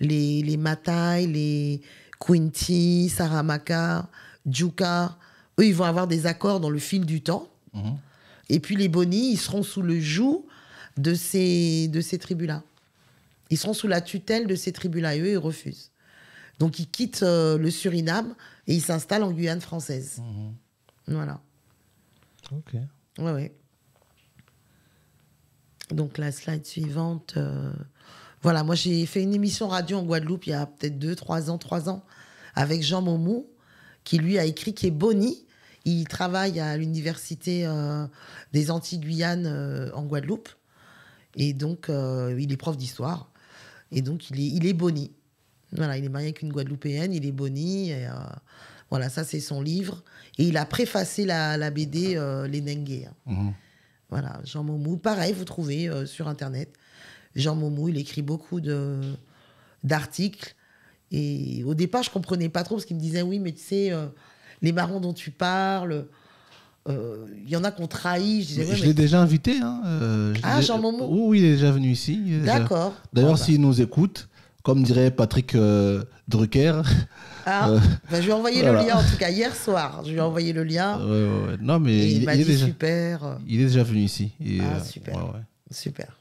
les, les Matai, les Quinti, Saramaka, Djuka. Eux, ils vont avoir des accords dans le fil du temps. Mhm. Et puis les bonis ils seront sous le joug de ces, de ces tribus-là. Ils seront sous la tutelle de ces tribus-là. Et eux, ils refusent. Donc il quitte euh, le Suriname et il s'installe en Guyane française. Mhm. Voilà. Ok. Ouais, ouais. Donc la slide suivante. Euh, voilà, moi j'ai fait une émission radio en Guadeloupe il y a peut-être deux, trois ans, 3 ans, avec Jean Momou, qui lui a écrit, qui est Bonnie. Il travaille à l'université euh, des Antilles-Guyane en Guadeloupe. Et donc, il est prof d'histoire. Et donc, il est, il est Bonnie. Voilà, il est marié avec une Guadeloupéenne, il est boni. Euh, voilà, ça c'est son livre. Et il a préfacé la, BD euh, Les Nengues. Hein. Mhm. Voilà, Jean Momou, pareil, vous trouvez euh, sur Internet. Jean Momou, il écrit beaucoup de, d'articles. Et au départ, je comprenais pas trop parce qu'il me disait oui, mais tu sais, les marrons dont tu parles, il y en a qu'on trahit. Je, je l'ai déjà invité. Hein, ah, Jean Momou oh, Oui, il est déjà venu ici. D'accord. D'ailleurs, s'il bah. nous écoute, comme dirait Patrick euh, Drucker. Ah, euh, ben, je lui ai envoyé le lien, en tout cas hier soir. Je lui ai envoyé le lien. Non, mais il, m'a dit est super. Il est déjà venu ici. ah, euh, super. Super.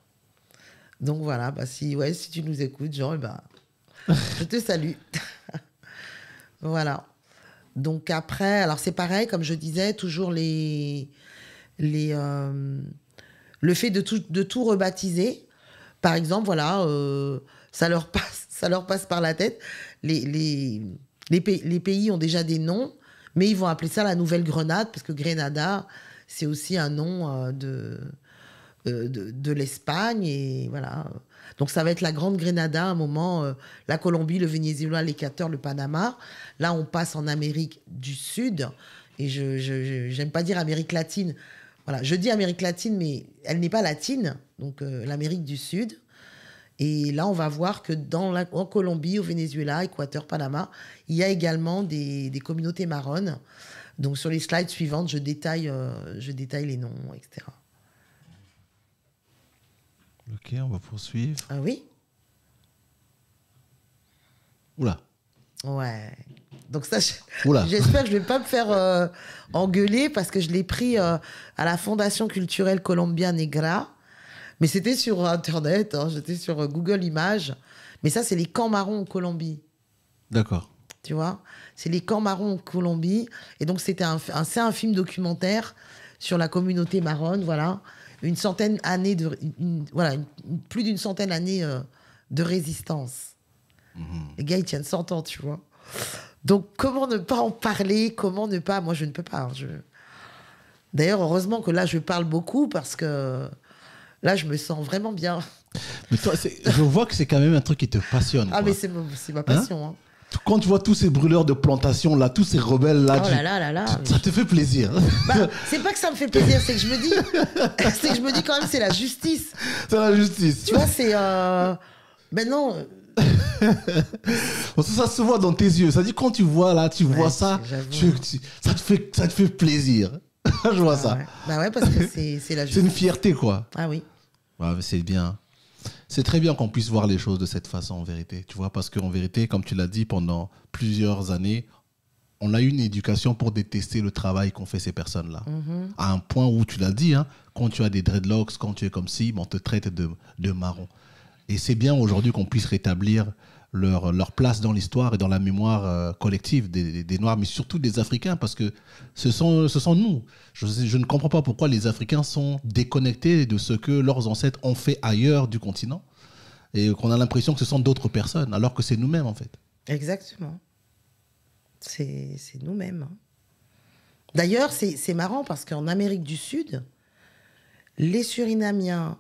Donc voilà, bah, si, ouais, si tu nous écoutes, Jean, eh ben, je te salue. voilà. Donc après, alors c'est pareil, comme je disais, toujours les. les le fait de tout, de tout rebaptiser. Par exemple, voilà, ça leur passe ça leur passe par la tête. Les, les, les, pays, les pays ont déjà des noms, mais ils vont appeler ça la Nouvelle Grenade, parce que Grenada, c'est aussi un nom euh, de, euh, de, de l'Espagne. Et voilà. Donc ça va être la Grande Grenada à un moment, euh, la Colombie, le Venezuela, l'Équateur, le Panama. Là, on passe en Amérique du Sud. Et je n'aime pas dire Amérique latine. Voilà, je dis Amérique latine, mais elle n'est pas latine, donc l'Amérique du Sud. Et là, on va voir que dans la, en Colombie, au Venezuela, Équateur, Panama, il y a également des, des communautés marronnes. Donc sur les slides suivantes, je détaille, euh, je détaille les noms, etc. Ok, on va poursuivre. Ah oui Oula. Ouais. Donc ça, j'espère que je ne vais pas me faire euh, engueuler parce que je l'ai pris euh, à la Fondation culturelle Colombia Negra. Mais c'était sur Internet, hein, j'étais sur Google Images. Mais ça, c'est les camps marrons en Colombie. D'accord. Tu vois C'est les camps marrons en Colombie. Et donc, c'était un, c'est un film documentaire sur la communauté marronne, voilà. Une centaine d'années de. voilà, plus d'une centaine d'années euh, de résistance. Mhm. Les gars, ils tiennent 100 ans, tu vois. Donc, comment ne pas en parler Comment ne pas. Moi, je ne peux pas. Hein, D'ailleurs, heureusement que là, je parle beaucoup parce que Là, je me sens vraiment bien. Mais toi, je vois que c'est quand même un truc qui te passionne. Ah, mais c'est ma, hein passion. Hein. Quand tu vois tous ces brûleurs de plantation là, tous ces rebelles là, oh ça te fait plaisir. Hein. Bah, c'est pas que ça me fait plaisir, c'est que je me dis, c'est que je me dis quand même c'est la justice. C'est la justice. Tu vois, c'est euh... Ben ça se voit dans tes yeux. Ça dit quand tu vois là, tu vois ça, ça te fait ça te fait plaisir. je vois ah ça. Bah c'est la C'est une fierté, quoi. Ah oui. c'est bien. C'est très bien qu'on puisse voir les choses de cette façon, en vérité. Tu vois, parce qu'en vérité, comme tu l'as dit, pendant plusieurs années, on a eu une éducation pour détester le travail qu'ont fait ces personnes-là. Mm-hmm. À un point où, tu l'as dit, hein, quand tu as des dreadlocks, quand tu es comme si, on te traite de marron. Et c'est bien aujourd'hui qu'on puisse rétablir leur, leur place dans l'histoire et dans la mémoire euh, collective des, des, Noirs, mais surtout des Africains, parce que ce sont, ce sont nous. Je, je ne comprends pas pourquoi les Africains sont déconnectés de ce que leurs ancêtres ont fait ailleurs du continent, et qu'on a l'impression que ce sont d'autres personnes, alors que c'est nous-mêmes, en fait. Exactement. C'est nous-mêmes. Hein. D'ailleurs, c'est marrant parce qu'en Amérique du Sud, les Surinamiens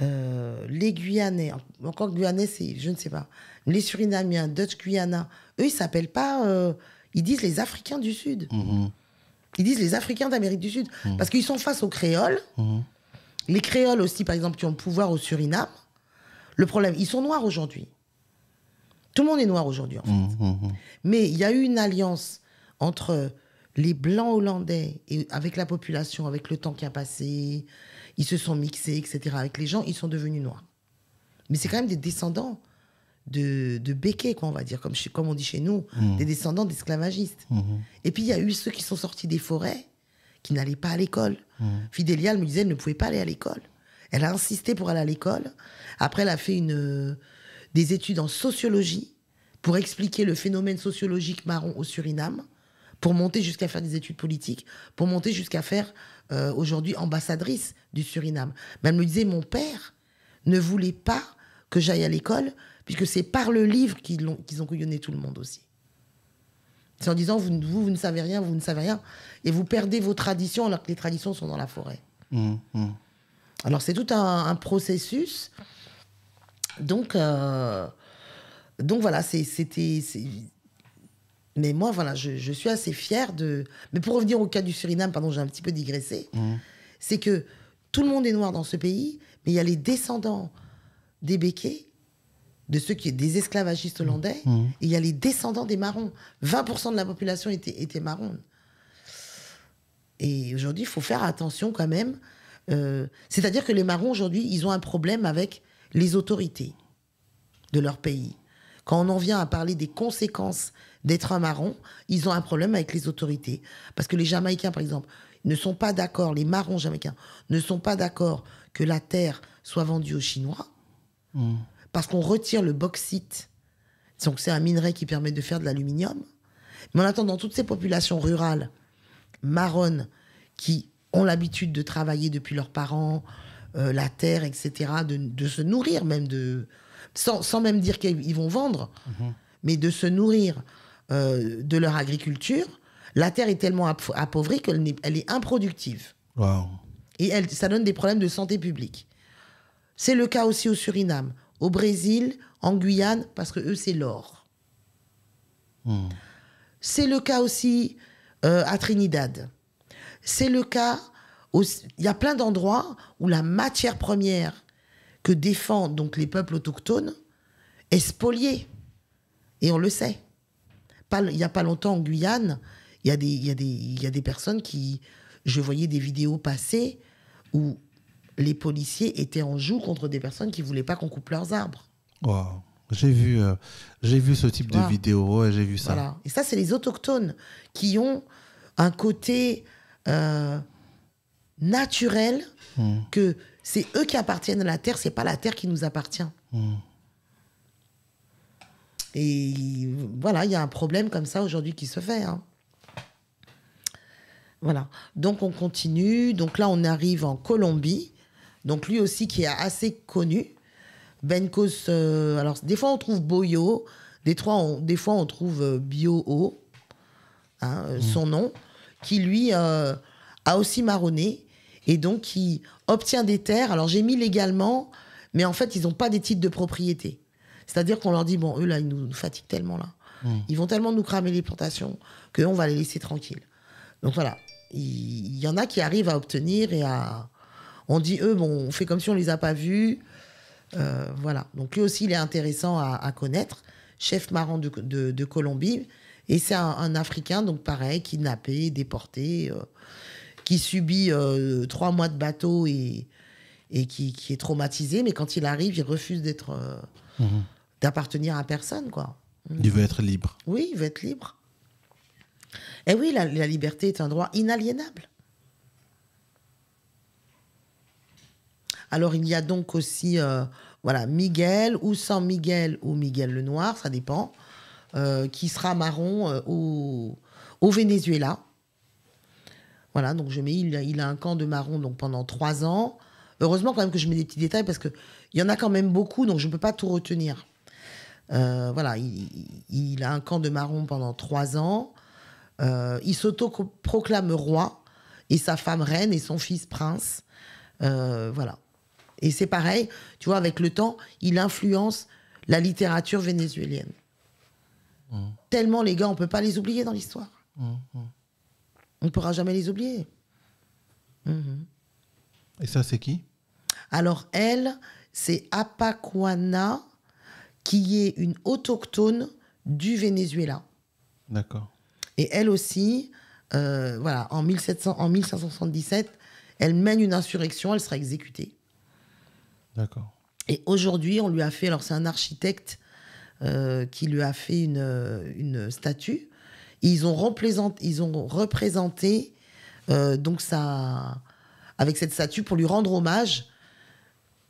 euh, les Guyanais, encore Guyanais, c'est, je ne sais pas, les Surinamiens, Dutch Guyana, eux, ils s'appellent pas, euh, ils disent les Africains du Sud. Mhm. Ils disent les Africains d'Amérique du Sud. Mhm. Parce qu'ils sont face aux Créoles. Mhm. Les Créoles aussi, par exemple, qui ont le pouvoir au Suriname. Le problème, ils sont noirs aujourd'hui. Tout le monde est noir aujourd'hui, en fait. Mais il y a eu une alliance entre les Blancs hollandais et avec la population, avec le temps qui a passé, ils se sont mixés, etc. Avec les gens, ils sont devenus noirs. Mais c'est quand même des descendants de, de béquets, on va dire, comme, comme on dit chez nous, mmh. des descendants d'esclavagistes. Mmh. Et puis, il y a eu ceux qui sont sortis des forêts, qui n'allaient pas à l'école. Mmh. Fidelia elle me disait, elle ne pouvait pas aller à l'école. Elle a insisté pour aller à l'école. Après, elle a fait une, euh, des études en sociologie pour expliquer le phénomène sociologique marron au Suriname, pour monter jusqu'à faire des études politiques, pour monter jusqu'à faire euh, aujourd'hui ambassadrice du Suriname. Mais elle me disait, mon père ne voulait pas que j'aille à l'école, puisque c'est par le livre qu'ils ont, ont couillonné tout le monde aussi. C'est en disant, vous, vous, ne savez rien, vous ne savez rien, et vous perdez vos traditions alors que les traditions sont dans la forêt. Mmh, mmh. Alors c'est tout un, processus. Donc, euh, donc voilà, c'était mais moi, voilà, je, suis assez fière de. Mais pour revenir au cas du Suriname, pardon, j'ai un petit peu digressé. Mhm. C'est que tout le monde est noir dans ce pays, mais il y a les descendants des béquets, de ceux qui des esclavagistes hollandais, mhm. et il y a les descendants des marrons. 20% de la population était, était marron. Et aujourd'hui, il faut faire attention quand même. Euh, c'est-à-dire que les marrons, aujourd'hui, ils ont un problème avec les autorités de leur pays. Quand on en vient à parler des conséquences d'être un marron, ils ont un problème avec les autorités. Parce que les Jamaïcains, par exemple, ne sont pas d'accord, les marrons jamaïcains ne sont pas d'accord que la terre soit vendue aux Chinois, hmm. parce qu'on retire le bauxite. Donc c'est un minerai qui permet de faire de l'aluminium. Mais en attendant, toutes ces populations rurales, marronnes, qui ont l'habitude de travailler depuis leurs parents, euh, la terre, etc., de, se nourrir même de... Sans, même dire qu'ils vont vendre, mm-hmm. mais de se nourrir euh, de leur agriculture, la terre est tellement appauvrie qu'elle est, elle est improductive. Et ça donne des problèmes de santé publique. C'est le cas aussi au Suriname, au Brésil, en Guyane, parce que eux, c'est l'or. Hmm. C'est le cas aussi euh, à Trinidad. C'est le cas. Il y a plein d'endroits où la matière première que défendent donc les peuples autochtones est spoliée. Et on le sait il n'y a pas longtemps en Guyane, il y, a des, il, a des, personnes qui. Je voyais des vidéos passées où les policiers étaient en joue contre des personnes qui voulaient pas qu'on coupe leurs arbres. J'ai vu, euh, j'ai vu ce type de vidéo, j'ai vu ça. Et ça, c'est les autochtones qui ont un côté euh, naturel hmm. que c'est eux qui appartiennent à la terre, c'est pas la terre qui nous appartient. Hmm. Et voilà, il y a un problème comme ça aujourd'hui qui se fait. Hein. Voilà. Donc on continue. Donc là, on arrive en Colombie. Donc lui aussi qui est assez connu. Benkos. Euh, alors des fois on trouve Boyo, des, trois, des fois on trouve euh, Bio hein, euh, mmh. son nom, qui lui a aussi marronné et donc qui obtient des terres. Alors j'ai mis légalement, mais en fait ils n'ont pas des titres de propriété. C'est-à-dire qu'on leur dit, bon, eux, là, ils nous, fatiguent tellement, là. Hmm. Ils vont tellement nous cramer les plantations qu'on va les laisser tranquilles. Donc voilà, il, y en a qui arrivent à obtenir et à... On dit, eux, bon, on fait comme si on ne les a pas vus. Euh, voilà. Donc lui aussi, il est intéressant à, connaître. Chef marrant de, de, Colombie. Et c'est un, Africain, donc pareil, kidnappé, déporté, euh, qui subit euh, trois mois de bateau et, et qui, est traumatisé. Mais quand il arrive, il refuse d'être... Mhm d'appartenir à personne, quoi. Il veut être libre. Oui, il veut être libre. Et eh oui, la, liberté est un droit inaliénable. Alors il y a donc aussi, euh, voilà, Miguel ou sans Miguel ou Miguel le Noir, ça dépend, euh, qui sera marron euh, au, Venezuela. Voilà, donc je mets, il, a un camp de marron donc pendant trois ans. Heureusement quand même que je mets des petits détails parce qu'il y en a quand même beaucoup, donc je ne peux pas tout retenir. Euh, voilà, il, a un camp de marrons pendant trois ans. Euh, il s'auto-proclame roi et sa femme reine et son fils prince. Euh, voilà. Et c'est pareil, tu vois, avec le temps, il influence la littérature vénézuélienne. Mmh. Tellement, les gars, on peut pas les oublier dans l'histoire. Mmh, mmh. On ne pourra jamais les oublier. Et ça, c'est qui Alors, elle, c'est Apacuana qui est une autochtone du Venezuela. D'accord. Et elle aussi, euh, voilà, en, 1700, en 1577, elle mène une insurrection, elle sera exécutée. D'accord. Et aujourd'hui, on lui a fait, alors c'est un architecte euh, qui lui a fait une, une statue. Ils ont, représenté, ils ont représenté euh, donc ça, avec cette statue pour lui rendre hommage.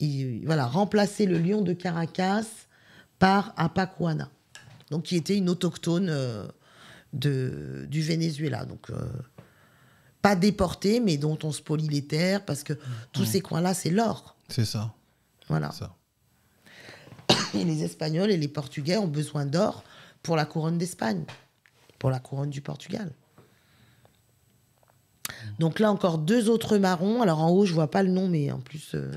voilà, remplacer le lion de Caracas par Apacuana, donc qui était une autochtone euh, de, du Venezuela. Donc, euh, pas déportée, mais dont on se spolie les terres, parce que tous ces coins-là, c'est l'or. C'est ça. Voilà. Ça. Et les Espagnols et les Portugais ont besoin d'or pour la couronne d'Espagne, pour la couronne du Portugal. Donc là encore deux autres marrons. Alors en haut je vois pas le nom, mais en plus euh,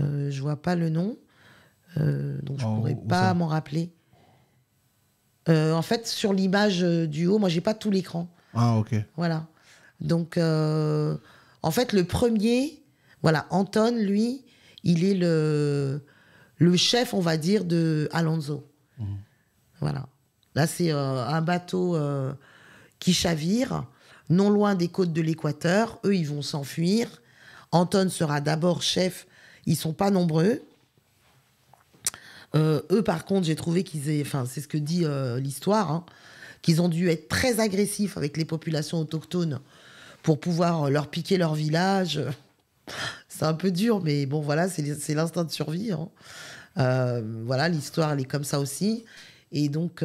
euh je vois pas le nom. Euh, donc je ne oh, pourrais oh, pas m'en rappeler. Euh, en fait, sur l'image euh, du haut, moi, j'ai pas tout l'écran. Ah, ok. Voilà. Donc, en fait, le premier, voilà, Anton, lui, il est le, le chef, on va dire, de Alonso. Mhm. Voilà. Là, c'est un bateau qui chavire, non loin des côtes de l'équateur. Eux, ils vont s'enfuir. Anton sera d'abord chef. Ils sont pas nombreux. Euh, eux, par contre, j'ai trouvé qu'ils enfin, c'est ce que dit euh, l'histoire, hein, qu'ils ont dû être très agressifs avec les populations autochtones pour pouvoir euh, leur piquer leur village. C'est un peu dur, mais bon, voilà, c'est l'instinct de survie. Hein. voilà, l'histoire, elle est comme ça aussi. Et donc,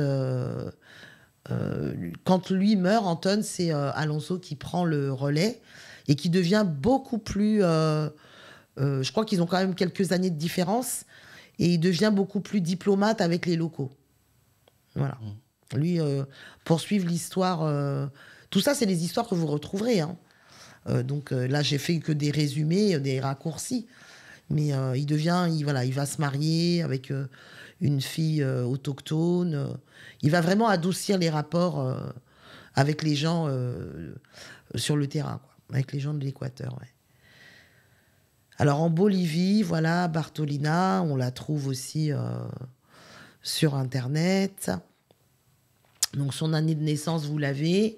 quand lui meurt, Anton, c'est Alonso qui prend le relais et qui devient beaucoup plus. je crois qu'ils ont quand même quelques années de différence, et il devient beaucoup plus diplomate avec les locaux. Voilà. Mmh. Lui, euh, poursuivre l'histoire. Euh, tout ça, c'est les histoires que vous retrouverez. Hein. Euh, donc euh, là, j'ai fait que des résumés, des raccourcis. Mais il devient, il, voilà, il va se marier avec une fille autochtone. Il va vraiment adoucir les rapports avec les gens sur le terrain, avec les gens de l'Équateur. Ouais. Alors en Bolivie, voilà, Bartolina, on la trouve aussi euh, sur Internet. Donc son année de naissance, vous l'avez.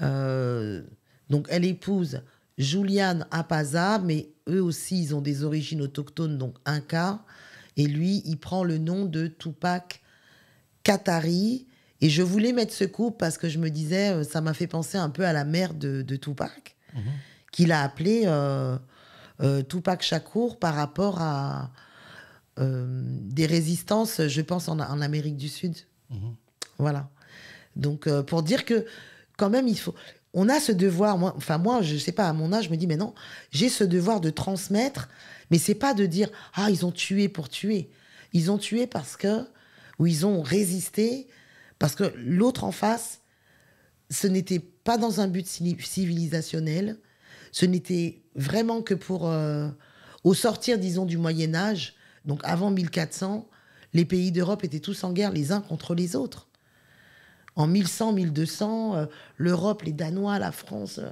Euh, donc elle épouse Juliane Apaza, mais eux aussi, ils ont des origines autochtones, donc Inca. Et lui, il prend le nom de Tupac Katari. Et je voulais mettre ce couple parce que je me disais, euh, ça m'a fait penser un peu à la mère de, Tupac, mhm. qu'il a appelé euh, Tupac Shakur par rapport à euh, des résistances, je pense, en, Amérique du Sud. Mhm. Voilà. Donc, euh, pour dire que, quand même, il faut. On a ce devoir, enfin, moi, je sais pas, à mon âge, je me dis, mais non, j'ai ce devoir de transmettre, mais c'est pas de dire, ah, ils ont tué pour tuer. Ils ont tué parce que, ou ils ont résisté, parce que l'autre en face, ce n'était pas dans un but civilisationnel, ce n'était vraiment que pour... Euh, au sortir, disons, du Moyen Âge, donc avant 1400, les pays d'Europe étaient tous en guerre les uns contre les autres. En 1100, 1200, euh, l'Europe, les Danois, la France, euh,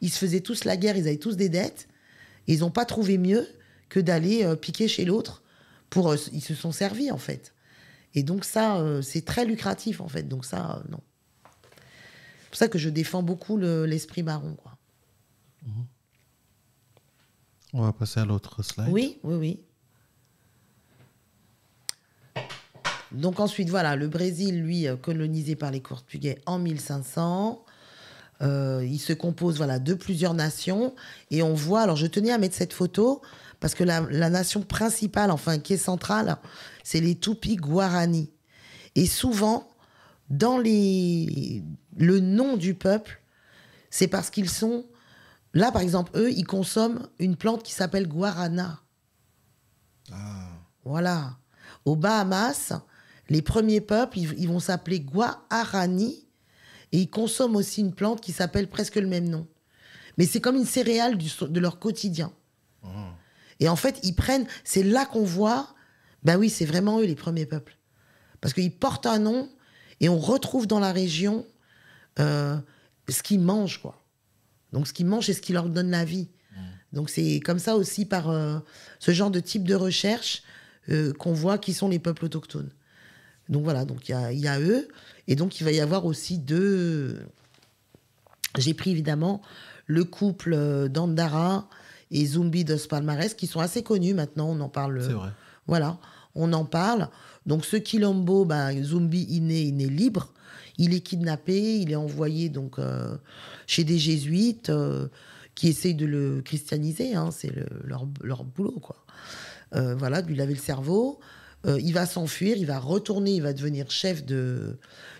ils se faisaient tous la guerre, ils avaient tous des dettes. ils n'ont pas trouvé mieux que d'aller piquer chez l'autre. Pour, ils se sont servis, en fait. Et donc ça, c'est très lucratif, en fait. Donc ça, non. C'est pour ça que je défends beaucoup l'esprit baron, quoi. Mhm. On va passer à l'autre slide. Oui, oui, oui. Donc ensuite, voilà, le Brésil, lui, euh, colonisé par les Portugais en 1500. Euh, il se compose voilà, de plusieurs nations. Et on voit, alors je tenais à mettre cette photo, parce que la, nation principale, enfin qui est centrale, c'est les Tupi Guarani. Et souvent, dans les, le nom du peuple, c'est parce qu'ils sont Là, par exemple, eux, ils consomment une plante qui s'appelle guarana. Ah. Voilà. Au Bahamas, les premiers peuples, ils, vont s'appeler guarani et ils consomment aussi une plante qui s'appelle presque le même nom. Mais c'est comme une céréale de leur quotidien. Ah. Et en fait, ils prennent. C'est là qu'on voit. Ben oui, c'est vraiment eux les premiers peuples. Parce qu'ils portent un nom et on retrouve dans la région euh, ce qu'ils mangent, quoi. Donc ce qu'ils mangent, c'est ce qui leur donne la vie. Donc c'est comme ça aussi par euh, ce genre de type de recherche euh, qu'on voit qui sont les peuples autochtones. Donc voilà, donc il y, y a, eux, et donc il va y avoir aussi deux. J'ai pris évidemment le couple euh, d'Andara et Zumbi de Palmares qui sont assez connus maintenant. On en parle. C'est vrai. Voilà, on en parle. Donc ce Quilombo, bah, Zumbi inné, inné libre. Il est kidnappé, il est envoyé donc euh, chez des jésuites euh, qui essayent de le christianiser. Hein, c'est leur, boulot, quoi. Euh, voilà, de lui laver le cerveau. il va s'enfuir, il va retourner, il va devenir chef de,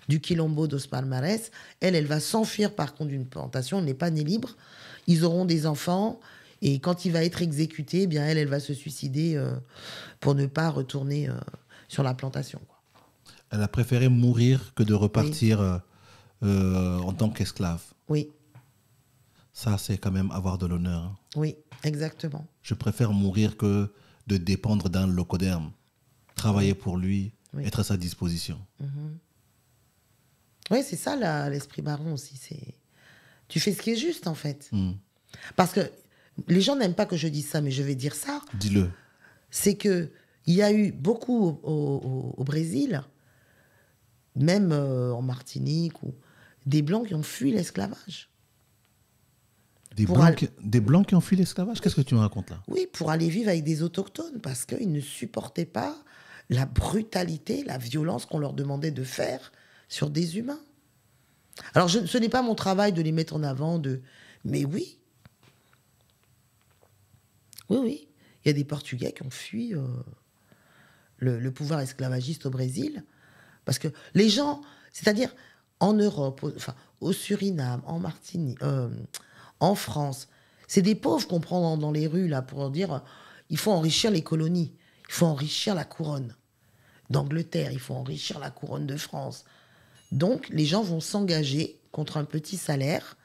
du Quilombo dos Palmares. Elle, elle va s'enfuir par contre d'une plantation, elle n'est pas née libre. Ils auront des enfants, et quand il va être exécuté, eh bien elle va se suicider pour ne pas retourner sur la plantation elle a préféré mourir que de repartir euh, euh, en tant qu'esclave. Oui. Ça, c'est quand même avoir de l'honneur. Hein. Oui, exactement. Je préfère mourir que de dépendre d'un locoderme, travailler pour lui, être à sa disposition. Mm-hmm. Oui, c'est ça l'esprit baron aussi. C'est tu fais ce qui est juste en fait. Mm. Parce que les gens n'aiment pas que je dise ça, mais je vais dire ça. Dis-le. C'est que il y a eu beaucoup au Brésil même euh, en Martinique, ou des Blancs qui ont fui l'esclavage. Des blancs, qui ont fui l'esclavage Qu'est-ce que tu me racontes là Oui, pour aller vivre avec des autochtones, parce qu'ils ne supportaient pas la brutalité, la violence qu'on leur demandait de faire sur des humains. Alors, ce n'est pas mon travail de les mettre en avant, de... mais oui. Oui, oui. Il y a des Portugais qui ont fui euh, le, pouvoir esclavagiste au Brésil parce que les gens, c'est-à-dire en Europe, au, Suriname, en Martinique, euh, en France, c'est des pauvres qu'on prend dans, les rues là pour dire il faut enrichir les colonies, il faut enrichir la couronne d'Angleterre, il faut enrichir la couronne de France. Donc les gens vont s'engager contre un petit salaire,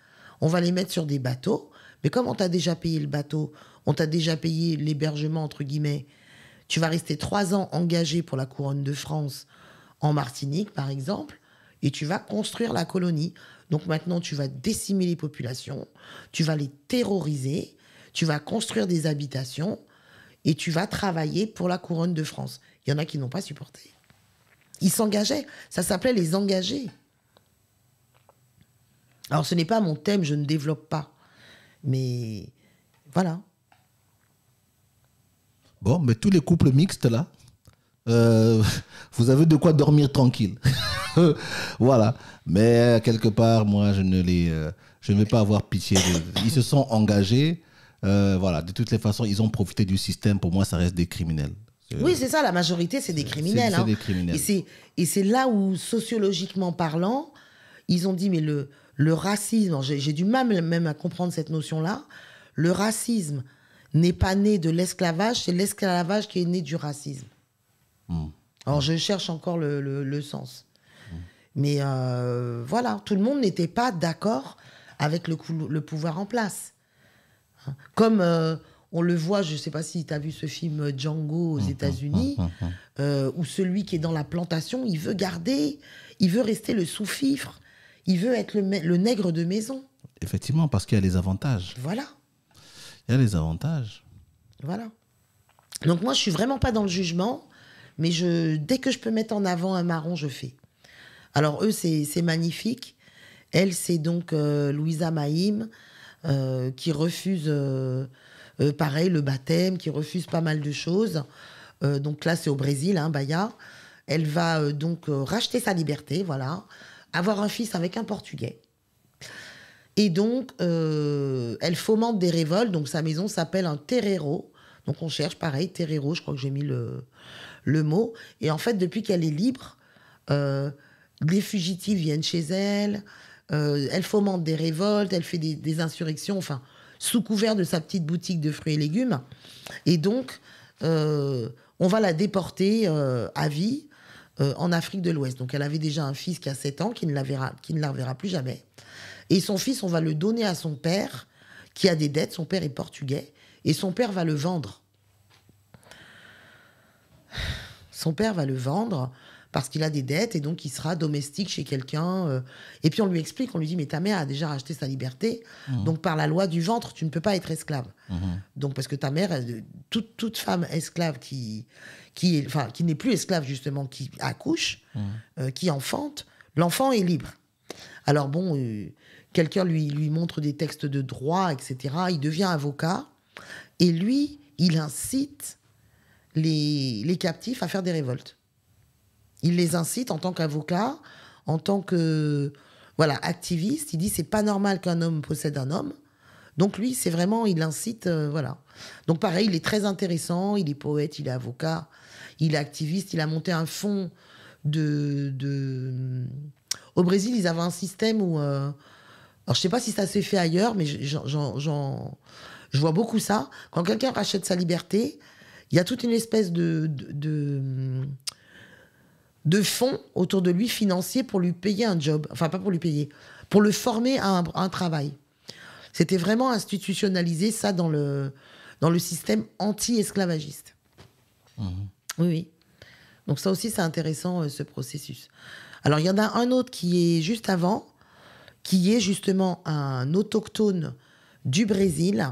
on va les mettre sur des bateaux, mais comme on t'a déjà payé le bateau, on t'a déjà payé l'hébergement entre guillemets, tu vas rester trois ans engagé pour la couronne de France en Martinique par exemple, et tu vas construire la colonie. Donc maintenant, tu vas décimer les populations, tu vas les terroriser, tu vas construire des habitations et tu vas travailler pour la couronne de France. Il y en a qui n'ont pas supporté. Ils s'engageaient, ça s'appelait les engagés. Alors ce n'est pas mon thème, je ne développe pas. Mais voilà. Bon, mais tous les couples mixtes là, euh, vous avez de quoi dormir tranquille. voilà. Mais euh, quelque part, moi, je ne les, euh, je ne vais pas avoir pitié. Ils se sont engagés. voilà. De toutes les façons, ils ont profité du système. Pour moi, ça reste des criminels. Oui, c'est ça. La majorité, c'est des criminels. C'est hein. des criminels. Et c'est là où, sociologiquement parlant, ils ont dit mais le le racisme. J'ai du mal même à comprendre cette notion-là. Le racisme n'est pas né de l'esclavage, c'est l'esclavage qui est né du racisme. Or hmm. Alors je cherche encore le, sens. Hmm. Mais euh, voilà, tout le monde n'était pas d'accord avec le, pouvoir en place. Hein. Comme euh, on le voit, je ne sais pas si tu as vu ce film Django aux hmm, États-Unis, euh, où celui qui est dans la plantation, il veut garder, il veut rester le sous-fifre, il veut être le, nègre de maison. Effectivement, parce qu'il y a les avantages. Voilà. Il y a les avantages. Voilà. Donc moi, je suis vraiment pas dans le jugement. Mais dès que je peux mettre en avant un marron, je fais. Alors eux, c'est magnifique. Elle, c'est donc euh, Louisa Maïm, euh, qui refuse, euh, pareil, le baptême, qui refuse pas mal de choses. donc là, c'est au Brésil, hein, Bahia. Elle va donc racheter sa liberté, voilà, avoir un fils avec un Portugais. Et donc, elle fomente des révoltes. Donc sa maison s'appelle un terrero. Donc on cherche, pareil, terreiro, je crois que j'ai mis le le mot. Et en fait, depuis qu'elle est libre, euh, les fugitifs viennent chez elle, euh, elle fomente des révoltes, elle fait des, insurrections, enfin, sous couvert de sa petite boutique de fruits et légumes. Et donc, euh, on va la déporter à vie en Afrique de l'Ouest. Donc, elle avait déjà un fils qui a 7 ans, qui ne la verra, qui ne la reverra plus jamais. Et son fils, on va le donner à son père, qui a des dettes. Son père est portugais. Et son père va le vendre son père va le vendre parce qu'il a des dettes et donc il sera domestique chez quelqu'un. Euh. Et puis on lui explique, on lui dit mais ta mère a déjà racheté sa liberté, mmh. donc par la loi du ventre tu ne peux pas être esclave. Mmh. Donc parce que ta mère, toute, toute femme esclave qui qui enfin qui n'est plus esclave justement, qui accouche, mmh. euh, qui enfante, l'enfant est libre. Alors bon, euh, quelqu'un lui lui montre des textes de droit, etc. Il devient avocat et lui il incite les, captifs à faire des révoltes. Il les incite en tant qu'avocat, en tant que voilà activiste. Il dit c'est pas normal qu'un homme possède un homme. Donc lui, c'est vraiment, il incite, euh, voilà. Donc pareil, il est très intéressant, il est poète, il est avocat, il est activiste, il a monté un fonds de... Au Brésil, ils avaient un système où... Euh, alors je sais pas si ça s'est fait ailleurs, mais Je vois beaucoup ça. Quand quelqu'un rachète sa liberté, il y a toute une espèce de, de, fonds autour de lui financier pour lui payer un job. Enfin, pas pour lui payer, pour le former à un, travail. C'était vraiment institutionnalisé ça dans le, dans le système anti-esclavagiste. Mmh. Oui, oui. Donc ça aussi, c'est intéressant, euh, ce processus. Alors, il y en a un autre qui est juste avant, qui est justement un autochtone du Brésil.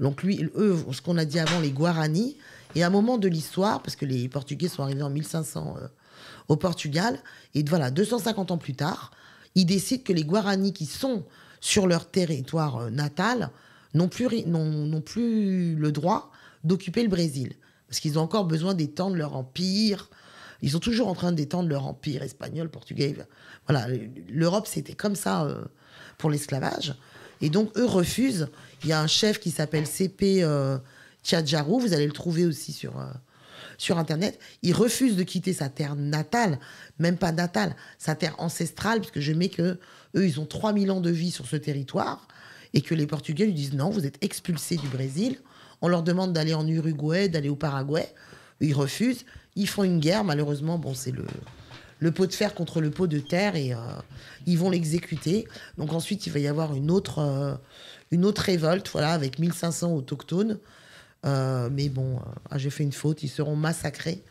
Donc lui, eux, ce qu'on a dit avant, les Guaranis, et à un moment de l'histoire, parce que les Portugais sont arrivés en 1500 euh, au Portugal, et voilà, 250 ans plus tard, ils décident que les Guaranis qui sont sur leur territoire euh, natal n'ont plus, plus le droit d'occuper le Brésil. Parce qu'ils ont encore besoin d'étendre leur empire. Ils sont toujours en train d'étendre leur empire espagnol, portugais. Euh, voilà, l'Europe, c'était comme ça pour l'esclavage. Et donc, eux refusent. Il y a un chef qui s'appelle CP. Tchadjarou, vous allez le trouver aussi sur, euh, sur Internet. Il refuse de quitter sa terre natale, même pas natale, sa terre ancestrale, puisque je mets que eux, ils ont 3000 ans de vie sur ce territoire, et que les Portugais lui disent non, vous êtes expulsés du Brésil. On leur demande d'aller en Uruguay, d'aller au Paraguay. Ils refusent. Ils font une guerre, malheureusement, bon, c'est le, pot de fer contre le pot de terre et euh, ils vont l'exécuter. Donc ensuite, il va y avoir une autre, euh, une autre révolte, voilà, avec 1500 autochtones euh, mais bon, euh, ah, j'ai fait une faute, ils seront massacrés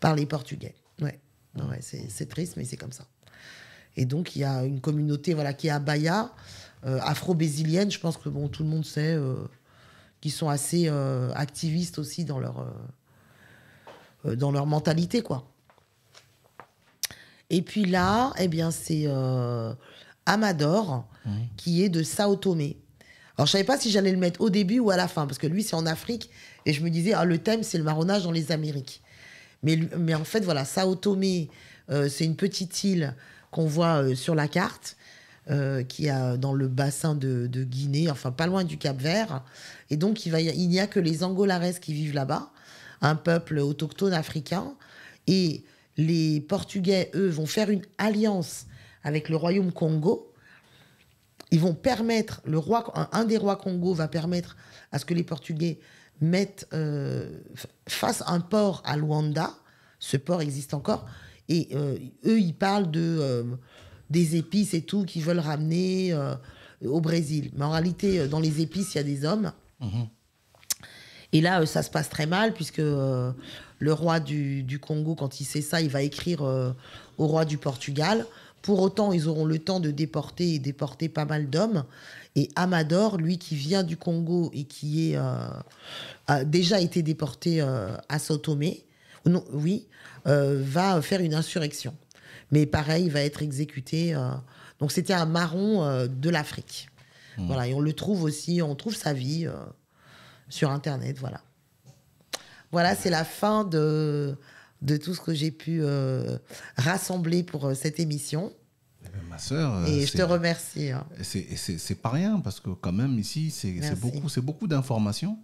par les Portugais. Ouais, ouais c'est triste, mais c'est comme ça. Et donc, il y a une communauté voilà, qui est à Bahia, euh, afro bésilienne je pense que bon, tout le monde sait, qu'ils sont assez activistes aussi dans leur, dans leur mentalité, quoi. Et puis là, eh bien, c'est Amador, qui est de Sao Tomé. Alors, je savais pas si j'allais le mettre au début ou à la fin, parce que lui, c'est en Afrique. Et je me disais, ah, le thème, c'est le marronnage dans les Amériques. Mais, mais en fait, voilà, Sao Tomé, euh, c'est une petite île qu'on voit euh, sur la carte, euh, qui est dans le bassin de, Guinée, enfin, pas loin du Cap Vert. Et donc, il, va, il n'y a que les Angolares qui vivent là-bas, un peuple autochtone africain. Et les Portugais, eux, vont faire une alliance avec le Royaume Congo ils vont permettre, le roi, un, des rois Congo va permettre à ce que les Portugais mettent, euh, fassent un port à Luanda. Ce port existe encore. Et euh, eux, ils parlent de, euh, des épices et tout qu'ils veulent ramener euh, au Brésil. Mais en réalité, dans les épices, il y a des hommes. Mm-hmm. Et là, ça se passe très mal, puisque le roi du, Congo, quand il sait ça, il va écrire au roi du Portugal pour autant, ils auront le temps de déporter et déporter pas mal d'hommes. Et Amador, lui qui vient du Congo et qui est, euh, a déjà été déporté euh, à Sotomé, non, oui, euh, va faire une insurrection. Mais pareil, il va être exécuté. donc c'était un marron de l'Afrique. Hmm. Voilà, et on le trouve aussi, on trouve sa vie sur Internet, voilà. Voilà, c'est la fin de de tout ce que j'ai pu euh, rassembler pour euh, cette émission. Eh ben, ma sœur. Euh, et je te remercie. Hein. C'est pas rien, parce que quand même, ici, c'est beaucoup, beaucoup d'informations.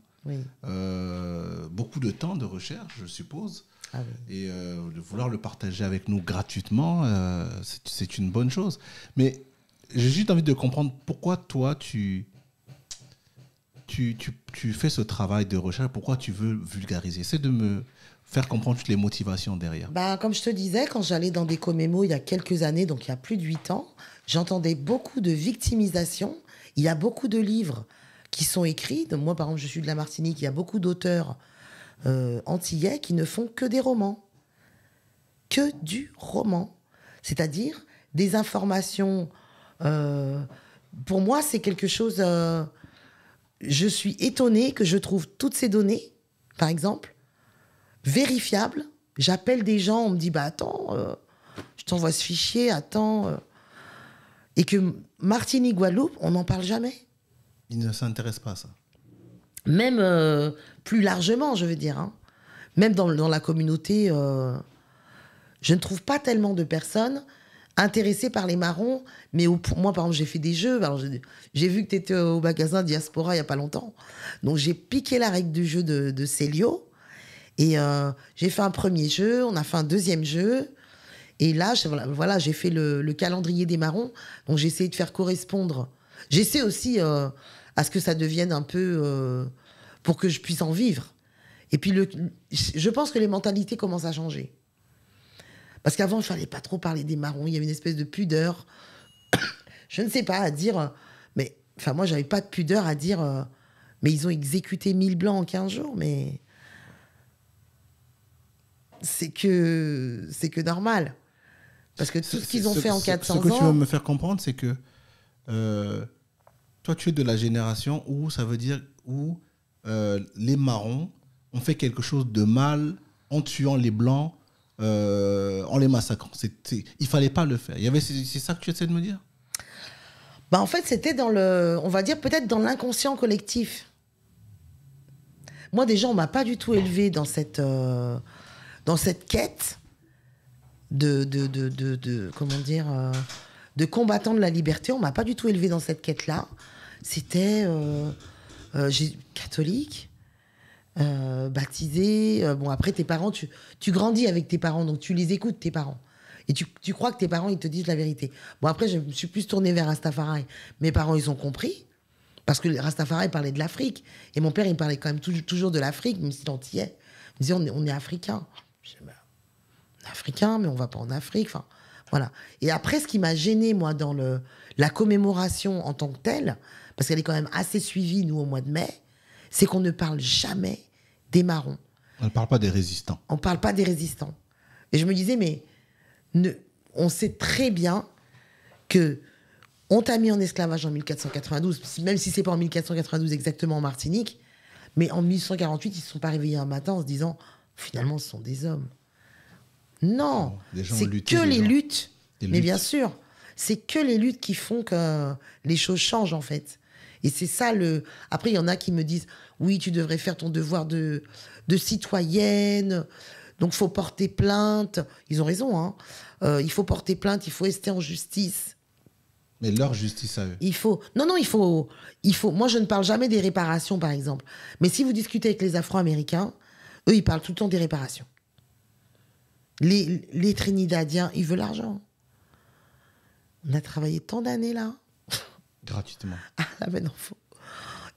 beaucoup de temps de recherche, je suppose. Ah et de vouloir le partager avec nous gratuitement, c'est une bonne chose. Mais j'ai juste envie de comprendre pourquoi toi, tu, tu, tu, fais ce travail de recherche, pourquoi tu veux vulgariser. C'est de me, Faire comprendre toutes les motivations derrière. Bah, comme je te disais, quand j'allais dans des commémos il y a quelques années, donc il y a plus de huit ans, j'entendais beaucoup de victimisation. Il y a beaucoup de livres qui sont écrits. moi, par exemple, je suis de la Martinique. Il y a beaucoup d'auteurs euh, antillais qui ne font que des romans. Que du roman. C'est-à-dire des informations. Euh, pour moi, c'est quelque chose. Euh, je suis étonnée que je trouve toutes ces données, par exemple, vérifiable. J'appelle des gens, on me dit bah attends, euh, je t'envoie ce fichier, attends. Euh. Et que Martini Guadeloupe, on n'en parle jamais. Ils ne s'intéressent pas à ça. Même euh, plus largement, je veux dire. Hein. Même dans, la communauté, je ne trouve pas tellement de personnes intéressées par les marrons, mais moi, par exemple, j'ai fait des jeux. J'ai vu que tu étais au magasin Diaspora il n'y a pas longtemps. Donc, j'ai piqué la règle du jeu de, de Célio. Et euh, j'ai fait un premier jeu, on a fait un deuxième jeu. Et là, voilà, j'ai fait le, calendrier des marrons. Donc j'ai essayé de faire correspondre. J'essaie aussi euh, à ce que ça devienne un peu euh, pour que je puisse en vivre. Et puis le, je pense que les mentalités commencent à changer. Parce qu'avant, il fallait pas trop parler des marrons. Il y avait une espèce de pudeur. je ne sais pas à dire. Mais enfin, moi, j'avais pas de pudeur à dire. mais ils ont exécuté 1000 blancs en 15 jours. Mais c'est que c'est que normal. Parce que tout ce qu'ils ont fait en 400 ans. Ce que tu veux me faire comprendre, c'est que euh, toi, tu es de la génération où ça veut dire où euh, les marrons ont fait quelque chose de mal en tuant les blancs, euh, en les massacrant. C'était, il fallait pas le faire. Il y avait, c'est, ça que tu essaies de me dire bah en fait, c'était dans le, on va dire peut-être dans l'inconscient collectif. Moi, déjà, on m'a pas du tout élevé dans cette, dans cette quête de, de, comment dire, euh, de combattant de la liberté. On m'a pas du tout élevé dans cette quête-là. C'était euh, euh, catholique, baptisé. bon, après, tes parents, tu, grandis avec tes parents, donc tu les écoutes, tes parents. Et tu, crois que tes parents, ils te disent la vérité. Bon, après, je me suis plus tournée vers Rastafari. Mes parents, ils ont compris. Parce que Rastafari parlait de l'Afrique. Et mon père, il parlait quand même toujours de l'Afrique, même s'il Il me disait, on est, on est africain. Je bah, africain, mais on va pas en Afrique. Enfin, voilà. Et après, ce qui m'a gêné, moi, dans le, la commémoration en tant que telle, parce qu'elle est quand même assez suivie, nous, au mois de mai, c'est qu'on ne parle jamais des marrons. On ne parle pas des résistants. On ne parle pas des résistants. Et je me disais, mais on sait très bien que on t'a mis en esclavage en 1492, même si c'est pas en 1492 exactement en Martinique, mais en 1848, ils ne se sont pas réveillés un matin en se disant Finalement, ce sont des hommes. Non, c'est que les luttes. Mais bien sûr, c'est que les luttes qui font que les choses changent en fait. Et c'est ça le. Après, il y en a qui me disent oui, tu devrais faire ton devoir de, de citoyenne. Donc, faut porter plainte. Ils ont raison. Hein. Euh, il faut porter plainte. Il faut rester en justice. Mais leur justice à eux. Il faut. Non, non, il faut. Il faut. Moi, je ne parle jamais des réparations, par exemple. Mais si vous discutez avec les Afro-Américains, eux, ils parlent tout le temps des réparations. Les, Trinidadiens, ils veulent l'argent. On a travaillé tant d'années là. Gratuitement. Ah, la ben, non.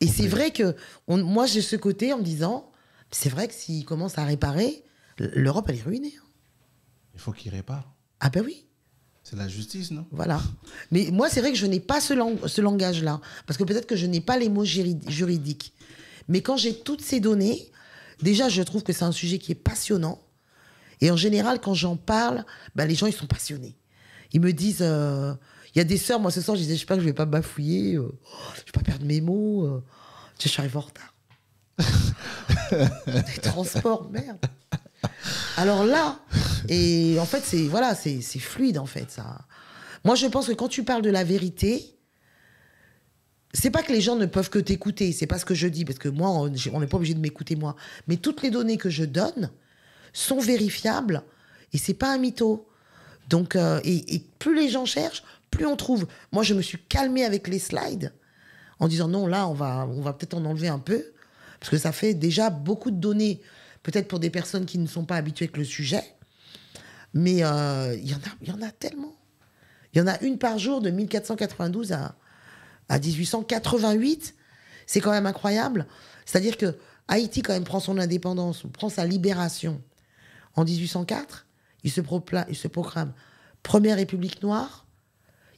Et c'est vrai que moi, j'ai ce côté en me disant c'est vrai que s'ils commencent à réparer, l'Europe, elle est ruinée. Hein. Il faut qu'ils réparent. Ah, ben oui. C'est la justice, non Voilà. Mais moi, c'est vrai que je n'ai pas ce langage-là. Parce que peut-être que je n'ai pas les mots juridiques. Mais quand j'ai toutes ces données, Déjà, je trouve que c'est un sujet qui est passionnant. Et en général, quand j'en parle, ben, les gens, ils sont passionnés. Ils me disent... Euh, il y a des sœurs, moi ce soir, je disais, pas que je vais pas bafouiller, euh, je vais pas perdre mes mots, euh, je suis arrivée en retard. les transports, merde. Alors là, et en fait, c'est voilà, c'est fluide en fait ça. Moi, je pense que quand tu parles de la vérité, c'est pas que les gens ne peuvent que t'écouter, c'est pas ce que je dis, parce que moi, on n'est pas obligé de m'écouter moi. Mais toutes les données que je donne sont vérifiables et c'est pas un mytho. Donc, euh, et, plus les gens cherchent, plus on trouve. Moi, je me suis calmée avec les slides en disant non, là, on va, on va peut-être en enlever un peu, parce que ça fait déjà beaucoup de données, peut-être pour des personnes qui ne sont pas habituées avec le sujet. Mais euh, il y, en y en a tellement. Il y en a une par jour de 1492 à à 1888, c'est quand même incroyable. C'est-à-dire que Haïti, quand même, prend son indépendance, prend sa libération en 1804. Il se, il se proclame Première République noire.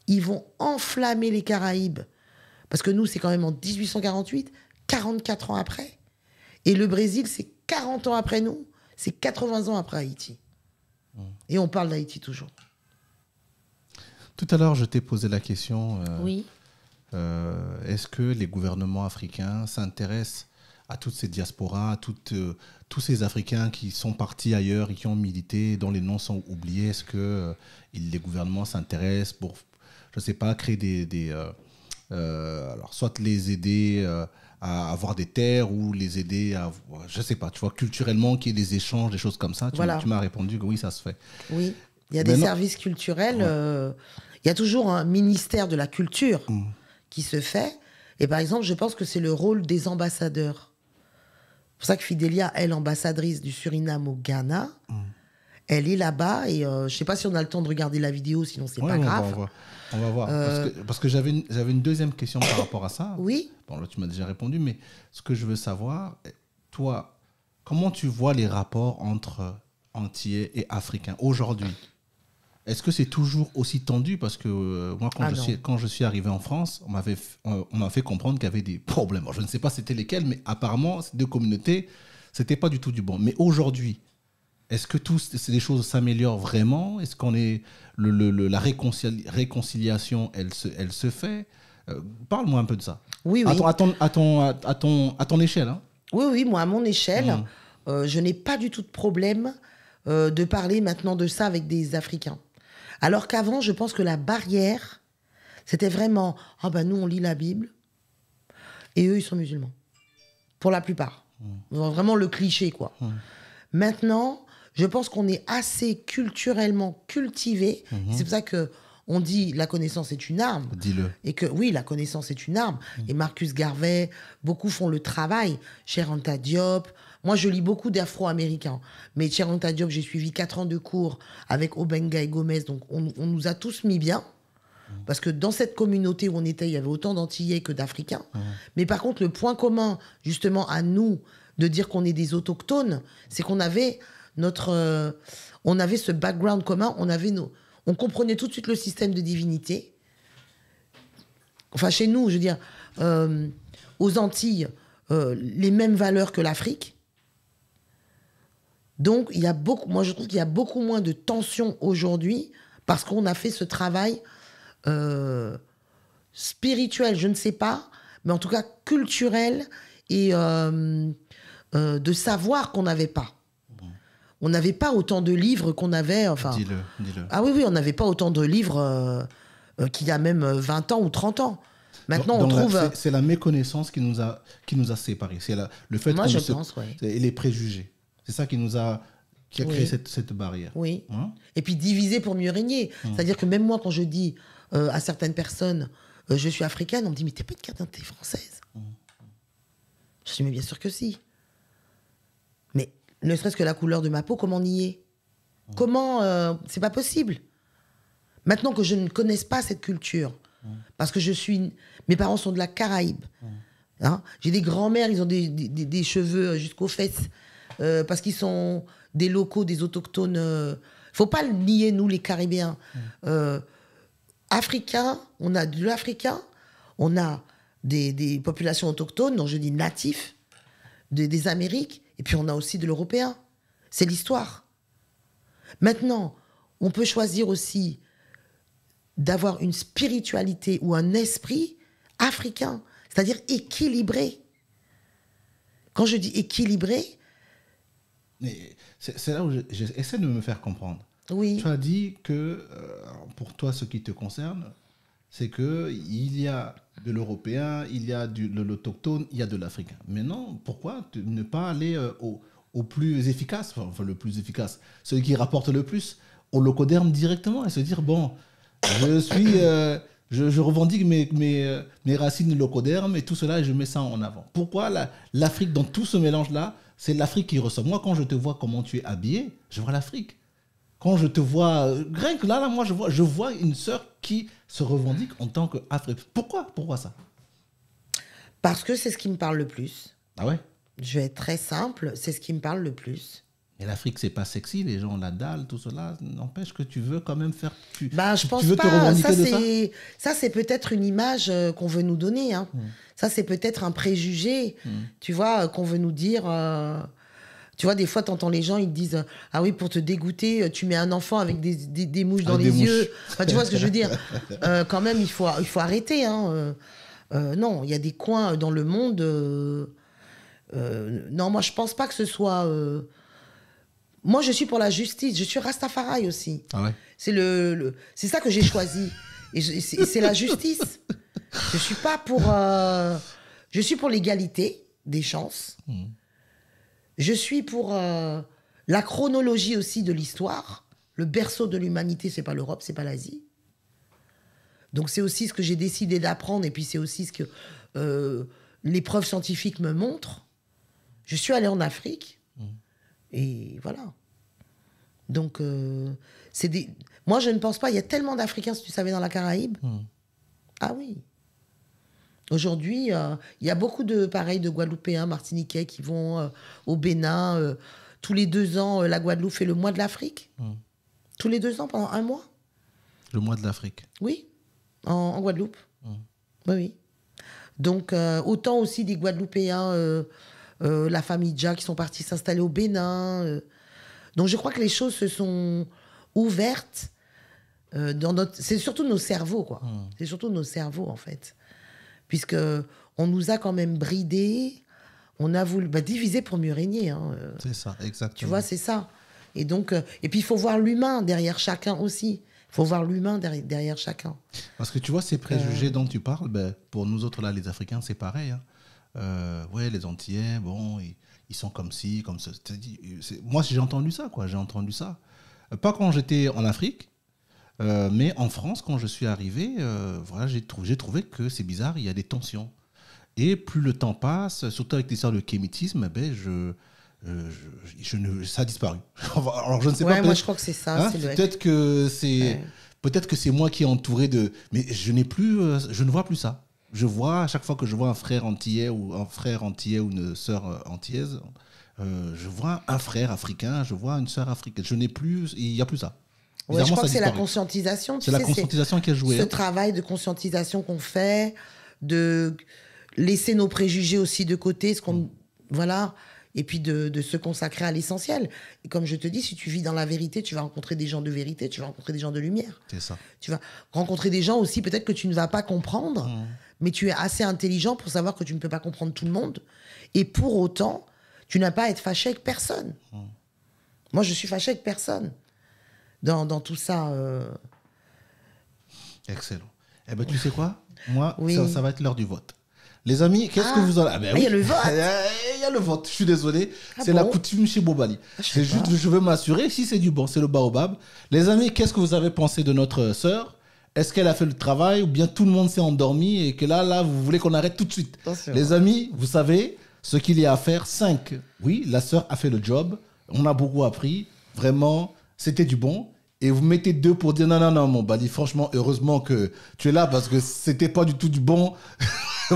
Ils vont enflammer les Caraïbes. Parce que nous, c'est quand même en 1848, 44 ans après. Et le Brésil, c'est 40 ans après nous. C'est 80 ans après Haïti. Mmh. Et on parle d'Haïti toujours. Tout à l'heure, je t'ai posé la question. Euh, oui. Euh, est-ce que les gouvernements africains s'intéressent à toutes ces diasporas, à euh, tous ces Africains qui sont partis ailleurs et qui ont milité, dont les noms sont oubliés Est-ce que euh, les gouvernements s'intéressent pour, je ne sais pas, créer des... alors, soit les aider à avoir des terres ou les aider à, je sais pas, tu vois, culturellement, qu'il y ait des échanges, des choses comme ça. Tu, m'as répondu que oui, ça se fait. Oui, il y a des services culturels. Il y a toujours un ministère de la culture. Mmh qui se fait. Et par exemple, je pense que c'est le rôle des ambassadeurs. C'est pour ça que Fidelia, elle, ambassadrice du Suriname au Ghana, hmm. elle est là-bas. Et euh, je ne sais pas si on a le temps de regarder la vidéo, sinon c'est ouais, pas on grave. on va voir. Euh, parce que, j'avais, une, j'avais une deuxième question par rapport à ça. Oui. Bon, là, tu m'as déjà répondu, mais ce que je veux savoir, toi, comment tu vois les rapports entre Antillais et Africains aujourd'hui est-ce que c'est toujours aussi tendu Parce que euh, moi, quand, ah je suis, quand je suis arrivé en France, euh, on m'a fait, comprendre qu'il y avait des problèmes. je ne sais pas c'était lesquels, mais apparemment, ces deux communautés, c'était pas du tout du bon. Mais aujourd'hui, est-ce que tous des choses s'améliorent vraiment Est-ce qu'on est le, la réconciliation, elle se, elle se fait euh, Parle-moi un peu de ça. Oui, oui. À ton, à ton, à ton, à ton, échelle. Hein. Oui, oui, moi, à mon échelle, mmh. je n'ai pas du tout de problème de parler maintenant de ça avec des Africains. Alors qu'avant, je pense que la barrière, c'était vraiment Ah ben nous, on lit la Bible et eux, ils sont musulmans. Pour la plupart. Mmh. Vraiment le cliché, quoi. Mmh. Maintenant, je pense qu'on est assez culturellement cultivé. Mmh. C'est pour ça que on dit la connaissance est une arme. Dis-le. Et que oui, la connaissance est une arme. Et Marcus Garvey, beaucoup font le travail. Cher Anta Diop, moi, je lis beaucoup d'afro-américains. Mais Tcheranta Diop, j'ai suivi quatre ans de cours avec Obenga et Gomez. Donc, on, nous a tous mis bien. Parce que dans cette communauté où on était, il y avait autant d'Antillais que d'Africains. Mais par contre, le point commun, justement, à nous, de dire qu'on est des autochtones, c'est qu'on avait notre. Euh, on avait ce background commun, on avait nos. On comprenait tout de suite le système de divinité. Enfin, chez nous, je veux dire, euh, aux Antilles, euh, les mêmes valeurs que l'Afrique. Donc, il y a beaucoup, moi, je trouve qu'il y a beaucoup moins de tension aujourd'hui parce qu'on a fait ce travail euh, spirituel, je ne sais pas, mais en tout cas culturel et euh, euh, de savoir qu'on n'avait pas. On n'avait pas autant de livres qu'on avait. Enfin, dis-le, Ah oui, oui, on n'avait pas autant de livres qu'il y a même 20 ans ou 30 ans. Maintenant, on trouve. C'est, la méconnaissance qui nous a, qui nous a séparés. C'est le fait Moi, je pense, Et les préjugés. C'est ça qui nous a créé cette, barrière. Oui. Hein et puis diviser pour mieux régner. Mmh. C'est-à-dire que même moi, quand je dis euh, à certaines personnes, euh, je suis africaine, on me dit, mais t'es pas de carte d'identité française. Mmh. Mmh. Je dis, mais bien sûr que si. Mais ne serait-ce que la couleur de ma peau, comment nier est? Comment euh, C'est pas possible. Maintenant que je ne connaisse pas cette culture, parce que je suis, mes parents sont de la Caraïbe. Hein, j'ai des grands-mères, ils ont des cheveux jusqu'aux fesses. Euh, parce qu'ils sont des locaux, des autochtones. Il euh, ne faut pas le nier, nous, les Caribéens. Mm. Euh, Africains, on a de l'Africain, on a des, populations autochtones, dont je dis natifs, des, des Amériques, et puis on a aussi de l'Européen. C'est l'histoire. Maintenant, on peut choisir aussi d'avoir une spiritualité ou un esprit africain, c'est-à-dire équilibré. Quand je dis équilibré, c'est là où j'essaie de me faire comprendre. Oui. Tu as dit que euh, pour toi, ce qui te concerne, c'est qu'il y a de l'européen, il y a de l'autochtone, il y a de l'africain. Mais non, pourquoi ne pas aller euh, au, plus efficace, enfin le plus efficace, celui qui rapporte le plus, au locoderme directement et se dire bon, je suis, euh, je, revendique mes, mes, racines locodermes et tout cela et je mets ça en avant. Pourquoi l'Afrique dans tout ce mélange là? c'est l'Afrique qui ressort. Moi, quand je te vois comment tu es habillé, je vois l'Afrique. Quand je te vois euh, grec, là, là, moi, je vois, je vois une sœur qui se revendique en tant qu'Afrique. Pourquoi Pourquoi ça Parce que c'est ce qui me parle le plus. Ah ouais Je vais être très simple, c'est ce qui me parle le plus. Et l'Afrique, c'est pas sexy, les gens la dalle, tout cela, n'empêche que tu veux quand même faire. Tu, bah, je pense pas. ça, c'est, ça, c'est peut-être une image euh, qu'on veut nous donner. Hein. Hmm. Ça, c'est peut-être un préjugé, hmm. tu vois, euh, qu'on veut nous dire. Euh, tu vois, des fois, tu entends les gens, ils te disent Ah oui, pour te dégoûter, tu mets un enfant avec des, mouches dans ah, les yeux. tu vois ce que je veux dire Quand même, il faut, il faut arrêter. Hein, non, il y a des coins dans le monde. non, moi, je pense pas que ce soit moi, je suis pour la justice. Je suis Rastafari aussi. Ah c'est le, c'est ça que j'ai choisi. Et, c'est la justice. Je suis pas pour. Euh, je suis pour l'égalité des chances. Hmm. Je suis pour euh, la chronologie aussi de l'histoire. Le berceau de l'humanité, c'est pas l'Europe, c'est pas l'Asie. Donc c'est aussi ce que j'ai décidé d'apprendre et puis c'est aussi ce que euh, les preuves scientifiques me montrent. Je suis allé en Afrique et voilà. Donc, euh, c'est des. Moi, je ne pense pas. Il y a tellement d'Africains, si tu savais, dans la Caraïbe. Hmm. Ah oui. Aujourd'hui, euh, il y a beaucoup de, pareils de Guadeloupéens, Martiniquais qui vont euh, au Bénin. tous les deux ans, la Guadeloupe fait le mois de l'Afrique. Hmm. Tous les deux ans, pendant un mois. Le mois de l'Afrique. Oui, en, Guadeloupe. Hmm. Oui, oui. Donc, autant aussi des Guadeloupéens euh, la famille Dja, qui sont partis s'installer au Bénin. Euh. Donc je crois que les choses se sont ouvertes. Euh, dans C'est surtout nos cerveaux, quoi. Hmm. C'est surtout nos cerveaux, en fait. Puisque on nous a quand même bridés. On a voulu bah, diviser pour mieux régner. Hein, c'est ça, exactement. Tu vois, c'est ça. Et donc, et puis il faut voir l'humain derrière chacun aussi Il faut voir l'humain derrière, chacun. Parce que tu vois, ces préjugés dont tu parles, ben, pour nous autres, là, les Africains, c'est pareil. Hein. Euh, ouais, les Antillais, bon, ils, sont comme ci, comme ça. Euh, moi, j'ai entendu ça, quoi. J'ai entendu ça. Euh, pas quand j'étais en Afrique, mais en France, quand je suis arrivé, voilà, j'ai trouvé, que c'est bizarre, il y a des tensions. Et plus le temps passe, surtout avec l'histoire de kémitisme, eh ben, je, je, ne, ça a disparu. Alors je ne sais ouais, pas. Moi je crois que c'est ça. Hein, peut-être que c'est peut-être que c'est moi qui est entouré de, mais je n'ai plus, je ne vois plus ça je vois à chaque fois que je vois un frère antillais ou un frère antillais ou une sœur euh, antillaise, euh, je vois un frère africain, je vois une sœur africaine. Je n'ai plus, il n'y a plus ça. je crois que c'est la conscientisation. C'est la conscientisation qui a joué. Ce hein. travail de conscientisation qu'on fait, de laisser nos préjugés aussi de côté, ce qu'on mm. voilà, et puis de, se consacrer à l'essentiel. comme je te dis, si tu vis dans la vérité, tu vas rencontrer des gens de vérité, tu vas rencontrer des gens de lumière. C'est ça. Tu vas rencontrer des gens aussi peut-être que tu ne vas pas comprendre. Mm mais tu es assez intelligent pour savoir que tu ne peux pas comprendre tout le monde. Et pour autant, tu n'as pas à être fâché avec personne. Hmm. Moi, je suis fâché avec personne dans, tout ça. Euh. Excellent. Eh bien, tu sais quoi Moi, ça, va être l'heure du vote. Les amis, qu'est-ce que ah, vous en avez ah ben ah, Il y a le vote. Eh, eh, il y a le vote. Je suis désolé. Ah c'est la coutume chez Bobali. je veux m'assurer si c'est du bon. C'est le baobab. Les amis, qu'est-ce que vous avez pensé de notre sœur est-ce qu'elle a fait le travail ou bien tout le monde s'est endormi et que là, là, vous voulez qu'on arrête tout de suite Les amis, vous savez ce qu'il y a à faire. 5. Oui, la sœur a fait le job. On a beaucoup appris. Vraiment, c'était du bon. Et vous mettez deux pour dire non, non, non, mon badi. franchement, heureusement que tu es là parce que c'était pas du tout du bon.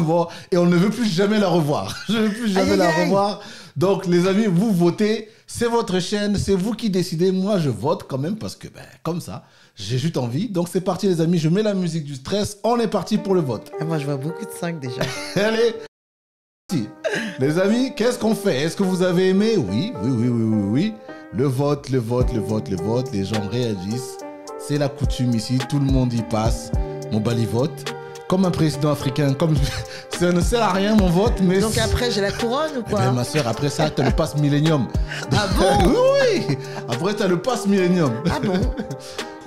et on ne veut plus jamais la revoir. Je ne veux plus jamais la revoir. Donc, les amis, vous votez. C'est votre chaîne. C'est vous qui décidez. Moi, je vote quand même parce que, ben, comme ça. J'ai juste envie. Donc c'est parti les amis, je mets la musique du stress. On est parti pour le vote. Ah, moi je vois beaucoup de 5 déjà. Allez les amis, qu'est-ce qu'on fait Est-ce que vous avez aimé oui, oui, oui, oui, oui, oui. Le vote, le vote, le vote, le vote. Les gens réagissent. C'est la coutume ici. Tout le monde y passe. Mon bali vote comme un président africain, comme ça ne sert à rien mon vote, mais donc après j'ai la couronne ou eh ben, quoi Ma soeur, après ça as le passe ah millénium. Ah bon Oui. Après as le passe millénium. Ah bon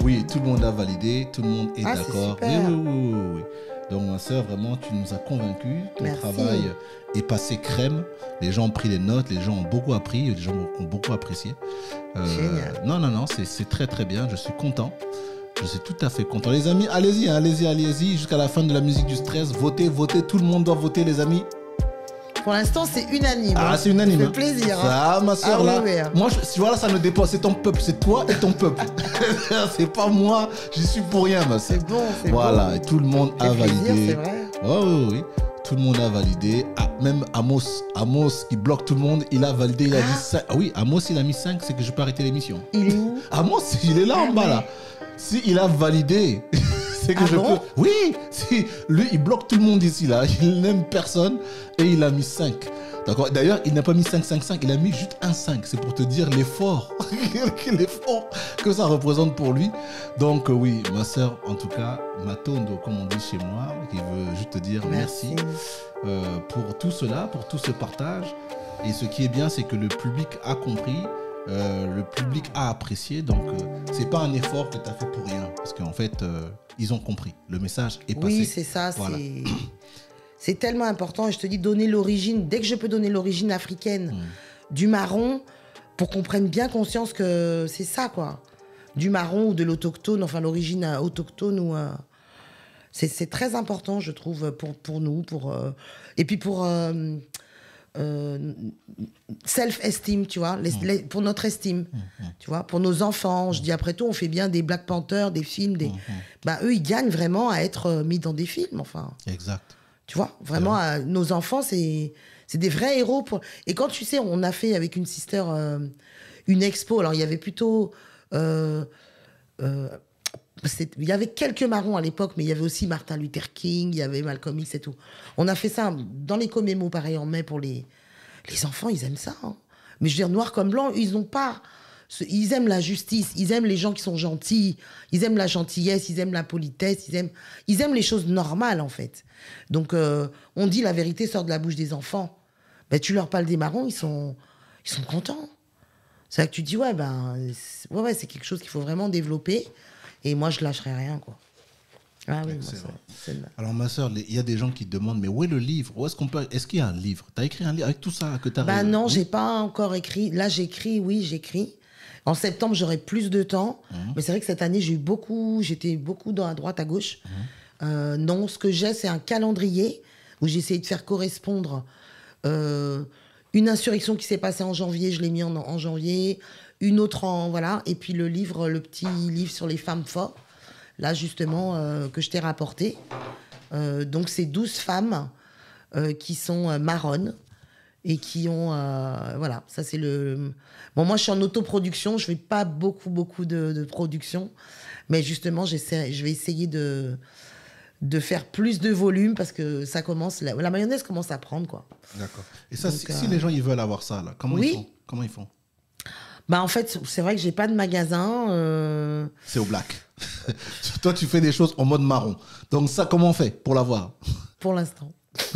Oui, tout le monde a validé, tout le monde est ah, d'accord. Oui, oui, oui, Donc ma soeur, vraiment tu nous as convaincus, ton travail est passé crème. Les gens ont pris les notes, les gens ont beaucoup appris, les gens ont beaucoup apprécié. Euh, Génial. Non, non, non, c'est très très bien. Je suis content. Je suis tout à fait content. Les amis, allez-y, hein, allez-y, allez-y. Jusqu'à la fin de la musique du stress, votez, votez. Tout le monde doit voter, les amis. Pour l'instant, c'est unanime. Ah, hein. c'est unanime. C'est hein. plaisir. Ah, ma soeur, là. Moi, je, voilà, ça me dépasse. C'est ton peuple, c'est toi et ton peuple. c'est pas moi, j'y suis pour rien, ma C'est bon, c'est Voilà, Et tout le monde a validé. C'est vrai. Oh, oui, oui, oui. Tout le monde a validé. même Amos, Amos qui bloque tout le monde, il a validé. Il a ah. dit 5. Ah oui, Amos, il a mis 5, c'est que je peux arrêter l'émission. Il est où Amos, il est là en ah bas, là. Si il a validé, c'est que ah je peux. Oui, si lui il bloque tout le monde ici là, il n'aime personne et il a mis 5. D'accord. D'ailleurs, il n'a pas mis 5, 5, 5, il a mis juste un 5. C'est pour te dire l'effort, l'effort que ça représente pour lui. Donc, oui, ma soeur, en tout cas, ma tondo, comme on dit chez moi, qui veut juste te dire merci, euh, pour tout cela, pour tout ce partage. Et ce qui est bien, c'est que le public a compris euh, le public a apprécié. Donc, euh, c'est pas un effort que tu as fait pour rien. Parce qu'en fait, euh, ils ont compris. Le message est passé. Oui, c'est ça. C'est tellement important. Et je te dis, donner l'origine, dès que je peux donner l'origine africaine hmm. du marron, pour qu'on prenne bien conscience que c'est ça, quoi. Du marron ou de l'autochtone, enfin l'origine autochtone ou. c'est très important, je trouve, pour, pour nous. Pour, et puis pour euh, self-esteem, tu vois, mm. pour notre estime, mm, mm. tu vois, pour nos enfants. Je dis après tout, on fait bien des Black Panther, des films, des. Bah, eux, ils gagnent vraiment à être euh, mis dans des films, enfin. Exact. Tu vois, vraiment, nos enfants, c'est des vrais héros. Et quand tu sais, on a fait avec une sister euh, une expo. Alors, il y avait plutôt il y avait quelques marrons à l'époque, mais il y avait aussi Martin Luther King, il y avait Malcolm X et tout. On a fait ça dans les commémos, pareil, en mai, pour les, enfants, ils aiment ça. Hein. Mais je veux dire, noir comme blanc, ils n'ont pas... Ils aiment la justice, ils aiment les gens qui sont gentils, ils aiment la gentillesse, ils aiment la politesse, ils aiment, les choses normales en fait. Donc euh, on dit la vérité sort de la bouche des enfants. Ben, tu leur parles des marrons, ils sont, ils sont contents. C'est vrai que tu dis ouais ben ouais c'est quelque chose qu'il faut vraiment développer. Et moi, je lâcherai rien, quoi. Ah oui, Alors ma soeur, il y a des gens qui demandent, mais où est le livre est-ce qu'on peut Est-ce qu'il y a un livre Tu as écrit un livre avec tout ça que t'as Bah non, j'ai pas encore écrit. Là, j'écris, oui, j'écris. En septembre, j'aurai plus de temps, mhm. mais c'est vrai que cette année, j'ai eu beaucoup, j'étais beaucoup dans droite à gauche. Mhm. Euh, non, ce que j'ai, c'est un calendrier où j'essaie de faire correspondre euh, une insurrection qui s'est passée en janvier, je l'ai mis en, en janvier, une autre en voilà, et puis le livre, le petit livre sur les femmes fortes, là justement euh, que je t'ai rapporté. Euh, donc c'est 12 femmes euh, qui sont marronnes et qui ont voilà, ça c'est le bon moi je suis en autoproduction, je fais pas beaucoup beaucoup de, production, mais justement je vais essayer de de faire plus de volume parce que ça commence la, mayonnaise commence à prendre quoi. D'accord. Et ça si, les gens ils veulent avoir ça là, comment Comment ils font bah en fait, c'est vrai que j'ai pas de magasin. Euh. C'est au black. Toi, tu fais des choses en mode marron. Donc ça, comment on fait pour l'avoir Pour l'instant.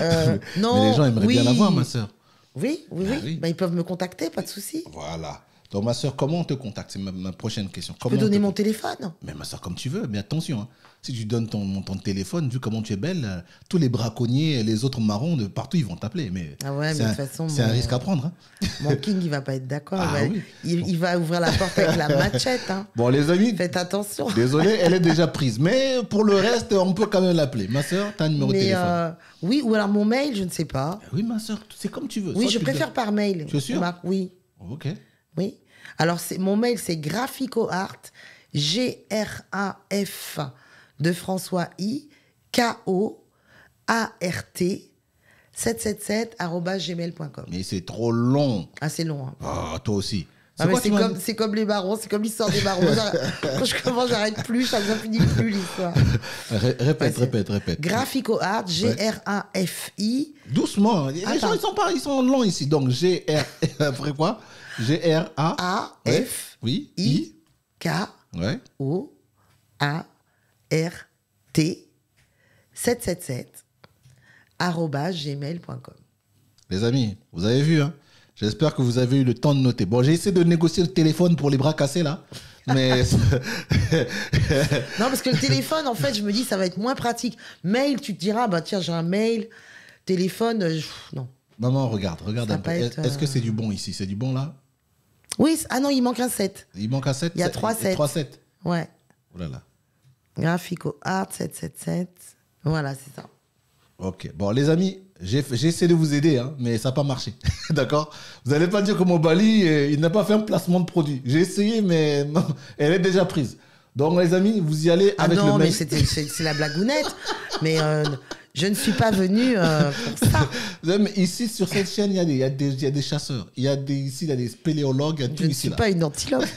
Euh, les gens aimeraient bien l'avoir, ma sœur. Oui, oui, oui. Bah bah, ils peuvent me contacter, pas de souci. Voilà. Donc, ma soeur, comment on te contacte C'est ma, prochaine question. Comment peux donner mon téléphone Mais ma soeur, comme tu veux. Mais attention, hein. si tu donnes ton, ton, téléphone, vu comment tu es belle, euh, tous les braconniers, et les autres marrons de partout, ils vont t'appeler. Mais ah ouais, mais de toute façon, c'est un risque à prendre. Hein. Mon king, il va pas être d'accord. Ah il, va ouvrir la porte avec la machette. Hein. Bon, les amis. Faites attention. Désolé, elle est déjà prise. Mais pour le reste, on peut quand même l'appeler. Ma soeur, tu as un numéro de téléphone euh, Oui, ou alors mon mail, je ne sais pas. Ah oui, ma soeur, c'est comme tu veux. Oui, je préfère par mail. Je suis sûr Oui. Ok. Oui. Alors, mon mail, c'est graphicoart, G-R-A-F de François I, K-O-A-R-T, 777-gmail.com. Mais c'est trop long. Ah, c'est long. Hein. Ah, toi aussi. Ah, c'est comme, comme, les barons, c'est comme l'histoire des barons. Quand je commence, j'arrête plus, ça ne finit plus l'histoire. répète, ah, répète, répète. graphicoart G-R-A-F-I. Doucement, hein. les gens ils sont, pas, ils sont longs ici. Donc G-R. Après quoi G-R-A. F, I, K, O, A, R, T, 777, gmail.com. Les amis, vous avez vu, hein. J'espère que vous avez eu le temps de noter. Bon, j'ai essayé de négocier le téléphone pour les bras cassés, là. Mais. non, parce que le téléphone, en fait, je me dis, ça va être moins pratique. Mail, tu te diras, bah tiens, j'ai un mail. Téléphone, euh, non. Maman, regarde, regarde un peu. Est-ce que euh, c'est du bon ici C'est du bon là oui, ah non, il manque un 7. Il manque un 7. Il y a 3 7. 3 7 Ouais. Oh là là. Graphico Art 777. Voilà, c'est ça. Ok. Bon, les amis, j'ai essayé de vous aider, hein, mais ça n'a pas marché. D'accord Vous n'allez pas dire que mon Bali, euh, il n'a pas fait un placement de produit. J'ai essayé, mais elle est déjà prise. Donc, les amis, vous y allez ah avec non, le même... mais c'est la blagounette. mais euh, je ne suis pas venu euh, pour ça. ici, sur cette chaîne, il y, a des- chasseurs. Il y a des, ici, il y a des spéléologues, Je ne suis pas une antilope.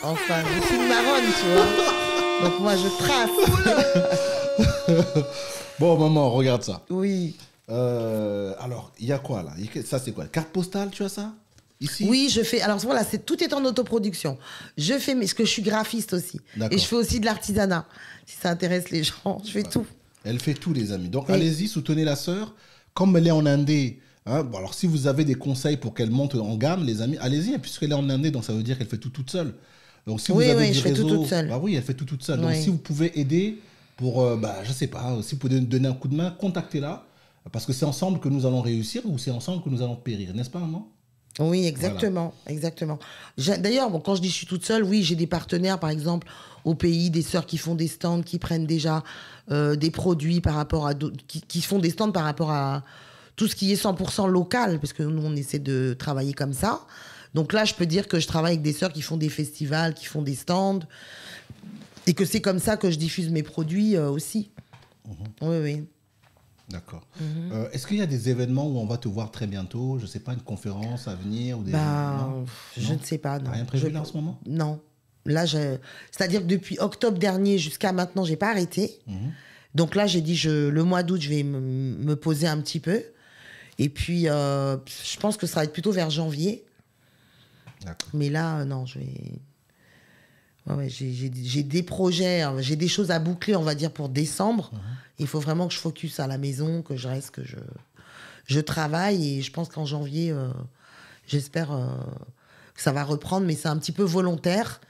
Enfin, je suis une marronne, tu vois. Donc moi, je trace. Bon, maman, regarde ça. Oui. Euh, alors, il y a quoi là Ça, c'est quoi Carte postale, tu vois ça oui, je fais. Alors voilà, c'est tout est en autoproduction. Je fais, parce que je suis graphiste aussi, et je fais aussi de l'artisanat. Si ça intéresse les gens, je fais tout. Elle fait tout, les amis. Donc allez-y, soutenez la sœur. Comme elle est en Indé, hein, bon, alors si vous avez des conseils pour qu'elle monte en gamme, les amis, allez-y. Hein, puisqu'elle est en Indé, donc ça veut dire qu'elle fait tout toute seule. Donc si oui, vous avez oui, je fais tout toute seule. Bah oui, elle fait tout toute seule. Donc si vous pouvez aider pour, euh, bah, je sais pas, si vous pouvez donner un coup de main, contactez-la. Parce que c'est ensemble que nous allons réussir ou c'est ensemble que nous allons périr, n'est-ce pas, maman oui, exactement, exactement. D'ailleurs, bon, quand je dis je suis toute seule, oui, j'ai des partenaires, par exemple, au pays, des sœurs qui font des stands, qui prennent déjà euh, des produits par rapport à qui, qui font des stands par rapport à tout ce qui est 100% local, parce que nous, on essaie de travailler comme ça. Donc là, je peux dire que je travaille avec des sœurs qui font des festivals, qui font des stands, et que c'est comme ça que je diffuse mes produits euh, aussi. Mmh oui, oui. D'accord. Mhm. Euh, est-ce qu'il y a des événements où on va te voir très bientôt Je ne sais pas, une conférence à venir ou des... Bah, je ne sais pas. Non. Rien prévu là en ce moment Non. Là, je... c'est-à-dire que depuis octobre dernier jusqu'à maintenant, j'ai pas arrêté. Mhm. Donc là, j'ai dit je... le mois d'août, je vais me poser un petit peu. Et puis, euh, je pense que ça va être plutôt vers janvier. Mais là, euh, non, je vais j'ai des projets, hein, j'ai des choses à boucler, on va dire, pour décembre. Il faut vraiment que je focus à la maison, que je reste, que je, je travaille. Et je pense qu'en janvier, euh, j'espère euh, que ça va reprendre, mais c'est un petit peu volontaire.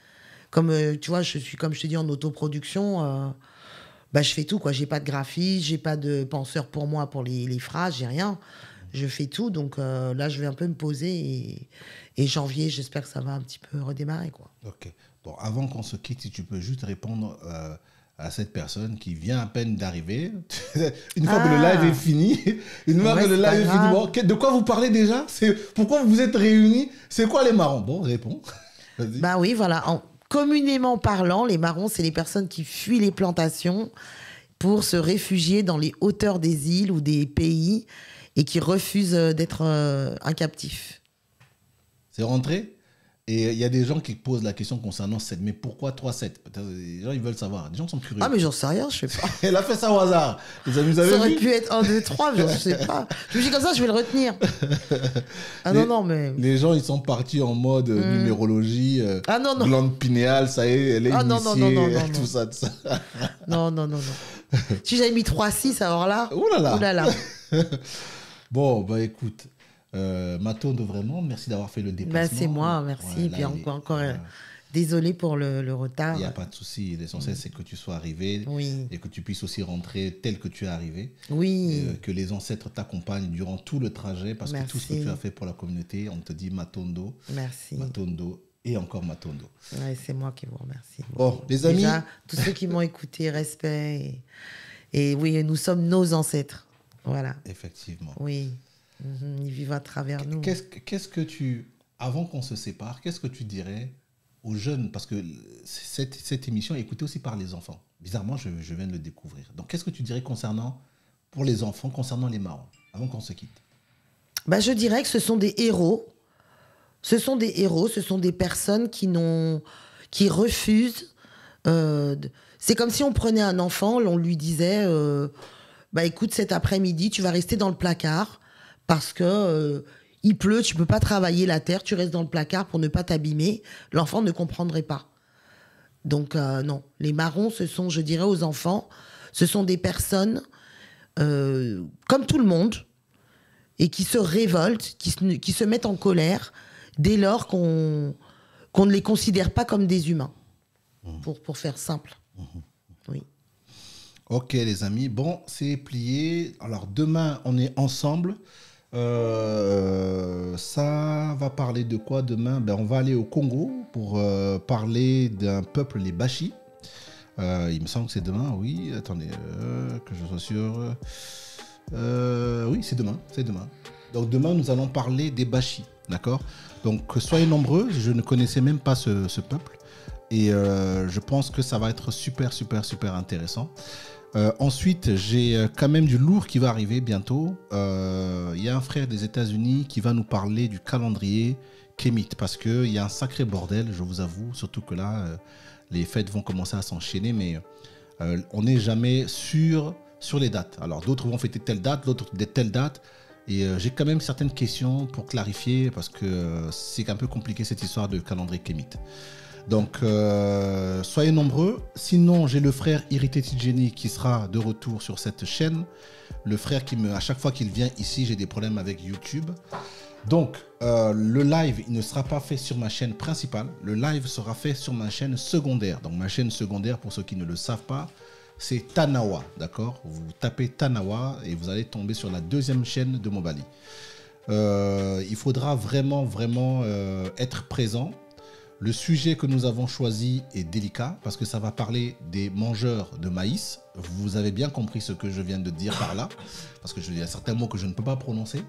Comme euh, tu vois, je suis, comme je te dis, en autoproduction. bah, je fais tout, quoi. J'ai pas de graphiste, j'ai pas de penseur pour moi, pour les, les phrases, j'ai rien. Je fais tout. Donc là, je vais un peu me poser. Et, et janvier, j'espère que ça va un petit peu redémarrer, quoi. Ok. Bon, avant qu'on se quitte, si tu peux juste répondre euh, à cette personne qui vient à peine d'arriver. une fois que le ah. live est fini, une fois que le live est fini, de quoi vous parlez déjà Pourquoi vous vous êtes réunis C'est quoi les marrons Bon, réponds. Bah oui, voilà. En, communément parlant, les marrons, c'est les personnes qui fuient les plantations pour se réfugier dans les hauteurs des îles ou des pays et qui refusent euh, d'être euh, un captif. C'est rentré et il y a des gens qui posent la question concernant 7. Mais pourquoi 3-7 Les gens, ils veulent savoir. Les gens sont curieux. Ah, mais j'en sais rien, je sais pas. Elle a fait ça au hasard. Vous avez, ça aurait pu être 1, 2, 3, je sais pas. Je me dis comme ça, je vais le retenir. Ah non, non, mais. Les gens, ils sont partis en mode euh, hmm. numérologie, euh, ah, non, non. glande pinéale, ça y est, elle est ah, initiée, non, non, non, non, tout ça, tout ça. Non, non, non, non. si j'avais mis 3-6, alors là. Ouh là là. Ouh là là. bon, bah écoute. Euh, Matondo vraiment, merci d'avoir fait le ben, déplacement. Ben, c'est moi, merci. Et puis encore, désolé pour le, retard. Il n'y a pas de souci. L'essentiel, mm. c'est que tu sois arrivé oui. et que tu puisses aussi rentrer tel que tu es arrivé. Oui. Euh, que les ancêtres t'accompagnent durant tout le trajet parce que tout ce que tu as fait pour la communauté, on te dit Matondo. Merci. Matondo. Et encore Matondo. Ouais, c'est moi qui vous remercie. Bon, les amis. tous ceux qui m'ont écouté, respect. Et, et oui, nous sommes nos ancêtres. Voilà. Effectivement. Oui. Mhm, ils vivent à travers nous. Qu'est-ce, que tu, avant qu'on se sépare, qu'est-ce que tu dirais aux jeunes Parce que cette, émission est écoutée aussi par les enfants. Bizarrement, je, viens de le découvrir. Donc, qu'est-ce que tu dirais concernant, pour les enfants, concernant les marrons, avant qu'on se quitte bah, Je dirais que ce sont des héros. Ce sont des héros, ce sont des personnes qui, n'ont, qui refusent. Euh, c'est comme si on prenait un enfant, on lui disait euh, bah, écoute, cet après-midi, tu vas rester dans le placard parce que euh, il pleut, tu peux pas travailler la terre, tu restes dans le placard pour ne pas t'abîmer. L'enfant ne comprendrait pas. Donc euh, non, les marrons, ce sont, je dirais aux enfants, ce sont des personnes euh, comme tout le monde et qui se révoltent, qui se, mettent en colère dès lors qu'on qu'on ne les considère pas comme des humains, mmh. pour, faire simple. Mmh. Oui. Ok les amis, bon, c'est plié. Alors demain, on est ensemble. Euh, ça va parler de quoi demain ben, On va aller au Congo pour euh, parler d'un peuple, les Bashi. Euh, il me semble que c'est demain, oui. Attendez, que je sois sûr. oui, c'est demain, c'est demain. Donc demain, nous allons parler des Bashi, d'accord Donc soyez nombreux, je ne connaissais même pas ce peuple. Et je pense que ça va être super, super, super intéressant. Euh, ensuite, j'ai euh, quand même du lourd qui va arriver bientôt. Euh, il y a un frère des États-Unis qui va nous parler du calendrier Kemit parce qu'il y a un sacré bordel, je vous avoue, surtout que là, les fêtes vont commencer à s'enchaîner, mais on n'est jamais sûr sur les dates. Alors, d'autres vont fêter telle date, d'autres telles dates, Et j'ai quand même certaines questions pour clarifier parce que c'est un peu compliqué cette histoire de calendrier Kémite. Donc, euh, soyez nombreux. Sinon, j'ai le frère Irrité jenny qui sera de retour sur cette chaîne. Le frère qui me, à chaque fois qu'il vient ici, j'ai des problèmes avec YouTube. Donc, euh, le live, il ne sera pas fait sur ma chaîne principale. Le live sera fait sur ma chaîne secondaire. Donc, ma chaîne secondaire, pour ceux qui ne le savent pas, c'est Tanawa, d'accord Vous tapez Tanawa et vous allez tomber sur la deuxième chaîne de Mobali. Euh, il faudra vraiment, vraiment être présent le sujet que nous avons choisi est délicat parce que ça va parler des mangeurs de maïs. Vous avez bien compris ce que je viens de dire par là, parce que je, y a certains mots que je ne peux pas prononcer.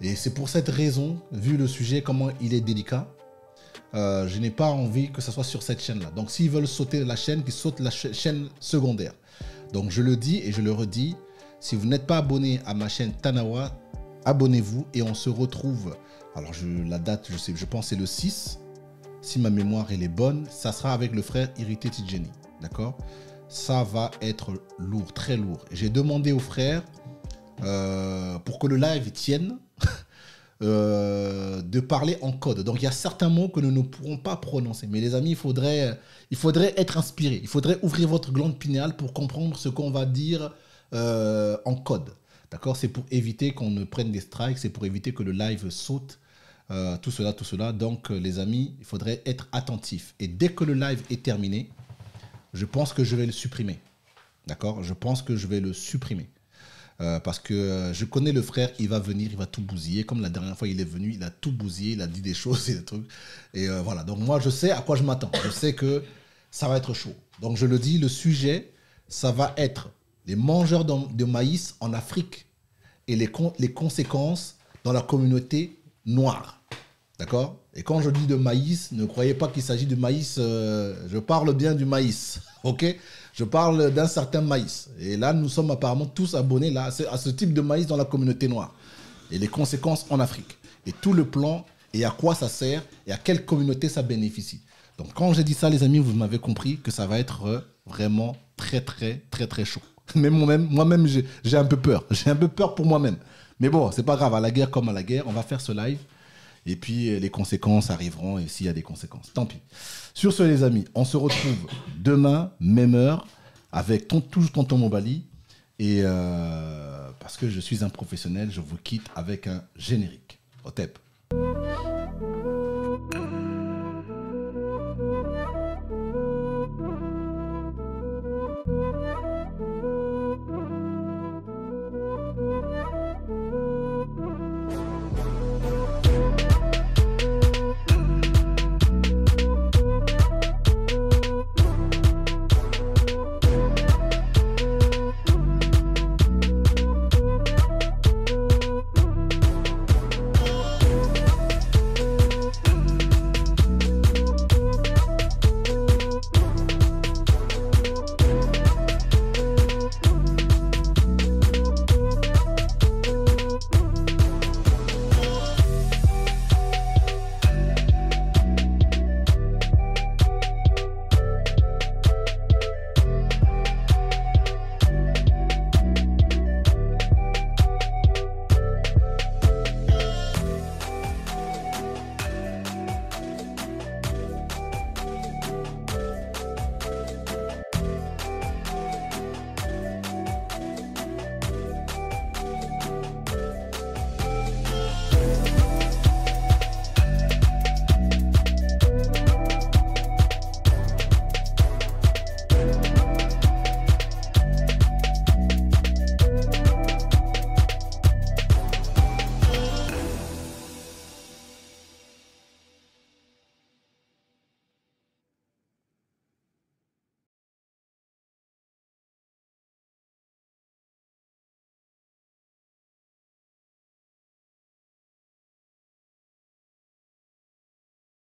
Et c'est pour cette raison, vu le sujet, comment il est délicat, euh, je n'ai pas envie que ça soit sur cette chaîne-là. Donc s'ils veulent sauter la chaîne, qu'ils sautent la chaîne secondaire. Donc je le dis et je le redis, si vous n'êtes pas abonné à ma chaîne Tanawa, abonnez-vous et on se retrouve. Alors je, la date, je, sais, je c'est le 6 si ma mémoire est bonne, ça sera avec le frère Irité Jenny, D'accord Ça va être lourd, très lourd. J'ai demandé au frère, euh, pour que le live tienne, euh, de parler en code. Donc il y a certains mots que nous ne pourrons pas prononcer. Mais les amis, il faudrait, il faudrait être inspiré. Il faudrait ouvrir votre glande pinéale pour comprendre ce qu'on va dire euh, en code. D'accord C'est pour éviter qu'on ne prenne des strikes, c'est pour éviter que le live saute euh, tout cela, tout cela. Donc, euh, les amis, il faudrait être attentif. Et dès que le live est terminé, je pense que je vais le supprimer. D'accord Je pense que je vais le supprimer. Euh, parce que je connais le frère, il va venir, il va tout bousiller. Comme la dernière fois, il est venu, il a tout bousillé, il a dit des choses et des trucs. Et voilà. Donc moi, je sais à quoi je m'attends. Je sais que ça va être chaud. Donc je le dis, le sujet, ça va être les mangeurs de, maïs en Afrique et les, les conséquences dans la communauté noire. D'accord Et quand je dis de maïs, ne croyez pas qu'il s'agit de maïs, euh, je parle bien du maïs, ok Je parle d'un certain maïs. Et là, nous sommes apparemment tous abonnés là, à ce, type de maïs dans la communauté noire. Et les conséquences en Afrique. Et tout le plan, et à quoi ça sert, et à quelle communauté ça bénéficie. Donc quand j'ai dit ça, les amis, vous m'avez compris que ça va être euh, vraiment très, très, très, très chaud. Mais moi-même, moi-même, j'ai un peu peur. J'ai un peu peur pour moi-même. Mais bon, c'est pas grave, à la guerre comme à la guerre, on va faire ce live. Et puis euh, les conséquences arriveront, et s'il y a des conséquences, tant pis. Sur ce, les amis, on se retrouve demain, même heure, avec ton, toujours Tonton bali Et euh, parce que je suis un professionnel, je vous quitte avec un générique. Au TEP.